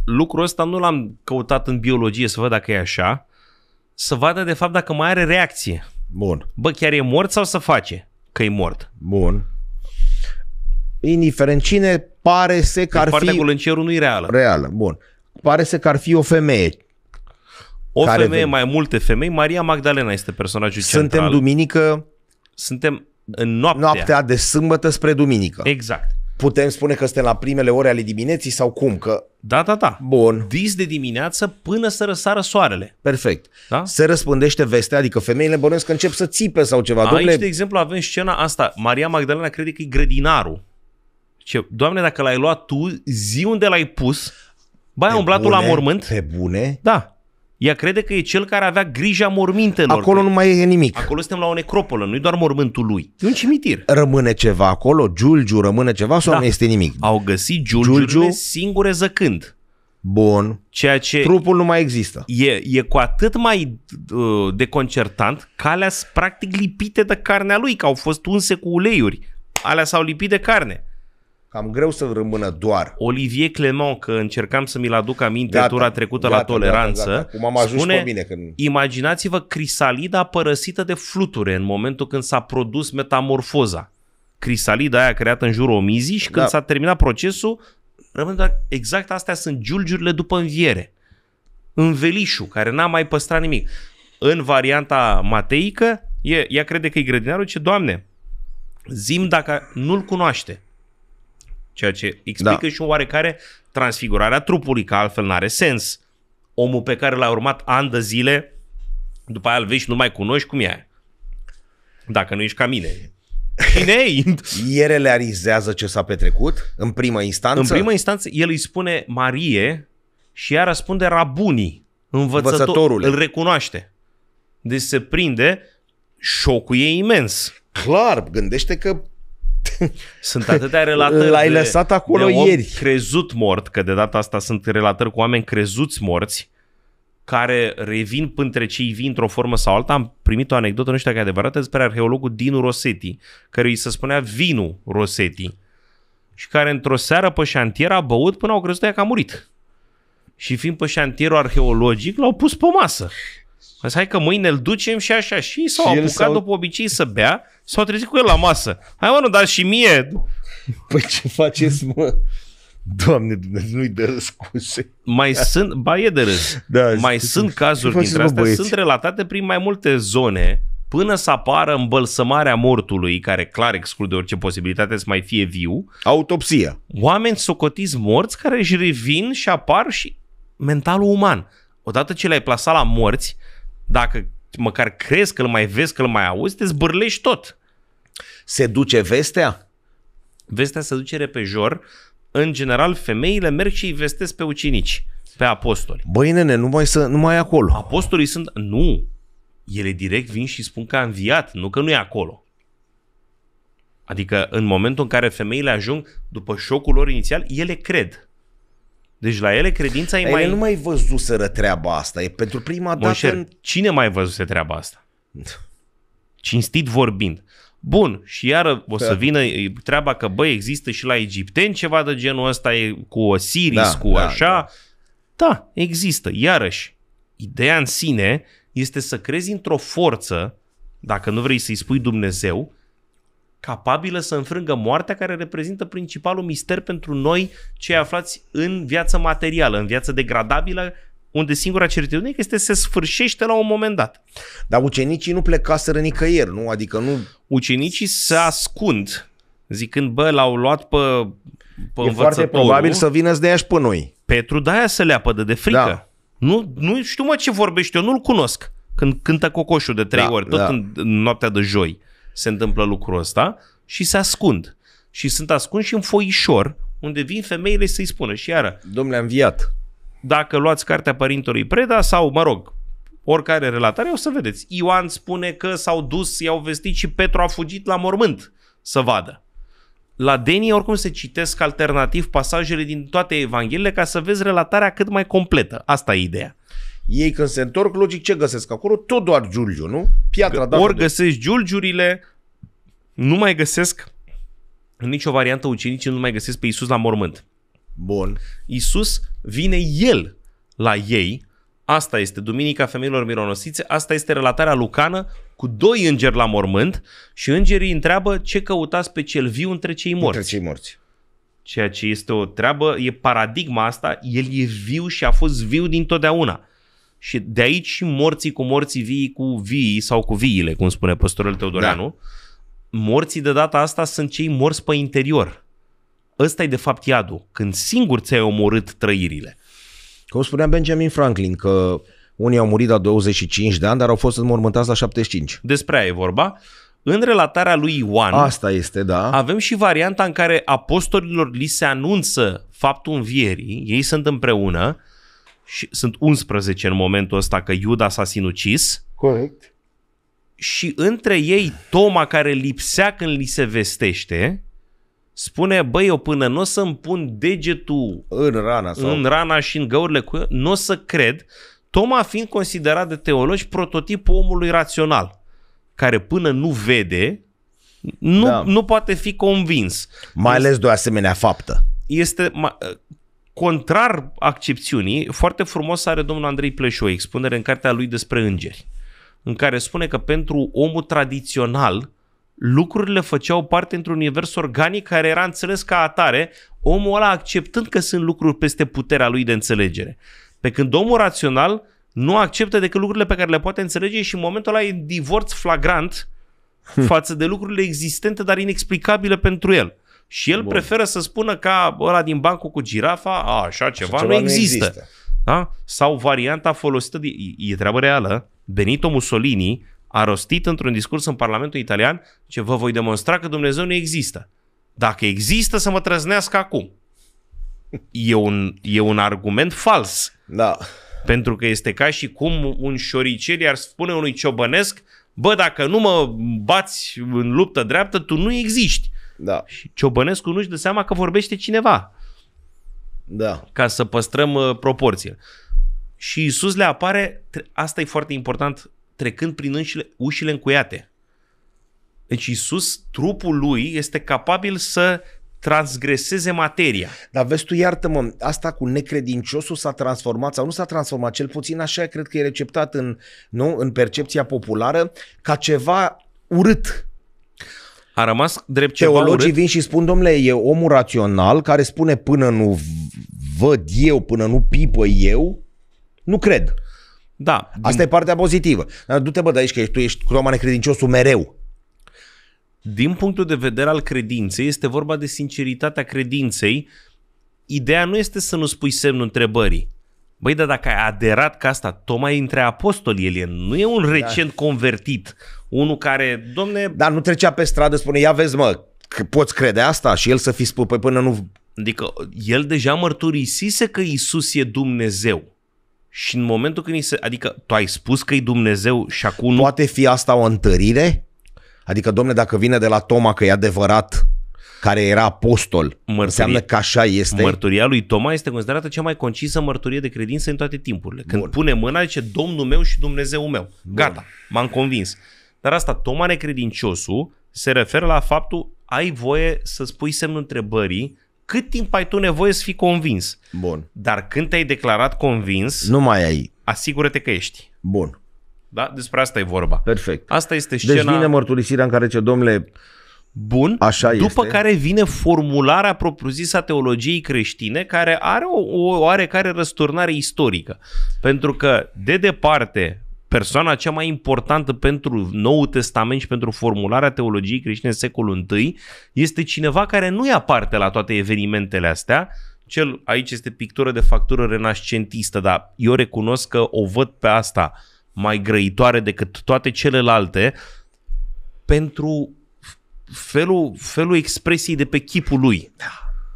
lucrul ăsta nu l-am căutat în biologie să văd dacă e așa, să vadă de fapt dacă mai are reacție. Bun. Bă, chiar e mort sau să face că e mort? Bun. Indiferent cine, pare se că ar fi... Partea cu lâncerul nu e reală. Reală, bun. Pare se că ar fi o femeie o Care femeie, vei? mai multe femei. Maria Magdalena este personajul Suntem central. Suntem duminică... Suntem în noaptea. Noaptea de sâmbătă spre duminică. Exact. Putem spune că suntem la primele ore ale dimineții sau cum? Că... Da, da, da. Bun. Dis de dimineață până să răsară soarele. Perfect. Da? Se răspândește vestea, adică femeile bănuiesc că încep să țipe sau ceva. Aici, Domnule... de exemplu, avem scena asta. Maria Magdalena crede că e grădinarul. Ce, Doamne, dacă l-ai luat tu, zi unde l-ai pus, bai umblatul la mormânt. Pe bune? Da. Ea crede că e cel care avea grija mormintelor. Acolo nu mai e nimic. Acolo suntem la o necropolă, nu i doar mormântul lui. E un cimitir. Rămâne ceva acolo, giulgiu, rămâne ceva sau da. nu este nimic? Au găsit giulgiurile giulgiu? singure zăcând. Bun. Ceea ce Trupul nu mai există. E, e cu atât mai uh, deconcertant că alea practic lipite de carnea lui, că au fost unse cu uleiuri. Alea s-au lipit de carne. Cam greu să rămână doar. Olivier Clement, că încercam să mi-l aduc aminte gata, tura trecută gata, la toleranță, gata, gata. Exact. Cum am ajuns spune, pe mine când... imaginați-vă crisalida părăsită de fluture în momentul când s-a produs metamorfoza. Crisalida aia creată în jurul omizii și când da. s-a terminat procesul, rămân doar, exact astea sunt giulgiurile după înviere. Învelișul, care n-a mai păstrat nimic. În varianta mateică, e, ea crede că e grădinarul, ce Doamne, zim dacă nu-l cunoaște ceea ce explică da. și o oarecare transfigurarea trupului, că altfel n-are sens. Omul pe care l-a urmat ani de zile, după aia îl vezi și nu mai cunoști cum e Dacă nu ești ca mine. Cine [laughs] El realizează ce s-a petrecut în prima instanță? În prima instanță el îi spune Marie și ea răspunde Rabunii. Învățător, Învățătorul. Îl recunoaște. Deci se prinde, șocul e imens. Clar, gândește că sunt atâtea relatări. L-ai de, lăsat acolo de ieri. crezut mort, că de data asta sunt relatări cu oameni crezuți morți, care revin printre cei vii într-o formă sau alta. Am primit o anecdotă, nu știu dacă e adevărată, despre arheologul Dinu Rosetti, care îi se spunea Vinu Rosetti și care într-o seară pe șantier a băut până au crezut că a murit. Și fiind pe șantierul arheologic, l-au pus pe masă. Zis, păi hai că mâine îl ducem și așa. Și s-au și apucat după obicei să bea, s-au trezit cu el la masă. Hai mă, nu dar și mie! Păi ce faceți, mă? Doamne Dumnezeu, nu-i de râs scuze. Mai sunt, ba e de râs. Da, mai zi, sunt cazuri dintre astea, băieți? sunt relatate prin mai multe zone până să apară îmbălsămarea mortului, care clar exclude orice posibilitate să mai fie viu. Autopsia. Oameni socotiți morți care își revin și apar și mentalul uman. Odată ce l-ai plasat la morți, dacă măcar crezi că îl mai vezi, că îl mai auzi, te zbârlești tot. Se duce vestea? Vestea se duce repejor. În general, femeile merg și îi vestesc pe ucinici, pe apostoli. Băi, nene, nu mai, să, nu mai acolo. Apostolii sunt... Nu! Ele direct vin și spun că a înviat, nu că nu e acolo. Adică în momentul în care femeile ajung, după șocul lor inițial, ele cred. Deci la ele credința e ele mai... Ele nu mai văzuseră treaba asta. E pentru prima Moșer, dată... În... cine mai văzuse treaba asta? [laughs] Cinstit vorbind. Bun, și iară o să da. vină treaba că, băi, există și la egipteni ceva de genul ăsta, e cu Osiris, da, cu da, așa. Da. da, există. Iarăși, ideea în sine este să crezi într-o forță, dacă nu vrei să-i spui Dumnezeu, capabilă să înfrângă moartea care reprezintă principalul mister pentru noi cei aflați în viață materială, în viață degradabilă, unde singura certitudine este să se sfârșește la un moment dat. Dar ucenicii nu plecaseră nicăieri, nu? Adică nu... Ucenicii se ascund, zicând, bă, l-au luat pe, pe E foarte probabil să vină să de pe noi. Petru de-aia să le de, de frică. Da. Nu, nu știu mă ce vorbești, eu nu-l cunosc. Când cântă cocoșul de trei da, ori, tot da. în, în noaptea de joi se întâmplă lucrul ăsta și se ascund. Și sunt ascunși în foișor, unde vin femeile să-i spună. Și iară... Domnule, am viat. Dacă luați cartea părintelui Preda sau, mă rog, oricare relatare, o să vedeți. Ioan spune că s-au dus, i-au vestit și Petru a fugit la mormânt să vadă. La Denie oricum se citesc alternativ pasajele din toate evangheliile ca să vezi relatarea cât mai completă. Asta e ideea. Ei când se întorc, logic ce găsesc acolo? Tot doar giulgiu, nu? Piatra G- da, Ori de... găsești giulgiurile, nu mai găsesc nicio variantă ucenici, nu mai găsesc pe Isus la mormânt. Bun. Isus vine El la ei. Asta este Duminica Femeilor Mironosițe, asta este relatarea lucană cu doi îngeri la mormânt și îngerii întreabă ce căutați pe cel viu între cei morți. Între cei morți. Ceea ce este o treabă, e paradigma asta, el e viu și a fost viu dintotdeauna. Și de aici și morții cu morții vii cu vii sau cu viile, cum spune păstorul Teodoreanu. Da. Morții de data asta sunt cei morți pe interior. Ăsta e de fapt iadul, când singur ți-ai omorât trăirile. Cum spunea Benjamin Franklin, că unii au murit la 25 de ani, dar au fost înmormântați la 75. Despre aia e vorba. În relatarea lui Ioan, Asta este, da. avem și varianta în care apostolilor li se anunță faptul învierii, ei sunt împreună, și sunt 11 în momentul ăsta că Iuda s-a sinucis. Corect. Și între ei Toma care lipsea când li se vestește, spune, băi, eu până nu o să-mi pun degetul în rana, sau... în rana și în găurile cu nu o să cred, Toma fiind considerat de teologi prototipul omului rațional, care până nu vede, nu, da. nu poate fi convins. Mai ales de o asemenea faptă. Este, Contrar accepțiunii, foarte frumos are domnul Andrei Pleșu o expunere în cartea lui despre îngeri, în care spune că pentru omul tradițional, lucrurile făceau parte într-un univers organic care era înțeles ca atare, omul ăla acceptând că sunt lucruri peste puterea lui de înțelegere. Pe când omul rațional nu acceptă decât lucrurile pe care le poate înțelege și în momentul ăla e divorț flagrant [laughs] față de lucrurile existente, dar inexplicabile pentru el. Și el Bun. preferă să spună ca ăla din bancul cu girafa, a, așa ceva, așa nu ceva există. nu există. Da? Sau varianta folosită, de, e treabă reală, Benito Mussolini a rostit într-un discurs în Parlamentul Italian ce vă voi demonstra că Dumnezeu nu există. Dacă există, să mă trăznească acum. E un, e un argument fals. Da. Pentru că este ca și cum un șoricel i-ar spune unui ciobănesc, bă, dacă nu mă bați în luptă dreaptă, tu nu existi. Da. Și Ciobănescu nu-și dă seama că vorbește cineva. Da. Ca să păstrăm uh, proporție. Și Isus le apare, asta e foarte important, trecând prin înșile, ușile încuiate. Deci Isus, trupul lui, este capabil să transgreseze materia. Dar vezi tu, iartă-mă, asta cu necredinciosul s-a transformat sau nu s-a transformat, cel puțin așa cred că e receptat în, nu, în percepția populară ca ceva urât. A rămas drept ceva Teologii urât? vin și spun, domnule, e omul rațional care spune până nu văd eu, până nu pipă eu, nu cred. Da. Asta din... e partea pozitivă. Dar du-te bă de aici că tu ești oameni credinciosul mereu. Din punctul de vedere al credinței, este vorba de sinceritatea credinței. Ideea nu este să nu spui semnul întrebării Băi, dar dacă ai aderat ca asta, tocmai între apostoli el e, nu e un da. recent da. convertit, unul care, domne... Dar nu trecea pe stradă, spune, ia vezi mă, că poți crede asta și el să fi spus, păi până nu... Adică el deja mărturisise că Isus e Dumnezeu. Și în momentul când îi se... Adică tu ai spus că e Dumnezeu și acum... Poate fi asta o întărire? Adică, domne, dacă vine de la Toma că e adevărat, care era apostol. Mărturie, Înseamnă că așa este. Mărturia lui Toma este considerată cea mai concisă mărturie de credință în toate timpurile. Când Bun. pune mâna, zice Domnul meu și Dumnezeu meu. Bun. Gata, m-am convins. Dar asta, Toma necredinciosul, se referă la faptul ai voie să spui semnul întrebării cât timp ai tu nevoie să fii convins. Bun. Dar când te-ai declarat convins, nu mai ai. Asigură-te că ești. Bun. Da? Despre asta e vorba. Perfect. Asta este deci scena... Deci vine mărturisirea în care ce domnule, Bun, Așa după este. care vine formularea propriu-zisă a teologiei creștine, care are o, o oarecare răsturnare istorică. Pentru că, de departe, persoana cea mai importantă pentru Noul Testament și pentru formularea teologiei creștine în secolul I este cineva care nu ia parte la toate evenimentele astea, cel aici este pictură de factură renascentistă, dar eu recunosc că o văd pe asta mai grăitoare decât toate celelalte pentru felul, felul expresiei de pe chipul lui. Da.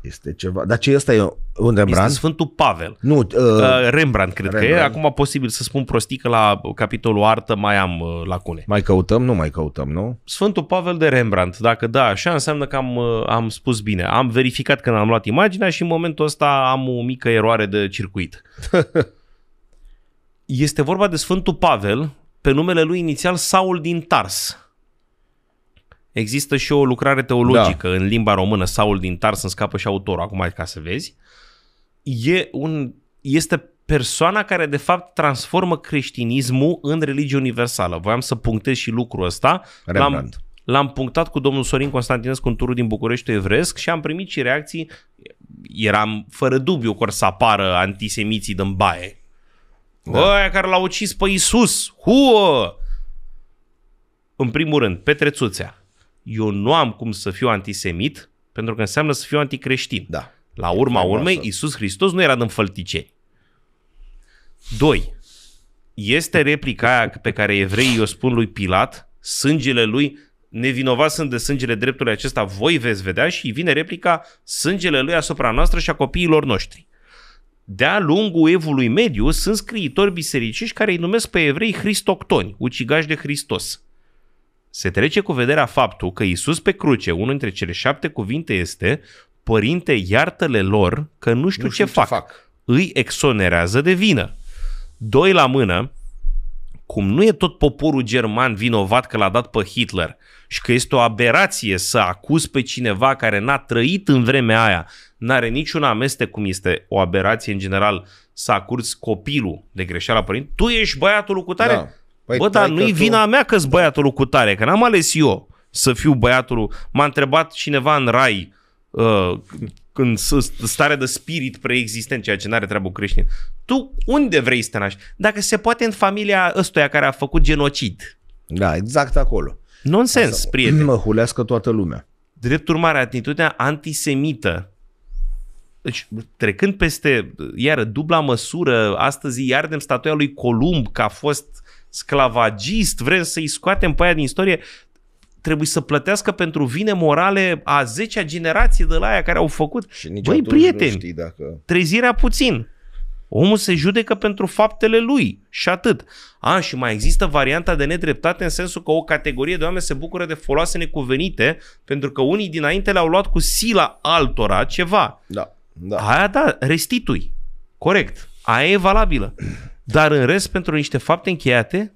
Este ceva. Dar ce ăsta e un Rembrandt? Este Sfântul Pavel. Nu, uh, uh Rembrandt, cred Rembrandt. că e. Acum posibil să spun prostii că la capitolul artă mai am uh, lacune. Mai căutăm? Nu mai căutăm, nu? Sfântul Pavel de Rembrandt. Dacă da, așa înseamnă că am, uh, am spus bine. Am verificat când am luat imaginea și în momentul ăsta am o mică eroare de circuit. [laughs] este vorba de Sfântul Pavel, pe numele lui inițial Saul din Tars Există și o lucrare teologică da. în limba română, Saul din Tars, să scapă și autorul acum ca să vezi. E un, este persoana care de fapt transformă creștinismul în religie universală. Voiam să punctez și lucrul ăsta. L-am, l-am punctat cu domnul Sorin Constantinescu în turul din București evresc și am primit și reacții. Eram fără dubiu că să apară antisemiții din baie. Da. Aia care l-au ucis pe Isus. Huă! În primul rând, Petrețuțea eu nu am cum să fiu antisemit, pentru că înseamnă să fiu anticreștin. Da. La urma urmei, Iisus Hristos nu era din făltice. Doi, este replica aia pe care evreii o spun lui Pilat, sângele lui, nevinovat sunt de sângele dreptului acesta, voi veți vedea și vine replica sângele lui asupra noastră și a copiilor noștri. De-a lungul evului mediu sunt scriitori bisericiști care îi numesc pe evrei Hristoctoni, ucigași de Hristos se trece cu vederea faptul că Isus pe cruce, unul dintre cele șapte cuvinte este Părinte, iartă-le lor că nu știu, nu știu ce, ce fac. fac. Îi exonerează de vină. Doi la mână, cum nu e tot poporul german vinovat că l-a dat pe Hitler și că este o aberație să acuz pe cineva care n-a trăit în vremea aia, n-are niciun amestec cum este o aberație în general să acurzi copilul de greșeala părinte, tu ești băiatul cu tare? Da Păi, Bă, dar nu-i vina mea că-s da. băiatul cu tare, că n-am ales eu să fiu băiatul. M-a întrebat cineva în rai uh, stare de spirit preexistent, ceea ce n-are treabă cu creștin. Tu unde vrei să te naști? Dacă se poate în familia ăstuia care a făcut genocid. Da, exact acolo. Nonsens, Asta, prieten. Mă hulească toată lumea. Drept urmare, atitudinea antisemită. Deci, trecând peste, iară, dubla măsură, astăzi iardem statuia lui Columb, că a fost sclavagist, vrem să-i scoatem pe aia din istorie, trebuie să plătească pentru vine morale a 10-a generație de la aia care au făcut. Și nici Băi, prieteni, nu știi dacă... trezirea puțin. Omul se judecă pentru faptele lui și atât. A, și mai există varianta de nedreptate în sensul că o categorie de oameni se bucură de foloase necuvenite pentru că unii dinainte le-au luat cu sila altora ceva. Da, da. Aia da, restitui. Corect. Aia e valabilă. Dar în rest, pentru niște fapte încheiate,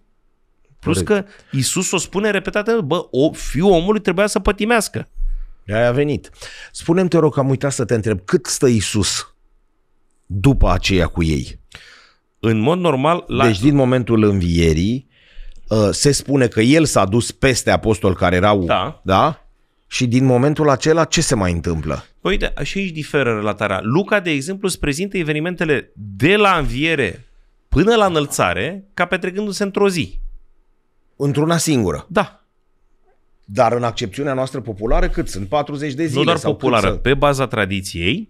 plus Corect. că Isus o spune repetat, bă, o, fiul omului trebuia să pătimească. Aia a venit. Spune-mi, te rog, că am uitat să te întreb, cât stă Isus după aceea cu ei? În mod normal... La... Deci din momentul învierii uh, se spune că el s-a dus peste apostoli care erau... Da. da? Și din momentul acela ce se mai întâmplă? Păi uite, și aici diferă relatarea. Luca, de exemplu, îți prezintă evenimentele de la înviere până la înălțare ca petrecându-se într-o zi. Într-una singură. Da. Dar în accepțiunea noastră populară cât sunt? 40 de zile? Nu doar sau populară, să... pe baza tradiției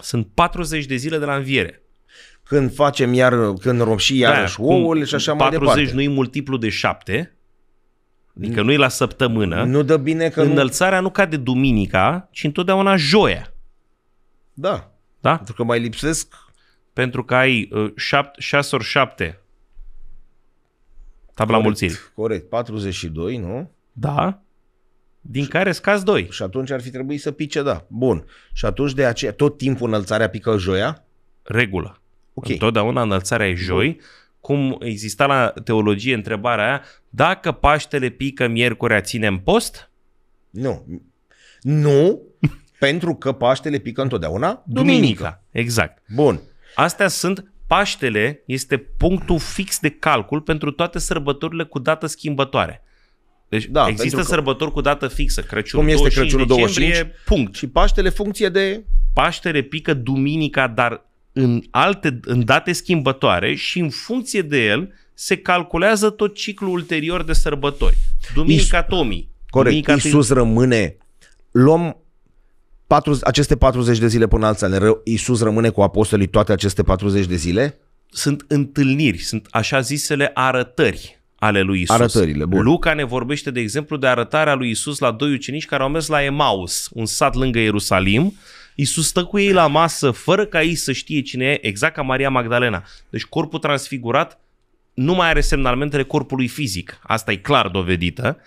sunt 40 de zile de la înviere. Când facem iar, când roșii da, iarăși da, ouăle și așa mai departe. 40 nu-i multiplu de 7, adică nu-i la săptămână. Nu dă bine că Înălțarea nu... nu cade duminica, ci întotdeauna joia. Da. Da? Pentru că mai lipsesc pentru că ai 6 uh, ori 7 tabla corect, mulțirii. Corect, 42, nu? Da. Din și, care scazi 2. Și atunci ar fi trebuit să pice, da. Bun. Și atunci de aceea, tot timpul înălțarea pică joia? Regulă. Ok. Întotdeauna înălțarea e joi. Bun. Cum exista la teologie întrebarea aia, dacă Paștele pică miercurea, ținem post? Nu. Nu, [laughs] pentru că Paștele pică întotdeauna duminica. duminica. Exact. Bun. Astea sunt Paștele este punctul fix de calcul pentru toate sărbătorile cu dată schimbătoare. Deci da, există sărbători cu dată fixă, Crăciunul cum este 25, Crăciunul 25 decembrie, punct. Și Paștele funcție de Paștele pică duminica, dar în alte în date schimbătoare și în funcție de el se calculează tot ciclul ulterior de sărbători. Duminica Is... Tomii. Corect. Iisus rămâne luăm patru, aceste 40 de zile până alți ani, Iisus rămâne cu apostolii toate aceste 40 de zile? Sunt întâlniri, sunt așa zisele arătări ale lui Isus. Arătările, bun. Luca ne vorbește, de exemplu, de arătarea lui Isus la doi ucenici care au mers la Emaus, un sat lângă Ierusalim. Isus stă cu ei la masă fără ca ei să știe cine e, exact ca Maria Magdalena. Deci corpul transfigurat nu mai are semnalmentele corpului fizic. Asta e clar dovedită.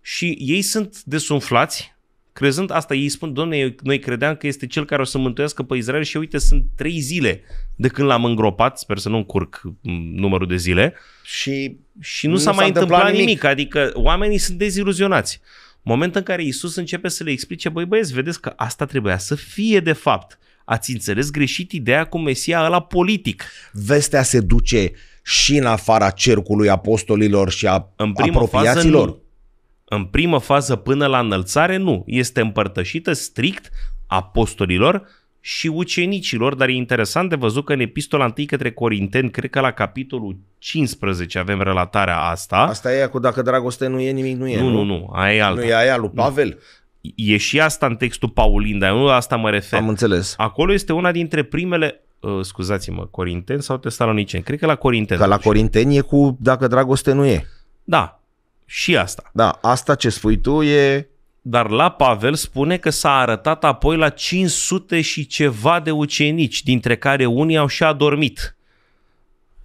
Și ei sunt desumflați, crezând asta, ei spun, domne, noi credeam că este cel care o să mântuiască pe Israel și uite, sunt trei zile de când l-am îngropat, sper să nu încurc mm, numărul de zile, și, și nu, nu s-a, s-a mai întâmplat, întâmplat nimic. nimic, adică oamenii sunt deziluzionați. Moment în care Isus începe să le explice, băi băieți, vedeți că asta trebuia să fie de fapt. Ați înțeles greșit ideea cu Mesia ăla politic. Vestea se duce și în afara cercului apostolilor și a în apropiaților. Fază, în primă fază până la înălțare, nu. Este împărtășită strict apostolilor și ucenicilor, dar e interesant de văzut că în epistola 1 către Corinteni, cred că la capitolul 15 avem relatarea asta. Asta e cu dacă dragoste nu e, nimic nu e. Nu, nu, nu, nu aia e alta. Nu e aia lui Pavel. Nu. E și asta în textul Paulin, dar nu la asta mă refer. Am înțeles. Acolo este una dintre primele Uh, scuzați-mă, Corinteni sau Tesaloniceni? Cred că la Corinteni. Că la Corinteni e cu dacă dragoste nu e. Da, și asta. Da, asta ce spui tu e... Dar la Pavel spune că s-a arătat apoi la 500 și ceva de ucenici, dintre care unii au și adormit.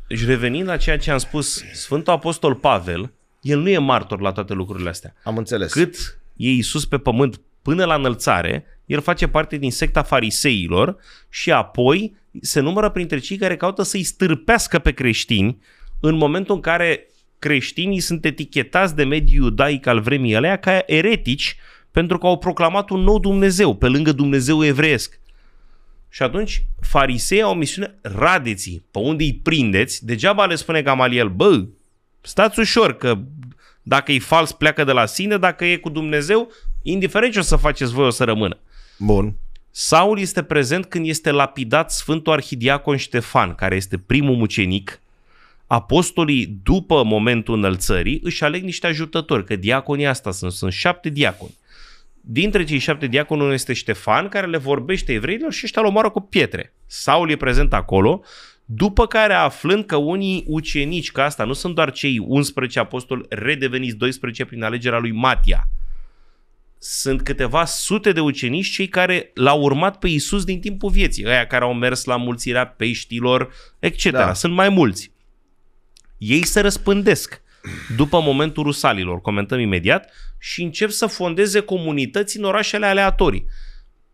Deci revenind la ceea ce am spus, Sfântul Apostol Pavel, el nu e martor la toate lucrurile astea. Am înțeles. Cât e Iisus pe pământ până la înălțare, el face parte din secta fariseilor și apoi se numără printre cei care caută să-i stârpească pe creștini în momentul în care creștinii sunt etichetați de mediul iudaic al vremii alea ca eretici pentru că au proclamat un nou Dumnezeu pe lângă Dumnezeu evreiesc. Și atunci farisei au o misiune, radeți pe unde îi prindeți, degeaba le spune Gamaliel, bă, stați ușor că dacă e fals pleacă de la sine, dacă e cu Dumnezeu, indiferent ce o să faceți voi o să rămână. Bun. Saul este prezent când este lapidat Sfântul Arhidiacon Ștefan, care este primul mucenic apostolii, după momentul înălțării, își aleg niște ajutători, că diaconii asta sunt, sunt șapte diaconi. Dintre cei șapte diaconi, unul este Ștefan, care le vorbește evreilor și ăștia l cu pietre. Saul e prezent acolo, după care aflând că unii ucenici, că asta nu sunt doar cei 11 apostoli redeveniți 12 prin alegerea lui Matia, sunt câteva sute de ucenici cei care l-au urmat pe Isus din timpul vieții, aia care au mers la mulțirea peștilor, etc. Da. Sunt mai mulți. Ei se răspândesc după momentul rusalilor, comentăm imediat, și încep să fondeze comunități în orașele aleatorii.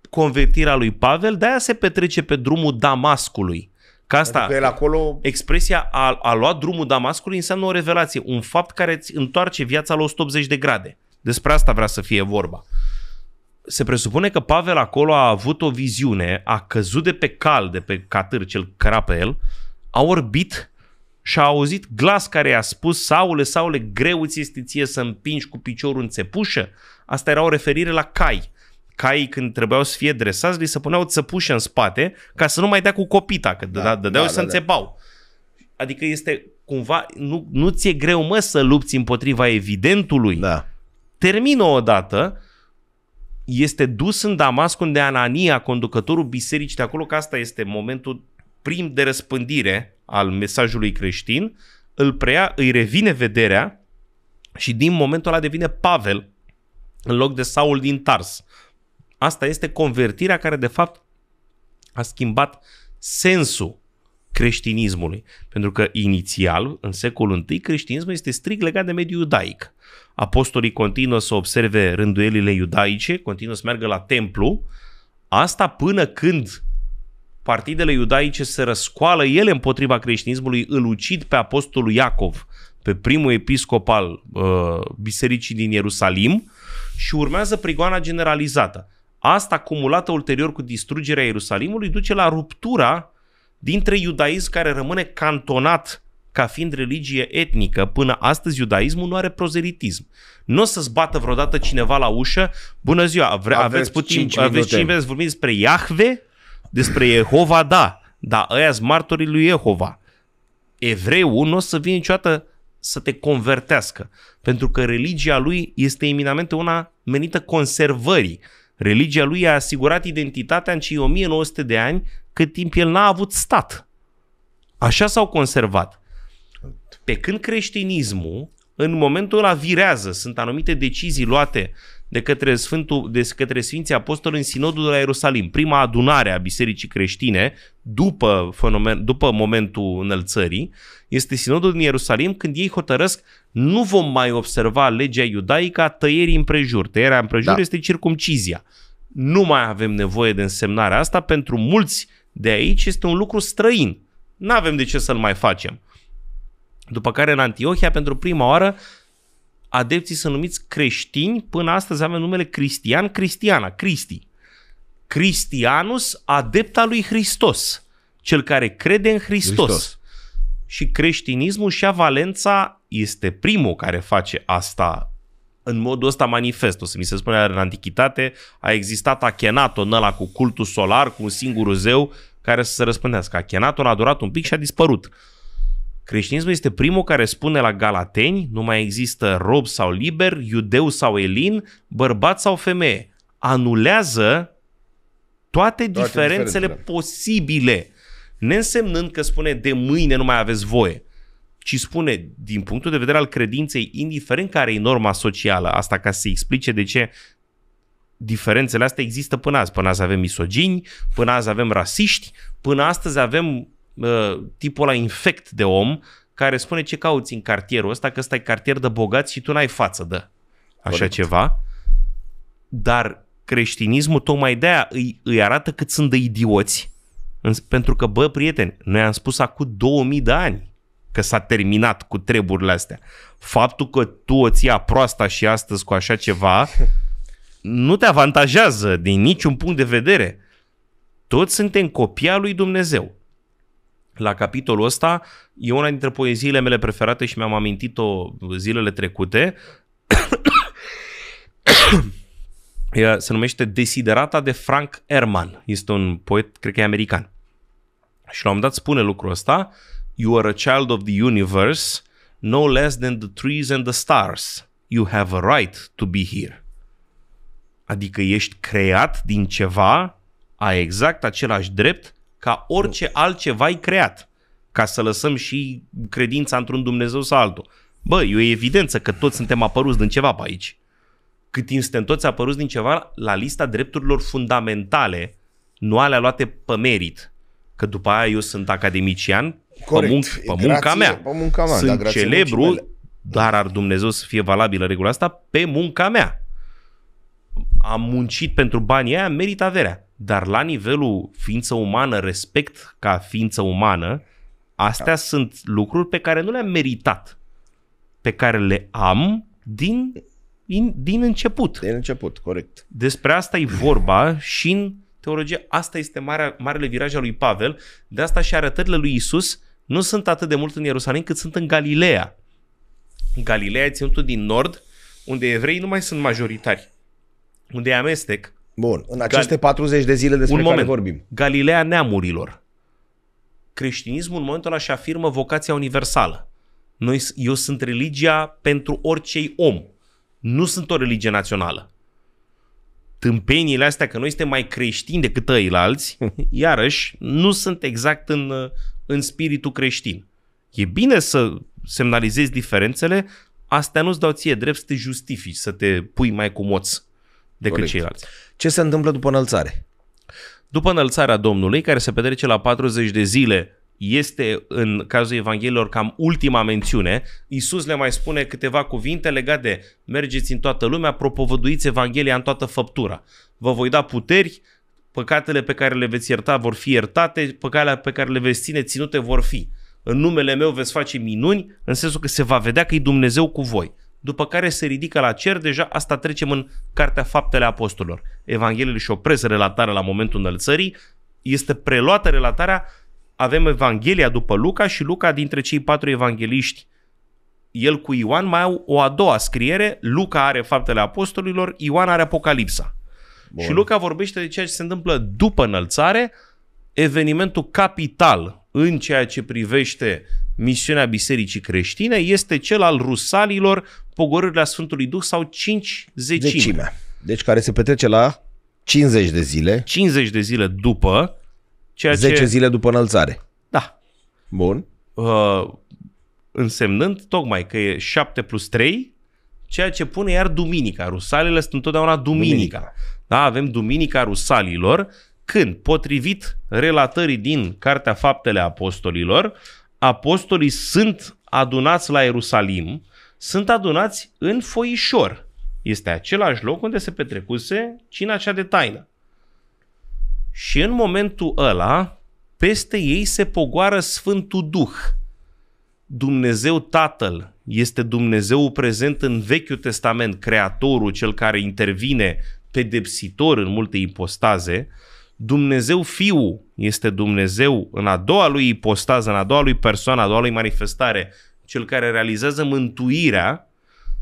Convertirea lui Pavel, de-aia se petrece pe drumul Damascului. Ca asta, adică el acolo... expresia a, a luat drumul Damascului înseamnă o revelație, un fapt care îți întoarce viața la 180 de grade. Despre asta vrea să fie vorba. Se presupune că Pavel acolo a avut o viziune, a căzut de pe cal, de pe catâr cel căra pe el, a orbit și a auzit glas care i-a spus, Saule, Saule, greu ți este ție să împingi cu piciorul în țepușă? Asta era o referire la cai. Caii când trebuiau să fie dresați, li se puneau țăpușe în spate ca să nu mai dea cu copita, că da, da dădeau da, da, să da, înțepau. Da. Adică este cumva, nu, nu ți-e greu mă să lupți împotriva evidentului. Da. Termină odată, este dus în Damasc unde Anania, conducătorul bisericii de acolo, că asta este momentul prim de răspândire, al mesajului creștin, îl preia, îi revine vederea și din momentul ăla devine Pavel în loc de Saul din Tars. Asta este convertirea care de fapt a schimbat sensul creștinismului. Pentru că inițial, în secolul I, creștinismul este strict legat de mediul iudaic. Apostolii continuă să observe rânduielile iudaice, continuă să meargă la templu. Asta până când partidele iudaice se răscoală ele împotriva creștinismului, îl ucid pe apostolul Iacov, pe primul episcop al uh, bisericii din Ierusalim și urmează prigoana generalizată. Asta, acumulată ulterior cu distrugerea Ierusalimului, duce la ruptura dintre iudaism care rămâne cantonat ca fiind religie etnică, până astăzi iudaismul nu are prozelitism. Nu o să-ți bată vreodată cineva la ușă, bună ziua, vre- aveți, aveți putin, aveți cinci vorbiți despre Iahve? Despre Jehova, da, dar ăia martorii lui Jehova. Evreul nu o să vină niciodată să te convertească, pentru că religia lui este eminamente una menită conservării. Religia lui a asigurat identitatea în cei 1900 de ani cât timp el n-a avut stat. Așa s-au conservat. Pe când creștinismul, în momentul ăla virează, sunt anumite decizii luate de către, Sfântul, de către Sfinții Apostoli în Sinodul de la Ierusalim, prima adunare a Bisericii Creștine după, fenomen, după momentul înălțării, este Sinodul din Ierusalim când ei hotărăsc nu vom mai observa legea iudaică a tăierii împrejur. Tăierea împrejur da. este circumcizia. Nu mai avem nevoie de însemnarea asta, pentru mulți de aici este un lucru străin. Nu avem de ce să-l mai facem. După care în Antiohia, pentru prima oară, adepții sunt numiți creștini, până astăzi avem numele Cristian, Cristiana, Cristi. Cristianus, adepta lui Hristos, cel care crede în Hristos. Hristos. Și creștinismul și Valența este primul care face asta în modul ăsta manifest. O să mi se spune în antichitate a existat Achenaton ăla cu cultul solar, cu un singur zeu care să se răspândească. Achenaton a durat un pic și a dispărut Creștinismul este primul care spune la galateni, nu mai există rob sau liber, iudeu sau elin, bărbat sau femeie. Anulează toate, toate diferențele, diferențele posibile, nensemnând că spune de mâine nu mai aveți voie, ci spune din punctul de vedere al credinței, indiferent care e norma socială, asta ca să explice de ce diferențele astea există până azi. Până azi avem misogini, până azi avem rasiști, până astăzi avem Uh, tipul ăla infect de om care spune ce cauți în cartierul ăsta, că ăsta e cartier de bogați și tu n-ai față de așa Correct. ceva. Dar creștinismul tocmai de-aia îi, îi arată cât sunt de idioți. Pentru că, bă, prieteni, noi am spus acum 2000 de ani că s-a terminat cu treburile astea. Faptul că tu o ții proasta și astăzi cu așa ceva [laughs] nu te avantajează din niciun punct de vedere. Toți suntem copii al lui Dumnezeu la capitolul ăsta. E una dintre poeziile mele preferate și mi-am amintit-o zilele trecute. Se numește Desiderata de Frank Herman. Este un poet, cred că e american. Și la un moment dat spune lucrul ăsta, You are a child of the universe, no less than the trees and the stars. You have a right to be here. Adică ești creat din ceva, ai exact același drept ca orice nu. Mm. altceva ai creat, ca să lăsăm și credința într-un Dumnezeu sau altul. Bă, e o evidență că toți suntem apăruți din ceva pe aici. Cât timp suntem toți apăruți din ceva la lista drepturilor fundamentale, nu alea luate pe merit. Că după aia eu sunt academician, Corect. pe, mun- pe, grație, munca mea. pe munca mea. Sunt da, celebru, dar ar Dumnezeu să fie valabilă regula asta, pe munca mea. Am muncit pentru banii aia, merit averea dar la nivelul ființă umană, respect ca ființă umană, astea da. sunt lucruri pe care nu le-am meritat, pe care le am din, din, din început. Din început, corect. Despre asta e vorba și în teologie, asta este marea, marele viraj al lui Pavel, de asta și arătările lui Isus nu sunt atât de mult în Ierusalim cât sunt în Galileea. Galileea e ținutul din nord, unde evreii nu mai sunt majoritari, unde e amestec, Bun, în aceste Gal... 40 de zile despre un care vorbim. Galileea neamurilor. Creștinismul în momentul ăla și afirmă vocația universală. Noi, eu sunt religia pentru orice om. Nu sunt o religie națională. Tâmpeniile astea că noi suntem mai creștini decât ăilalți, [laughs] iarăși, nu sunt exact în, în spiritul creștin. E bine să semnalizezi diferențele, astea nu-ți dau ție drept să te justifici, să te pui mai cu moți decât Corect. ceilalți. Ce se întâmplă după înălțare? După înălțarea Domnului, care se petrece la 40 de zile este în cazul Evanghelilor cam ultima mențiune. Iisus le mai spune câteva cuvinte legate de mergeți în toată lumea, propovăduiți Evanghelia în toată făptura. Vă voi da puteri, păcatele pe care le veți ierta vor fi iertate, păcatele pe care le veți ține ținute vor fi. În numele meu veți face minuni, în sensul că se va vedea că e Dumnezeu cu voi după care se ridică la cer, deja asta trecem în Cartea Faptele Apostolilor. Evangheliile și opresc relatarea la momentul înălțării, este preluată relatarea, avem Evanghelia după Luca și Luca dintre cei patru evangeliști, el cu Ioan mai au o a doua scriere, Luca are Faptele Apostolilor, Ioan are Apocalipsa. Bun. Și Luca vorbește de ceea ce se întâmplă după înălțare, evenimentul capital în ceea ce privește misiunea bisericii creștine este cel al rusalilor pogorârile Sfântului Duh sau 5 zecime. zecime. Deci care se petrece la 50 de zile. 50 de zile după. Ceea 10 ce... zile după înălțare. Da. Bun. Uh, însemnând tocmai că e 7 plus 3, ceea ce pune iar duminica. Rusalele sunt întotdeauna duminica. duminica. Da, avem duminica rusalilor, când, potrivit relatării din Cartea Faptele Apostolilor, apostolii sunt adunați la Ierusalim, sunt adunați în foișor. Este același loc unde se petrecuse cina cea de taină. Și în momentul ăla, peste ei se pogoară Sfântul Duh. Dumnezeu Tatăl este Dumnezeu prezent în Vechiul Testament, Creatorul, Cel care intervine, pedepsitor în multe ipostaze, Dumnezeu Fiul este Dumnezeu în a doua lui ipostază, în a doua lui persoană, a doua lui manifestare, cel care realizează mântuirea,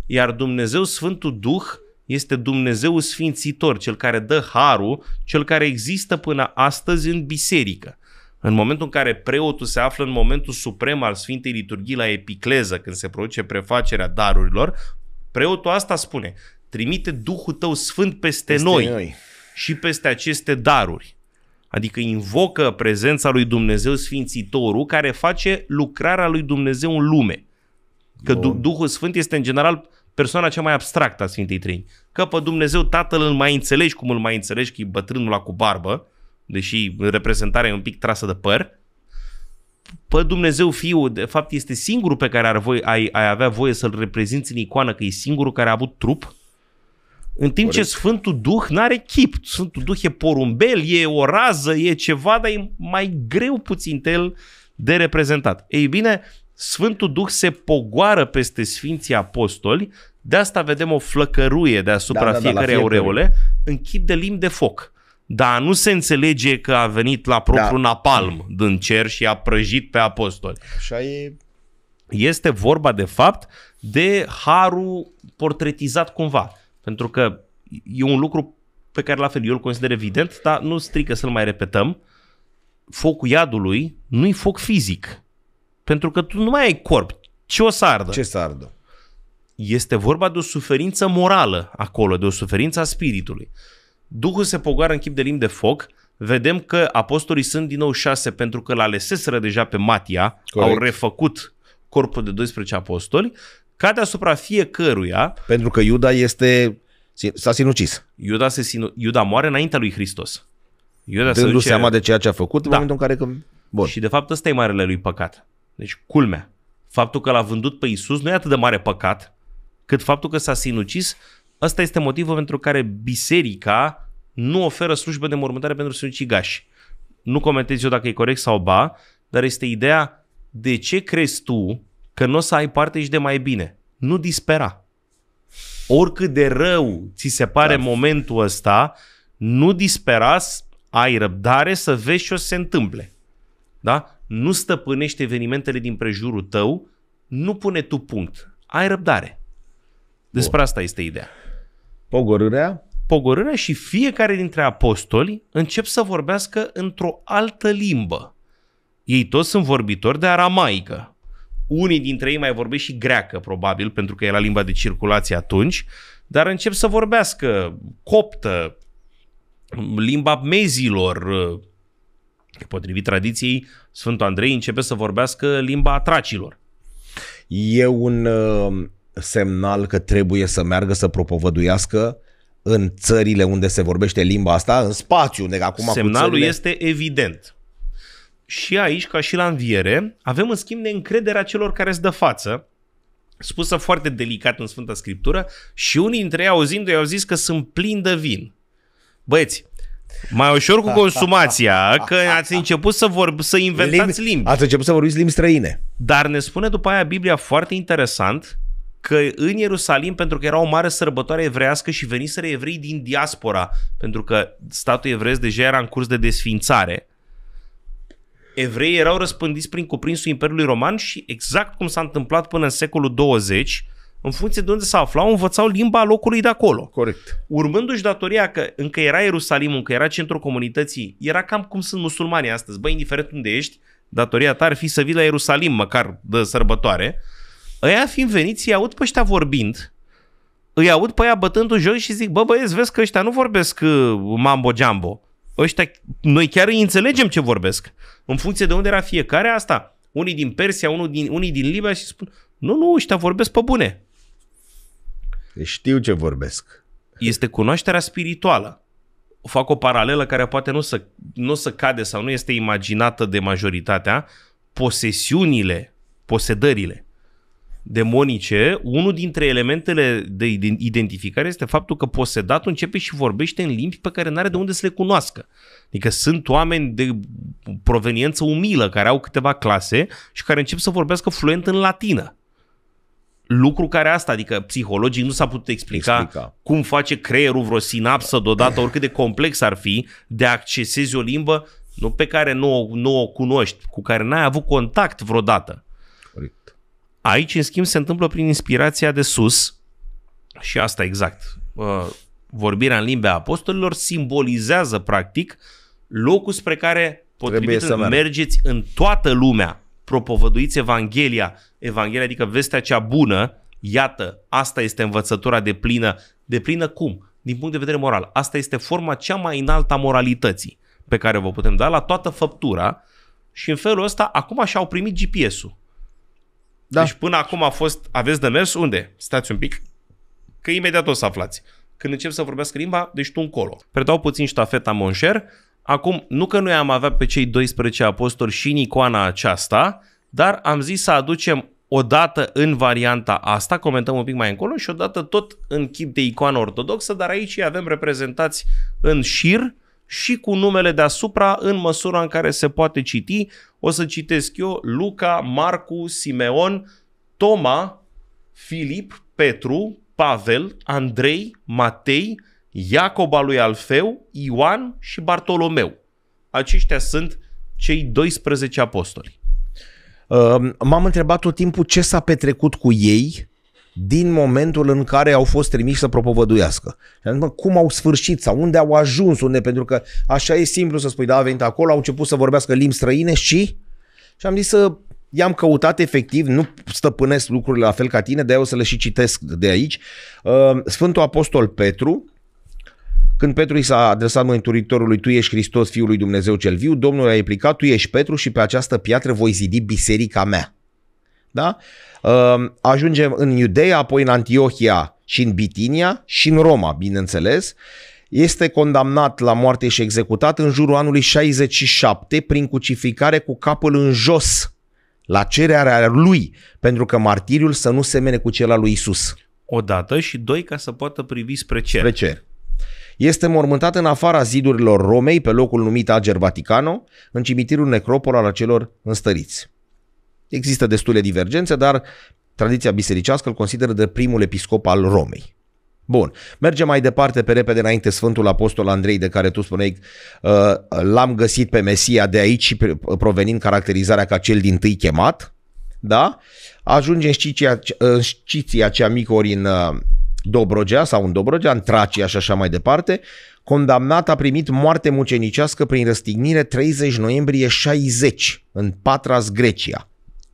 iar Dumnezeu Sfântul Duh este Dumnezeu Sfințitor, cel care dă harul, cel care există până astăzi în biserică. În momentul în care preotul se află în momentul suprem al Sfintei Liturghii la epicleză, când se produce prefacerea darurilor, preotul asta spune, trimite Duhul tău Sfânt peste, peste noi, noi și peste aceste daruri. Adică invocă prezența lui Dumnezeu Sfințitorul care face lucrarea lui Dumnezeu în lume. Că du- Duhul Sfânt este în general persoana cea mai abstractă a Sfintei Trini. Că pe Dumnezeu Tatăl îl mai înțelegi cum îl mai înțelegi, că e bătrânul la cu barbă, deși reprezentarea e un pic trasă de păr. Pe Dumnezeu Fiul, de fapt, este singurul pe care ar voi, ai, ai avea voie să-l reprezinți în icoană, că e singurul care a avut trup în timp Corect. ce Sfântul Duh n-are chip. Sfântul Duh e porumbel, e o rază, e ceva, dar e mai greu puțin el de reprezentat. Ei bine, Sfântul Duh se pogoară peste Sfinții Apostoli, de asta vedem o flăcăruie deasupra da, da, da, fiecare aureole, în chip de limb de foc. Dar nu se înțelege că a venit la propriu da. napalm din cer și a prăjit pe apostoli. Așa e. Este vorba, de fapt, de harul portretizat cumva. Pentru că e un lucru pe care la fel eu îl consider evident, dar nu strică să-l mai repetăm. Focul iadului nu-i foc fizic. Pentru că tu nu mai ai corp. Ce o sardă? Ce sardă? Este vorba de o suferință morală acolo, de o suferință a spiritului. Duhul se pogoară în chip de limb de foc, vedem că apostolii sunt din nou șase pentru că l-aleseseră deja pe Matia, Corect. au refăcut corpul de 12 apostoli, cade asupra fiecăruia. Pentru că Iuda este, s-a sinucis. Iuda, se sinu, Iuda moare înaintea lui Hristos. Iuda se duce... seama de ceea ce a făcut da. în momentul în care... Bun. Și de fapt ăsta e marele lui păcat. Deci culmea. Faptul că l-a vândut pe Isus nu e atât de mare păcat, cât faptul că s-a sinucis. Ăsta este motivul pentru care biserica nu oferă slujbe de mormântare pentru sinucigași. Nu comentez eu dacă e corect sau ba, dar este ideea de ce crezi tu că nu o să ai parte și de mai bine. Nu dispera. Oricât de rău ți se pare da. momentul ăsta, nu dispera, ai răbdare să vezi ce o să se întâmple. Da? Nu stăpânește evenimentele din prejurul tău, nu pune tu punct. Ai răbdare. Despre Bun. asta este ideea. Pogorârea? Pogorârea și fiecare dintre apostoli încep să vorbească într-o altă limbă. Ei toți sunt vorbitori de aramaică. Unii dintre ei mai vorbesc și greacă, probabil, pentru că era limba de circulație atunci, dar încep să vorbească coptă, limba mezilor, uh, potrivit tradiției, Sfântul Andrei începe să vorbească limba tracilor. E un uh, semnal că trebuie să meargă să propovăduiască în țările unde se vorbește limba asta, în spațiu, unde acum Semnalul cu țările... este evident și aici, ca și la înviere, avem în schimb neîncrederea celor care îți dă față, spusă foarte delicat în Sfânta Scriptură, și unii dintre ei auzindu-i au zis că sunt plini de vin. Băieți, mai ușor cu [laughs] consumația, că ați început să, vorb, să inventați limbi. limbi. Ați început să vorbiți limbi străine. Dar ne spune după aia Biblia foarte interesant că în Ierusalim, pentru că era o mare sărbătoare evrească și veniseră evrei din diaspora, pentru că statul evreiesc deja era în curs de desfințare, evreii erau răspândiți prin cuprinsul Imperiului Roman și exact cum s-a întâmplat până în secolul 20, în funcție de unde se aflau, învățau limba locului de acolo. Corect. Urmându-și datoria că încă era Ierusalimul, încă era centrul comunității, era cam cum sunt musulmanii astăzi. Băi, indiferent unde ești, datoria ta ar fi să vii la Ierusalim, măcar de sărbătoare. Ăia fiind veniți, îi aud pe ăștia vorbind, îi aud pe ea bătându-și și zic, bă băieți, vezi că ăștia nu vorbesc uh, mambo-jambo ăștia, noi chiar îi înțelegem ce vorbesc. În funcție de unde era fiecare asta. Unii din Persia, unul din, unii din Libia și spun, nu, nu, ăștia vorbesc pe bune. Deci știu ce vorbesc. Este cunoașterea spirituală. O Fac o paralelă care poate nu să, nu să cade sau nu este imaginată de majoritatea. Posesiunile, posedările demonice, unul dintre elementele de identificare este faptul că posedatul începe și vorbește în limbi pe care n-are de unde să le cunoască. Adică sunt oameni de proveniență umilă care au câteva clase și care încep să vorbească fluent în latină. Lucru care asta, adică psihologii nu s-a putut explica, explica cum face creierul vreo sinapsă deodată, oricât de complex ar fi, de a accesezi o limbă nu pe care nu o, nu o cunoști, cu care n-ai avut contact vreodată. Aici, în schimb, se întâmplă prin inspirația de sus și asta exact. Uh, vorbirea în limba apostolilor simbolizează, practic, locul spre care potrivit să mergeți în toată lumea, propovăduiți Evanghelia, Evanghelia adică vestea cea bună, iată, asta este învățătura de plină, de plină cum? Din punct de vedere moral. Asta este forma cea mai înaltă a moralității pe care vă putem da la toată făptura și în felul ăsta acum și-au primit GPS-ul. Da. Deci până acum a fost, aveți de mers, unde? Stați un pic, că imediat o să aflați. Când încep să vorbească limba, deci tu încolo. Predau puțin ștafeta monșer. Acum, nu că noi am avea pe cei 12 apostoli și în icoana aceasta, dar am zis să aducem o dată în varianta asta, comentăm un pic mai încolo, și o dată tot în chip de icoană ortodoxă, dar aici avem reprezentați în șir, uh, și cu numele deasupra în măsura în care se poate citi. O să citesc eu Luca, Marcu, Simeon, Toma, Filip, Petru, Pavel, Andrei, Matei, Iacob al lui Alfeu, Ioan și Bartolomeu. Aceștia sunt cei 12 apostoli. M-am întrebat tot timpul ce s-a petrecut cu ei din momentul în care au fost trimiși să propovăduiască. cum au sfârșit sau unde au ajuns, unde, pentru că așa e simplu să spui, da, a venit acolo, au început să vorbească limbi străine și... Și am zis să i-am căutat efectiv, nu stăpânesc lucrurile la fel ca tine, de-aia o să le și citesc de aici. Uh, Sfântul Apostol Petru, când Petru i s-a adresat Mântuitorului, tu ești Hristos, Fiul lui Dumnezeu cel viu, Domnul a implicat, tu ești Petru și pe această piatră voi zidi biserica mea. Da? Ehm, ajungem în Iudeea, apoi în Antiohia și în Bitinia și în Roma, bineînțeles. Este condamnat la moarte și executat în jurul anului 67 prin crucificare cu capul în jos la cererea lui, pentru că martiriul să nu semene cu cel al lui Isus. Odată și doi ca să poată privi spre cer. Spre cer. Este mormântat în afara zidurilor Romei, pe locul numit Ager Vaticano, în cimitirul necropol al acelor înstăriți. Există destule divergențe, dar tradiția bisericească îl consideră de primul episcop al Romei. Bun, mergem mai departe pe repede înainte Sfântul Apostol Andrei de care tu spuneai uh, l-am găsit pe Mesia de aici provenind caracterizarea ca cel din tâi chemat, da? Ajunge în Sciția, în Sciția cea ori în uh, Dobrogea sau în Dobrogea, în Tracia și așa mai departe, condamnat a primit moarte mucenicească prin răstignire 30 noiembrie 60 în Patras, Grecia.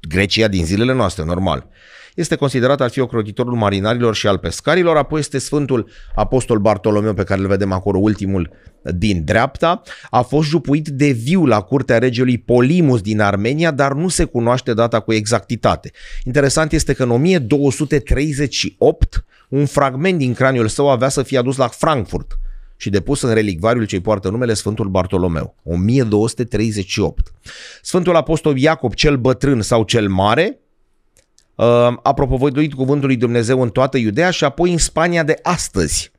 Grecia din zilele noastre, normal. Este considerat al fi ocrotitorul marinarilor și al pescarilor, apoi este Sfântul Apostol Bartolomeu, pe care îl vedem acolo ultimul din dreapta. A fost jupuit de viu la curtea regelui Polimus din Armenia, dar nu se cunoaște data cu exactitate. Interesant este că în 1238 un fragment din craniul său avea să fie adus la Frankfurt, și depus în relicvariul ce poartă numele Sfântul Bartolomeu, 1238. Sfântul Apostol Iacob cel bătrân sau cel mare uh, a propovăduit cuvântul lui Dumnezeu în toată Iudea și apoi în Spania de astăzi.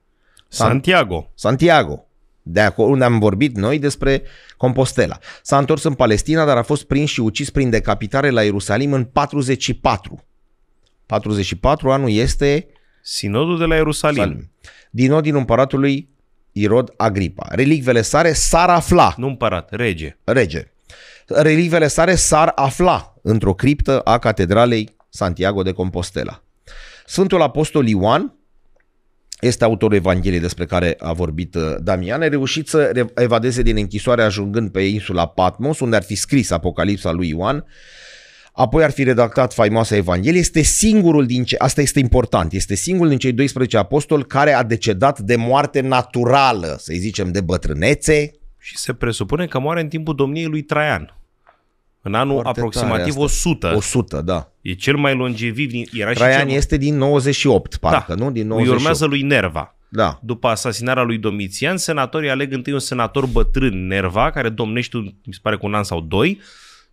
Santiago. Santiago. De acolo unde am vorbit noi despre Compostela. S-a întors în Palestina, dar a fost prins și ucis prin decapitare la Ierusalim în 44. 44 anul este Sinodul de la Ierusalim. Salim. Din nou din împăratului Irod Agripa. Relicvele sare s-ar afla. Nu împărat, rege. Rege. Relicvele sare s-ar afla într-o criptă a catedralei Santiago de Compostela. Sfântul Apostol Ioan este autorul Evangheliei despre care a vorbit uh, Damian, a reușit să evadeze din închisoare ajungând pe insula Patmos, unde ar fi scris Apocalipsa lui Ioan, apoi ar fi redactat faimoasa Evanghelie, este singurul din ce, asta este important, este singurul din cei 12 apostoli care a decedat de moarte naturală, să zicem de bătrânețe. Și se presupune că moare în timpul domniei lui Traian. În anul Foarte aproximativ 100. 100, da. E cel mai longeviv. Din, era Traian și cel... este din 98, da. parcă, da. nu? Din 98. Îi urmează lui Nerva. Da. După asasinarea lui Domitian, senatorii aleg întâi un senator bătrân, Nerva, care domnește, mi se pare, cu un an sau doi,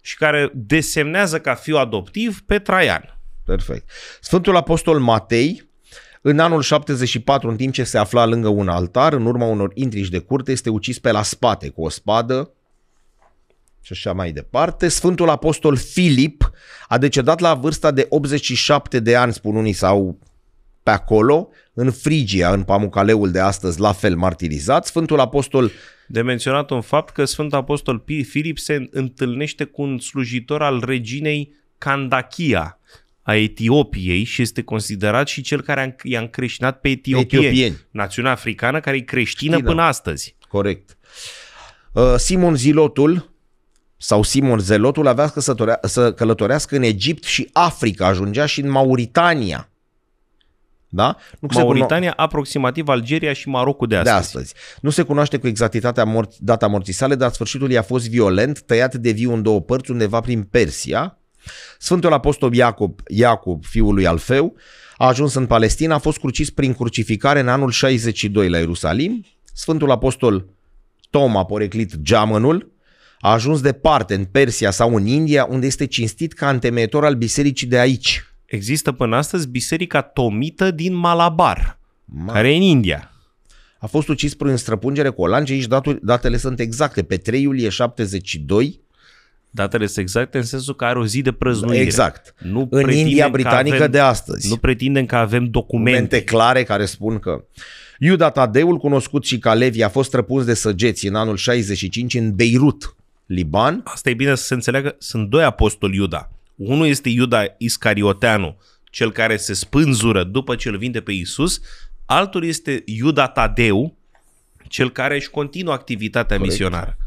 și care desemnează ca fiu adoptiv pe Traian. Perfect. Sfântul Apostol Matei, în anul 74, în timp ce se afla lângă un altar, în urma unor intrici de curte, este ucis pe la spate cu o spadă și așa mai departe. Sfântul Apostol Filip a decedat la vârsta de 87 de ani, spun unii, sau pe acolo, în Frigia, în Pamucaleul de astăzi, la fel martirizat. Sfântul Apostol de menționat un fapt că Sfânt Apostol Filip se întâlnește cu un slujitor al reginei Candachia a Etiopiei și este considerat și cel care i-a încreștinat pe etiopieni, etiopieni. națiunea africană care e creștină Știna. până da. astăzi. Corect. Uh, Simon Zilotul sau Simon Zelotul avea să călătorească în Egipt și Africa, ajungea și în Mauritania da? Nu Mauritania, cuno... aproximativ Algeria și Marocul de astăzi. de astăzi. Nu se cunoaște cu exactitatea mor- data morții sale, dar sfârșitul i-a fost violent, tăiat de viu în două părți undeva prin Persia. Sfântul Apostol Iacob, Iacob fiul lui Alfeu, a ajuns în Palestina, a fost crucis prin crucificare în anul 62 la Ierusalim. Sfântul Apostol Toma, poreclit Geamănul, a ajuns departe în Persia sau în India, unde este cinstit ca întemeitor al bisericii de aici – există până astăzi biserica tomită din Malabar, Ma. care e în India. A fost ucis prin străpungere cu o lance, aici datele sunt exacte, pe 3 iulie 72. Datele sunt exacte în sensul că are o zi de prăznuire. Exact. Nu în India britanică avem, de astăzi. Nu pretindem că avem documente. documente clare care spun că... Iuda Tadeul, cunoscut și ca Levi, a fost străpuns de săgeți în anul 65 în Beirut, Liban. Asta e bine să se înțeleagă, sunt doi apostoli Iuda. Unul este Iuda Iscarioteanu, cel care se spânzură după ce îl vinde pe Isus, altul este Iuda Tadeu, cel care își continuă activitatea Corect. misionară.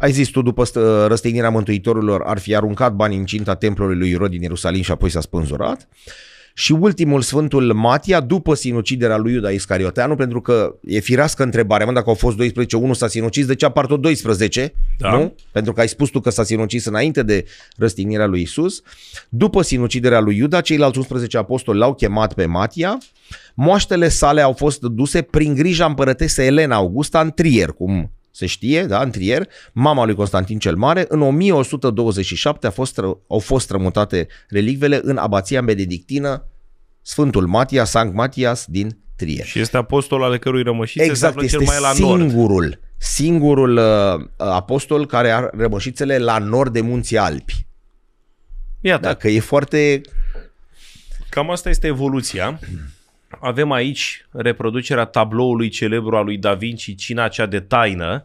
Ai zis tu, după răstignirea mântuitorilor, ar fi aruncat bani în cinta templului lui Irod din Ierusalim și apoi s-a spânzurat. Uh, și ultimul Sfântul Matia după sinuciderea lui Iuda Iscarioteanu, pentru că e firească întrebarea, mă, dacă au fost 12, unul s-a sinucis, de deci ce apar tot 12? Da. Nu? Pentru că ai spus tu că s-a sinucis înainte de răstignirea lui Isus. După sinuciderea lui Iuda, ceilalți 11 apostoli l-au chemat pe Matia. Moaștele sale au fost duse prin grija împărătesei Elena Augusta în Trier, cum se știe, da, în Trier, mama lui Constantin cel Mare. În 1127 a fost, au fost strămutate relicvele în abația benedictină Sfântul Matia, Sanct Matias din Trier. Și este apostol ale cărui rămășițe exact, se află este cel mai la singurul, nord. singurul uh, apostol care are rămășițele la nord de munții Alpi. Iată. Da, că e foarte... Cam asta este evoluția avem aici reproducerea tabloului celebru al lui Da Vinci, Cina cea de taină,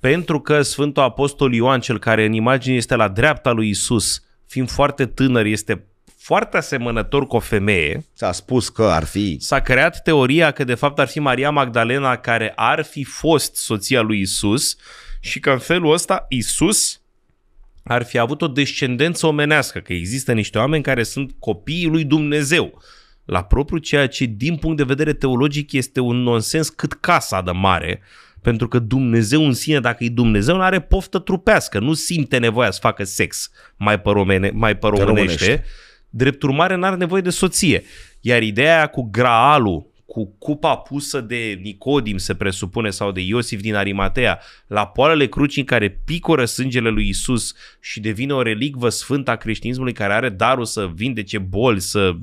pentru că Sfântul Apostol Ioan, cel care în imagine este la dreapta lui Isus, fiind foarte tânăr, este foarte asemănător cu o femeie. S-a spus că ar fi. S-a creat teoria că de fapt ar fi Maria Magdalena care ar fi fost soția lui Isus și că în felul ăsta Isus ar fi avut o descendență omenească, că există niște oameni care sunt copiii lui Dumnezeu la propriu, ceea ce din punct de vedere teologic este un nonsens cât casa de mare, pentru că Dumnezeu în sine, dacă e Dumnezeu, nu are poftă trupească, nu simte nevoia să facă sex mai pe, romene, mai pe românește. Drept urmare, n-are nevoie de soție. Iar ideea aia cu graalul, cu cupa pusă de Nicodim, se presupune, sau de Iosif din Arimatea, la poalele crucii în care picoră sângele lui Isus și devine o relicvă sfântă a creștinismului care are darul să vindece boli, să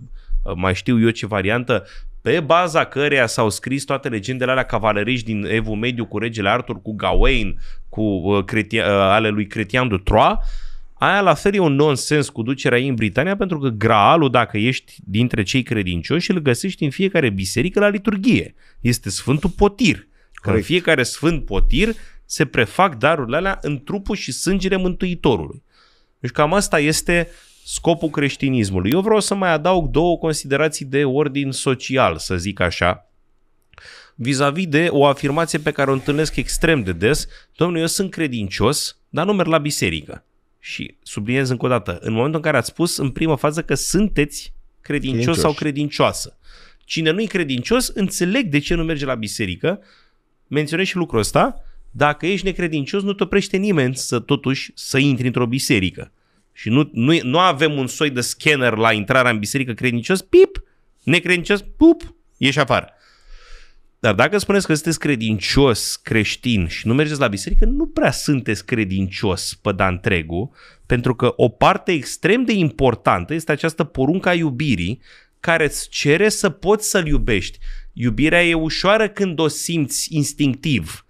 Ă, mai știu eu ce variantă, pe baza căreia s-au scris toate legendele alea cavalerici din Evul Mediu cu regele Arthur, cu Gawain, cu uh, Cretia, uh, ale lui Cretian de Troyes, aia la fel e un nonsens cu ducerea ei în Britania pentru că graalul, dacă ești dintre cei credincioși, îl găsești în fiecare biserică la liturghie. Este Sfântul Potir. că În fiecare Sfânt Potir se prefac darurile alea în trupul și sângele Mântuitorului. Deci cam asta este scopul creștinismului. Eu vreau să mai adaug două considerații de ordin social, să zic așa, vis-a-vis de o afirmație pe care o întâlnesc extrem de des, domnule, eu sunt credincios, dar nu merg la biserică. Și subliniez încă o dată, în momentul în care ați spus în primă fază că sunteți credincios Credincioși. sau credincioasă. Cine nu e credincios, înțeleg de ce nu merge la biserică, menționez și lucrul ăsta, dacă ești necredincios, nu te oprește nimeni să totuși să intri într-o biserică și nu, nu, nu avem un soi de scanner la intrarea în biserică credincios, pip, necredincios, pup, ieși afară. Dar dacă spuneți că sunteți credincios creștin și nu mergeți la biserică, nu prea sunteți credincios pe da întregul, pentru că o parte extrem de importantă este această porunca iubirii care îți cere să poți să-l iubești. Iubirea e ușoară când o simți instinctiv,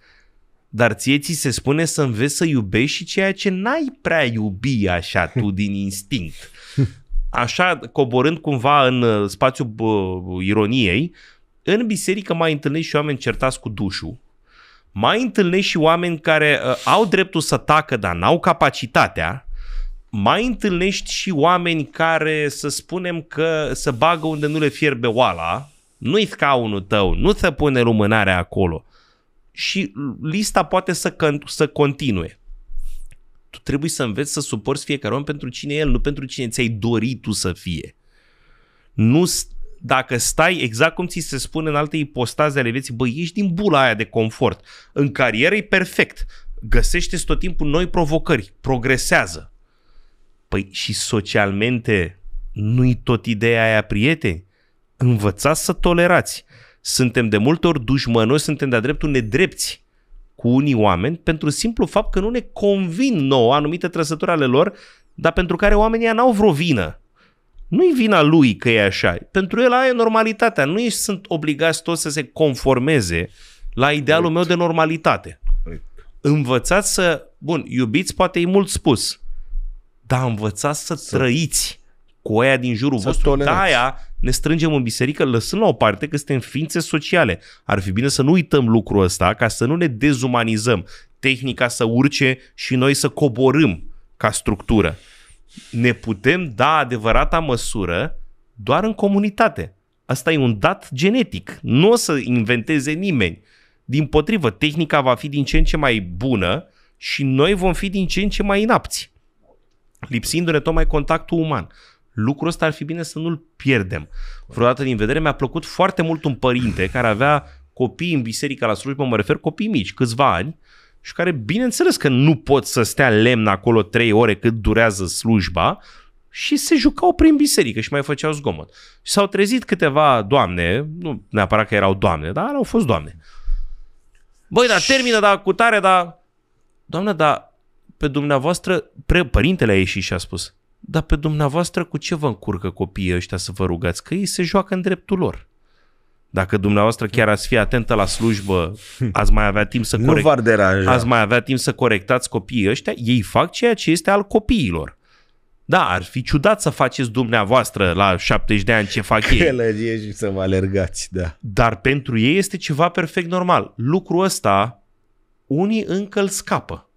dar ție ți se spune să înveți să iubești și ceea ce n-ai prea iubi așa tu [laughs] din instinct. Așa, coborând cumva în uh, spațiul ironiei, în biserică mai întâlnești și oameni certați cu dușul, mai întâlnești și oameni care uh, au dreptul să tacă, dar n-au capacitatea, mai întâlnești și oameni care, să spunem că să bagă unde nu le fierbe oala, nu-i scaunul tău, nu se pune lumânarea acolo și lista poate să, con- să continue. Tu trebuie să înveți să suporți fiecare om pentru cine e el, nu pentru cine ți-ai dorit tu să fie. Nu dacă stai exact cum ți se spune în alte ipostaze ale vieții, băi, ești din bula aia de confort. În carieră e perfect. Găsește tot timpul noi provocări. Progresează. Păi și socialmente nu-i tot ideea aia, prieteni? Învățați să tolerați. Suntem de multe ori dușmănoși, suntem de-a dreptul nedrepti cu unii oameni pentru simplu fapt că nu ne convin nouă anumite trăsături ale lor, dar pentru care oamenii n-au vreo vină. Nu-i vina lui că e așa. Pentru el aia e normalitatea. Nu ești, sunt obligați toți să se conformeze la idealul Uit. meu de normalitate. Uit. Învățați să... Bun, iubiți poate e mult spus, dar învățați să, să trăiți cu aia din jurul să vostru. Tolerați. De aia ne strângem în biserică lăsând la o parte că suntem ființe sociale. Ar fi bine să nu uităm lucrul ăsta ca să nu ne dezumanizăm. Tehnica să urce și noi să coborâm ca structură. Ne putem da adevărata măsură doar în comunitate. Asta e un dat genetic. Nu o să inventeze nimeni. Din potrivă, tehnica va fi din ce în ce mai bună și noi vom fi din ce în ce mai inapți, lipsindu-ne tocmai contactul uman lucrul ăsta ar fi bine să nu-l pierdem vreodată din vedere. Mi-a plăcut foarte mult un părinte care avea copii în biserica la slujbă, mă refer copii mici, câțiva ani, și care bineînțeles că nu pot să stea lemn acolo trei ore cât durează slujba și se jucau prin biserică și mai făceau zgomot. Și s-au trezit câteva doamne, nu neapărat că erau doamne, dar au fost doamne. Băi, dar termină, dar cu tare, dar... Doamne, dar pe dumneavoastră, pre- părintele a ieșit și a spus, dar pe dumneavoastră cu ce vă încurcă copiii ăștia să vă rugați? Că ei se joacă în dreptul lor. Dacă dumneavoastră chiar ați fi atentă la slujbă, [laughs] ați mai avea timp să corect... nu ați mai avea timp să corectați copiii ăștia, ei fac ceea ce este al copiilor. Da, ar fi ciudat să faceți dumneavoastră la 70 de ani ce fac [laughs] ei. Călărie și să vă alergați, da. Dar pentru ei este ceva perfect normal. Lucrul ăsta, unii încă îl scapă.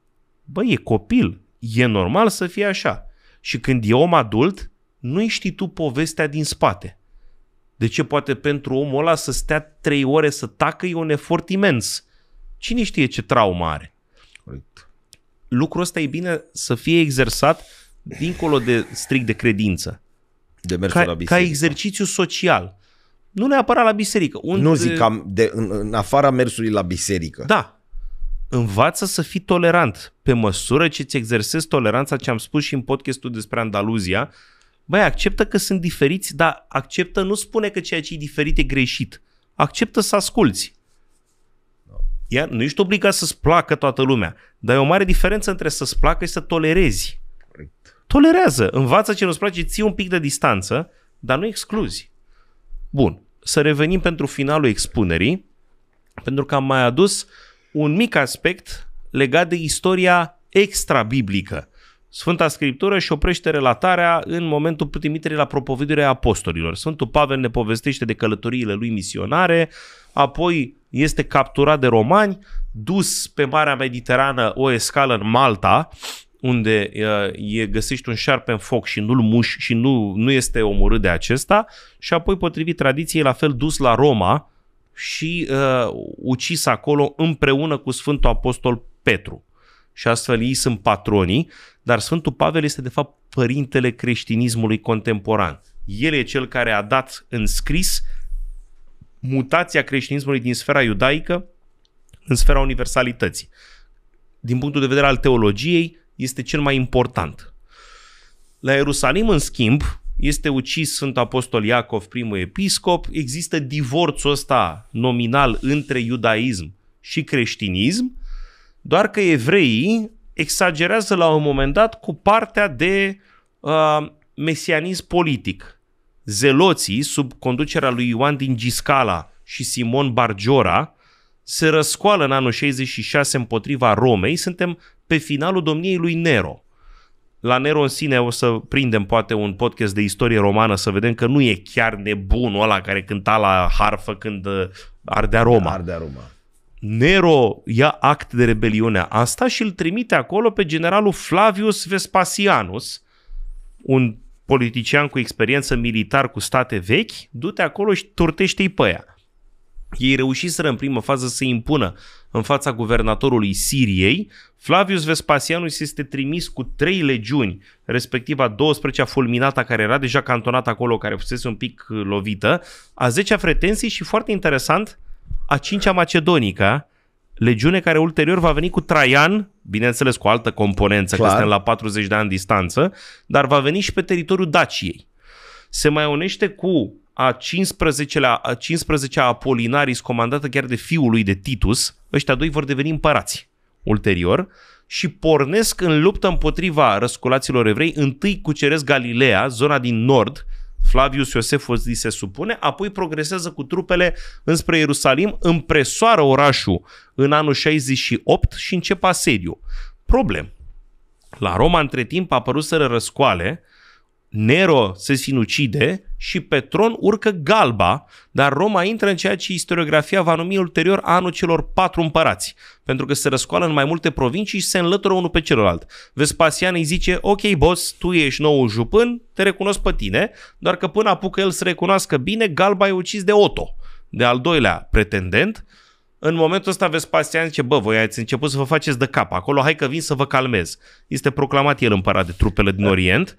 Băi, e copil, e normal să fie așa. Și când e om adult, nu știi tu povestea din spate. De ce poate pentru omul ăla să stea trei ore să tacă e un efort imens. Cine știe ce traumă are? Corect. Lucrul ăsta e bine să fie exersat dincolo de strict de credință. De ca, la biserică. Ca exercițiu social. Nu neapărat la biserică. Unde... Nu uh, zic, de, în, în afara mersului la biserică. Da, învață să fii tolerant. Pe măsură ce îți exersezi toleranța, ce am spus și în podcastul despre Andaluzia, băi, acceptă că sunt diferiți, dar acceptă, nu spune că ceea ce e diferit e greșit. Acceptă să asculți. Iar nu ești obligat să-ți placă toată lumea, dar e o mare diferență între să-ți placă și să tolerezi. Tolerează, învață ce nu-ți place, ții un pic de distanță, dar nu excluzi. Bun, să revenim pentru finalul expunerii, pentru că am mai adus uh, un mic aspect legat de istoria extra-biblică. Sfânta Scriptură și oprește relatarea în momentul trimiterii la propovedirea apostolilor. Sfântul Pavel ne povestește de călătoriile lui misionare, apoi este capturat de romani, dus pe Marea Mediterană o escală în Malta, unde uh, e, găsești un șarpe în foc și nu-l muși și nu, nu este omorât de acesta și apoi potrivit tradiției la fel dus la Roma și uh, ucis acolo împreună cu Sfântul Apostol Petru. Și astfel ei sunt patronii, dar Sfântul Pavel este de fapt părintele creștinismului contemporan. El e cel care a dat în scris mutația creștinismului din sfera iudaică în sfera universalității. Din punctul de vedere al teologiei, este cel mai important. La Ierusalim, în schimb, este ucis Sfânt Apostol Iacov, primul episcop, există divorțul ăsta nominal între iudaism și creștinism, doar că evreii exagerează la un moment dat cu partea de uh, mesianism politic. Zeloții, sub conducerea lui Ioan din Giscala și Simon Bargiora, se răscoală în anul 66 împotriva Romei, suntem pe finalul domniei lui Nero. La Nero în sine o să prindem poate un podcast de istorie romană să vedem că nu e chiar nebunul ăla care cânta la harfă când uh, ardea Roma. Ardea Roma. Nero ia act de rebeliunea asta și îl trimite acolo pe generalul Flavius Vespasianus, un politician cu experiență militar cu state vechi, du-te acolo și turtește-i pe aia. Ei reușiseră în primă fază să impună în fața guvernatorului Siriei, Flavius Vespasianus este trimis cu trei legiuni, respectiv a 12-a fulminata care era deja cantonată acolo, care fusese un pic uh, lovită, a 10-a fretensii și, foarte interesant, a 5-a macedonica, legiune care ulterior va veni cu Traian, bineînțeles cu o altă componență, Clar. că suntem la 40 de ani distanță, dar va veni și pe teritoriul Daciei. Se mai unește cu a 15-a, a 15-a Apolinaris, comandată chiar de fiul lui de Titus, ăștia doi vor deveni împărați ulterior și pornesc în luptă împotriva răsculaților evrei, întâi cuceresc Galileea, zona din nord, Flavius Iosefus li se supune, apoi progresează cu trupele înspre Ierusalim, împresoară orașul în anul 68 și începe asediu. Problem. La Roma, între timp, apăruseră răscoale Nero se sinucide și pe tron urcă Galba, dar Roma intră în ceea ce istoriografia va numi ulterior anul celor patru împărați, pentru că se răscoală în mai multe provincii și se înlătură unul pe celălalt. Vespasian îi zice, ok boss, tu ești nou jupân, te recunosc pe tine, doar că până apucă el să recunoască bine, Galba e ucis de Otto, de al doilea pretendent, în momentul ăsta Vespasian zice, bă, voi ați început să vă faceți de cap acolo, hai că vin să vă calmez. Este proclamat el împărat de trupele din Orient,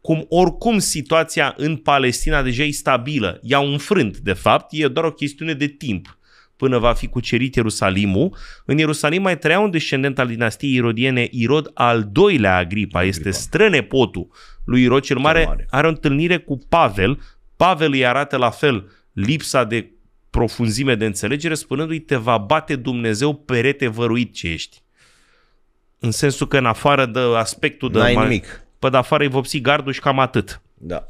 cum oricum situația în Palestina deja e stabilă, ia un frânt, de fapt, e doar o chestiune de timp până va fi cucerit Ierusalimul. În Ierusalim mai trăia un descendent al dinastiei irodiene, Irod al doilea Agripa, Agripa. este strănepotul lui Irod cel mare, mare, are o întâlnire cu Pavel, Pavel îi arată la fel lipsa de profunzime de înțelegere, spunându-i te va bate Dumnezeu perete văruit ce ești. În sensul că în afară de aspectul de... N-ai nimic pe păi, de afară îi vopsi gardul și cam atât. Da.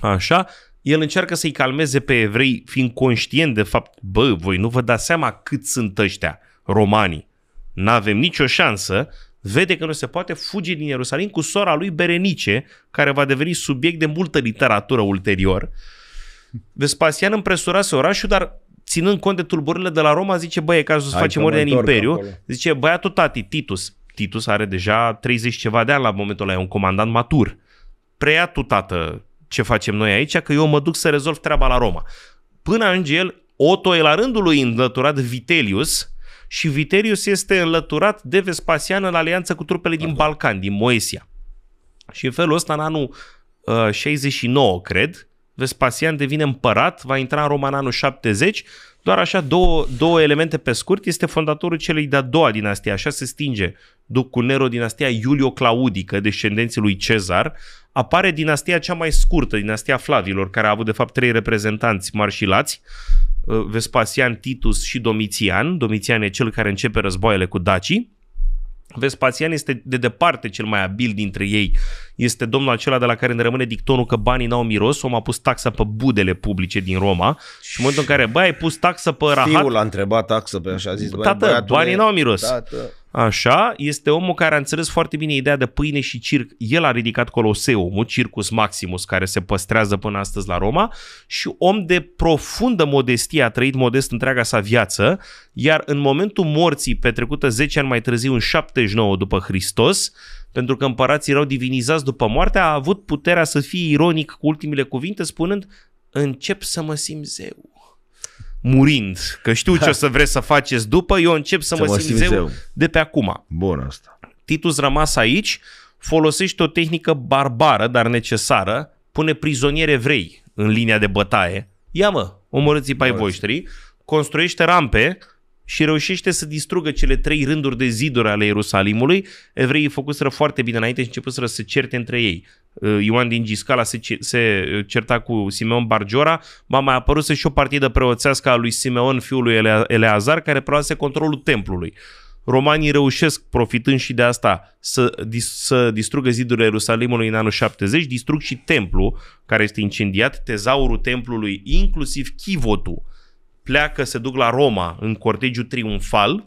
Așa, el încearcă să-i calmeze pe evrei, fiind conștient de fapt, bă, voi nu vă dați seama cât sunt ăștia, romanii. N-avem nicio șansă, vede că nu se poate, fuge din Ierusalim cu sora lui Berenice, care va deveni subiect de multă literatură ulterior. Vespasian împresurase orașul, dar ținând cont de tulburările de la Roma, zice, băie, cazul să Hai facem ordine în imperiu, acolo. zice, băiatul tati, Titus, Titus are deja 30 ceva de ani la momentul ăla, e un comandant matur. Preia tu, tată, ce facem noi aici, că eu mă duc să rezolv treaba la Roma. Până ajunge el, Otto e la rândul lui înlăturat Vitelius și Vitelius este înlăturat de Vespasian în alianță cu trupele din Balcan, din Moesia. Și în felul ăsta, în anul uh, 69, cred, Vespasian devine împărat, va intra în Roma în anul 70 doar așa două, două elemente pe scurt. Este fondatorul celei de-a doua dinastie, așa se stinge cu Nero dinastia Iulio-Claudică, descendenții lui Cezar. Apare dinastia cea mai scurtă, dinastia Flavilor, care a avut de fapt trei reprezentanți marșilați, uh, Vespasian, Titus și Domitian. Domitian e cel care începe războaiele cu dacii. Vespasian este de departe cel mai abil dintre ei. Este domnul acela de la care ne rămâne dictonul că banii n-au miros, om a pus taxa pe budele publice din Roma și în momentul în care, băi, ai pus taxa pe rahat... Fiul a întrebat taxă pe așa, zis, da, băi, Tată, da, banii n-au miros. Tată. Da, Așa, este omul care a înțeles foarte bine ideea de pâine și circ. El a ridicat Coloseumul, Circus Maximus, care se păstrează până astăzi la Roma și om de profundă modestie, a trăit modest întreaga sa viață, iar în momentul morții, petrecută 10 ani mai târziu, în 79 după Hristos, pentru că împărații erau divinizați după moarte, a avut puterea să fie ironic cu ultimile cuvinte, spunând, încep să mă simt zeu murind, că știu ce o [laughs] să vreți să faceți după, eu încep să, să mă, mă simt zeu, de pe acum. Bun asta. Titus rămas aici folosește o tehnică barbară, dar necesară, pune prizonieri evrei în linia de bătaie. Ia mă, omorâți-i pe voștri, construiește rampe și reușește să distrugă cele trei rânduri de ziduri ale Ierusalimului. Evreii făcuseră foarte bine înainte și începuseră să se certe între ei. Uh, Ioan din Giscala se, se uh, certa cu Simeon Bargiora, m-a mai apărut și o partidă preoțească a lui Simeon, fiul lui Ele- Eleazar, care preoase controlul templului. Romanii reușesc, profitând și de asta, să, să distrugă zidurile Ierusalimului în anul 70, distrug și templul, care este incendiat, tezaurul templului, inclusiv chivotul, pleacă, se duc la Roma în cortegiu triumfal,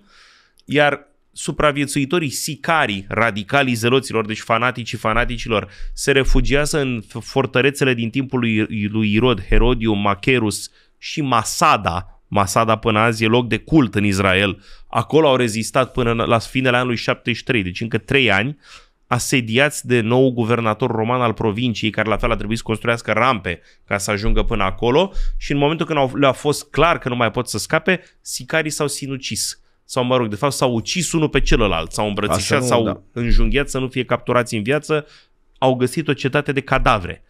iar supraviețuitorii, sicarii, radicalii zeloților, deci fanaticii fanaticilor, se refugiază în fortărețele din timpul lui, lui Irod, Herodiu, Macherus și Masada, Masada până azi e loc de cult în Israel. Acolo au rezistat până la finele anului 73, deci încă 3 ani, asediați de nou guvernator roman al provinciei, care la fel a trebuit să construiască rampe ca să ajungă până acolo și în momentul când le-a fost clar că nu mai pot să scape, sicarii s-au sinucis sau mă rog, de fapt s-au ucis unul pe celălalt, s-au îmbrățișat, s-au da. înjunghiat să nu fie capturați în viață, au găsit o cetate de cadavre.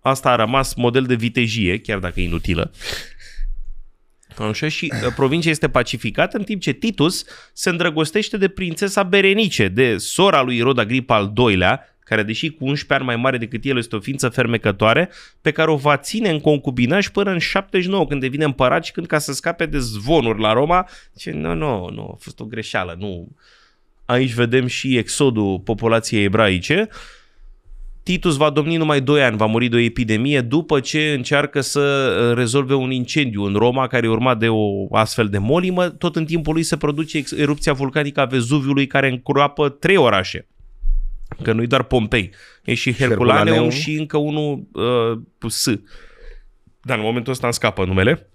Asta a rămas model de vitejie, chiar dacă inutilă. Așa și uh, provincia este pacificată în timp ce Titus se îndrăgostește de prințesa Berenice, de sora lui Rod Agripa al II-lea, care deși cu 11 ani mai mare decât el este o ființă fermecătoare, pe care o va ține în concubinaj până în 79 când devine împărat și când ca să scape de zvonuri la Roma, ce nu, nu, nu, a fost o greșeală, nu. Aici vedem și exodul populației ebraice. Titus va domni numai 2 ani, va muri de o epidemie după ce încearcă să uh, rezolve un incendiu în Roma care urma de o astfel de molimă. Tot în timpul lui se produce erupția vulcanică a Vezuviului care încroapă trei orașe Că nu-i doar Pompei. E și Herculaneum, Herculaneum. și încă unul uh, S. Dar în momentul ăsta îmi scapă numele.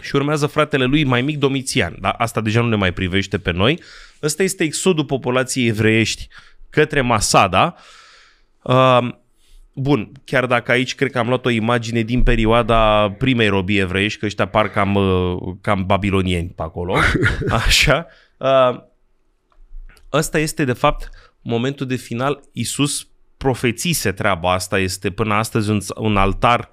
Și urmează fratele lui mai mic Domitian. Dar asta deja nu ne mai privește pe noi. Ăsta este exodul populației evreiești către Masada. Uh, bun, chiar dacă aici cred că am luat o imagine din perioada primei robii evreiești, că ăștia par cam, uh, cam babilonieni pe acolo, [laughs] așa. Uh, ăsta este de fapt momentul de final, Isus profețise treaba asta, este până astăzi un, un altar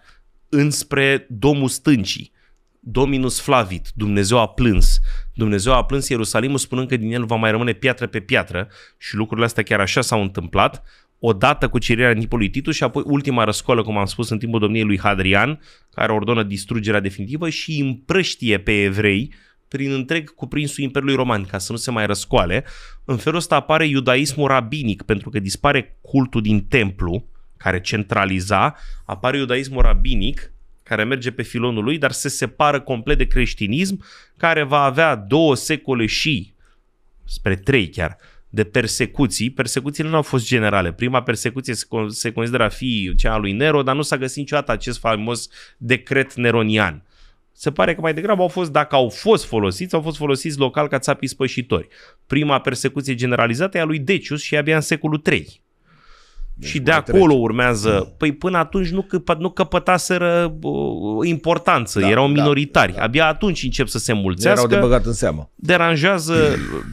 înspre Domul Stâncii. Dominus Flavit, Dumnezeu a plâns. Dumnezeu a plâns Ierusalimul spunând că din el va mai rămâne piatră pe piatră și lucrurile astea chiar așa s-au întâmplat odată cu cerirea Nipolui Titu și apoi ultima răscoală, cum am spus, în timpul domniei lui Hadrian, care ordonă distrugerea definitivă și împrăștie pe evrei prin întreg cuprinsul Imperiului Roman, ca să nu se mai răscoale. În felul ăsta apare iudaismul rabinic, pentru că dispare cultul din templu, care centraliza, apare iudaismul rabinic, care merge pe filonul lui, dar se separă complet de creștinism, care va avea două secole și, spre trei chiar, de persecuții. Persecuțiile nu au fost generale. Prima persecuție se considera fi cea a lui Nero, dar nu s-a găsit niciodată acest faimos decret neronian se pare că mai degrabă au fost, dacă au fost folosiți, au fost folosiți local ca țapii spășitori. Prima persecuție generalizată e a lui Decius și abia în secolul III. Deci și de acolo trece. urmează. Da. Păi până atunci nu, căpă, nu căpătaseră uh, importanță, da, erau da, minoritari. Da, da. Abia atunci încep să se mulțească. Erau de băgat în seamă. Deranjează,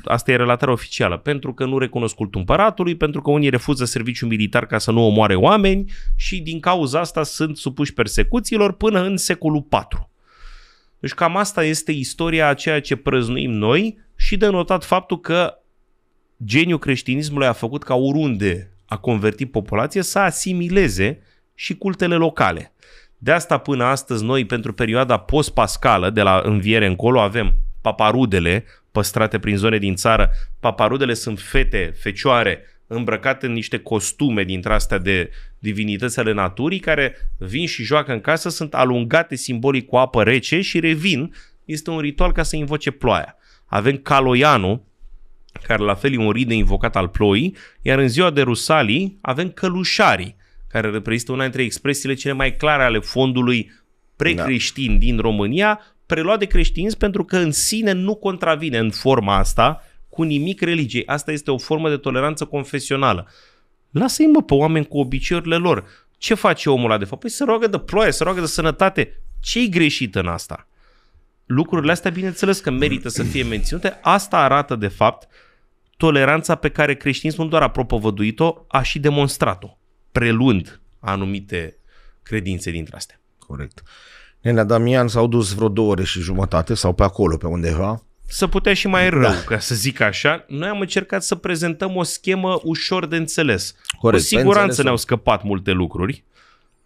asta e relatarea oficială, pentru că nu recunosc cultul împăratului, pentru că unii refuză serviciu militar ca să nu omoare oameni și din cauza asta sunt supuși persecuțiilor până în secolul IV. Deci cam asta este istoria a ceea ce prăznuim noi și de notat faptul că geniul creștinismului a făcut ca oriunde a convertit populație să asimileze și cultele locale. De asta până astăzi noi pentru perioada post-pascală, de la înviere încolo, avem paparudele păstrate prin zone din țară. Paparudele sunt fete, fecioare, îmbrăcat în niște costume dintre astea de divinități ale naturii care vin și joacă în casă, sunt alungate simbolic cu apă rece și revin. Este un ritual ca să invoce ploaia. Avem Caloianu, care la fel e un rid de invocat al ploii, iar în ziua de Rusalii avem călușarii, care reprezintă una dintre expresiile cele mai clare ale fondului precreștin da. din România, preluat de creștinism pentru că în sine nu contravine în forma asta cu nimic religiei. Asta este o formă de toleranță confesională. Lasă-i mă pe oameni cu obiceiurile lor. Ce face omul ăla de fapt? Păi se roagă de ploaie, se roagă de sănătate. Ce-i greșit în asta? Lucrurile astea, bineînțeles că merită să fie menținute. Asta arată, de fapt, toleranța pe care creștinismul nu doar a propovăduit-o, a și demonstrat-o, preluând anumite credințe dintre astea. Corect. Nenea Damian s-au dus vreo două ore și jumătate sau pe acolo, pe undeva, să putea și mai rău, da. ca să zic așa. Noi am încercat să prezentăm o schemă ușor de înțeles. Corect, Cu siguranță ne-au da. scăpat multe lucruri.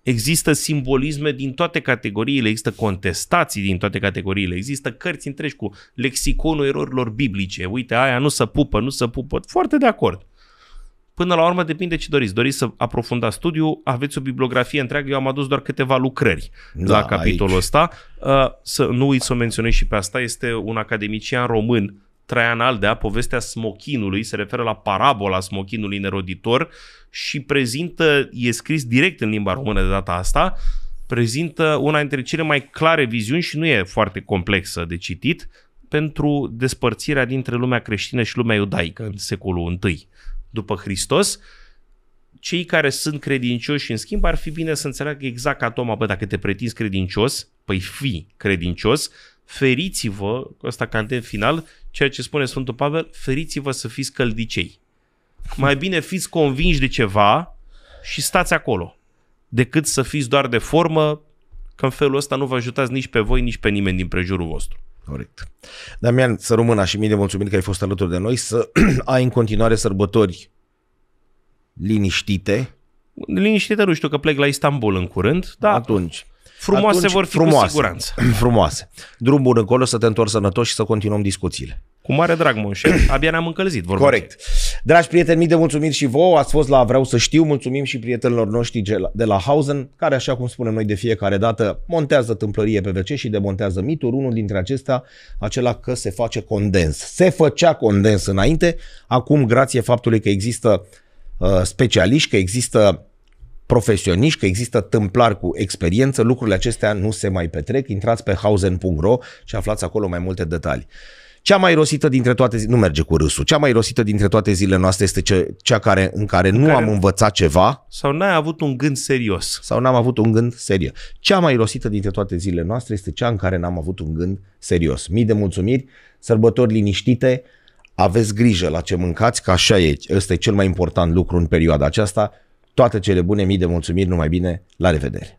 Există simbolisme din toate categoriile, există contestații din toate categoriile, există cărți întregi cu lexiconul erorilor biblice. Uite, aia nu se pupă, nu se pupă. Foarte de acord. Până la urmă depinde ce doriți. Doriți să aprofundați studiul, aveți o bibliografie întreagă, eu am adus doar câteva lucrări da, la capitolul aici. ăsta. Uh, să nu uit să o menționez și pe asta, este un academician român, Traian Aldea, povestea smochinului, se referă la parabola smochinului neroditor și prezintă, e scris direct în limba română de data asta, prezintă una dintre cele mai clare viziuni și nu e foarte complexă de citit, pentru despărțirea dintre lumea creștină și lumea iudaică în secolul I după Hristos, cei care sunt credincioși în schimb ar fi bine să înțeleagă exact ca Toma, bă, dacă te pretinzi credincios, păi fi credincios, feriți-vă, ăsta canten final, ceea ce spune Sfântul Pavel, feriți-vă să fiți căldicei. Mai bine fiți convinși de ceva și stați acolo, decât să fiți doar de formă, că în felul ăsta nu vă ajutați nici pe voi, nici pe nimeni din prejurul vostru. Corect. Damian, să rămână și mie de mulțumiri că ai fost alături de noi, să [clears throat] ai în continuare sărbători liniștite. Liniștite, nu știu că plec la Istanbul în curând, da. Atunci. Frumoase atunci, vor fi frumoase, cu siguranță. [clears throat] Frumoase. Drum bun încolo, să te întorci sănătos și să continuăm discuțiile. Cu mare drag mă [clears throat] abia ne-am încălzit. Vorba Corect. Ce. Dragi prieteni, mii de mulțumiri și vouă, ați fost la Vreau să știu, mulțumim și prietenilor noștri de la Hausen, care, așa cum spunem noi de fiecare dată, montează tâmplărie PVC și demontează mituri, unul dintre acestea, acela că se face condens. Se făcea condens înainte, acum, grație faptului că există uh, specialiști, că există profesioniști, că există tâmplari cu experiență, lucrurile acestea nu se mai petrec. Intrați pe hausen.ro și aflați acolo mai multe detalii. Cea mai rosită dintre toate zile, nu merge cu râsul, cea mai rosită dintre toate zilele noastre este ce, cea care, în care în nu care... am învățat ceva. Sau n-ai avut un gând serios. Sau n-am avut un gând serios. Cea mai rosită dintre toate zilele noastre este cea în care n-am avut un gând serios. Mii de mulțumiri, sărbători liniștite, aveți grijă la ce mâncați, că așa e, ăsta e cel mai important lucru în perioada aceasta. Toate cele bune, mii de mulțumiri, numai bine, la revedere!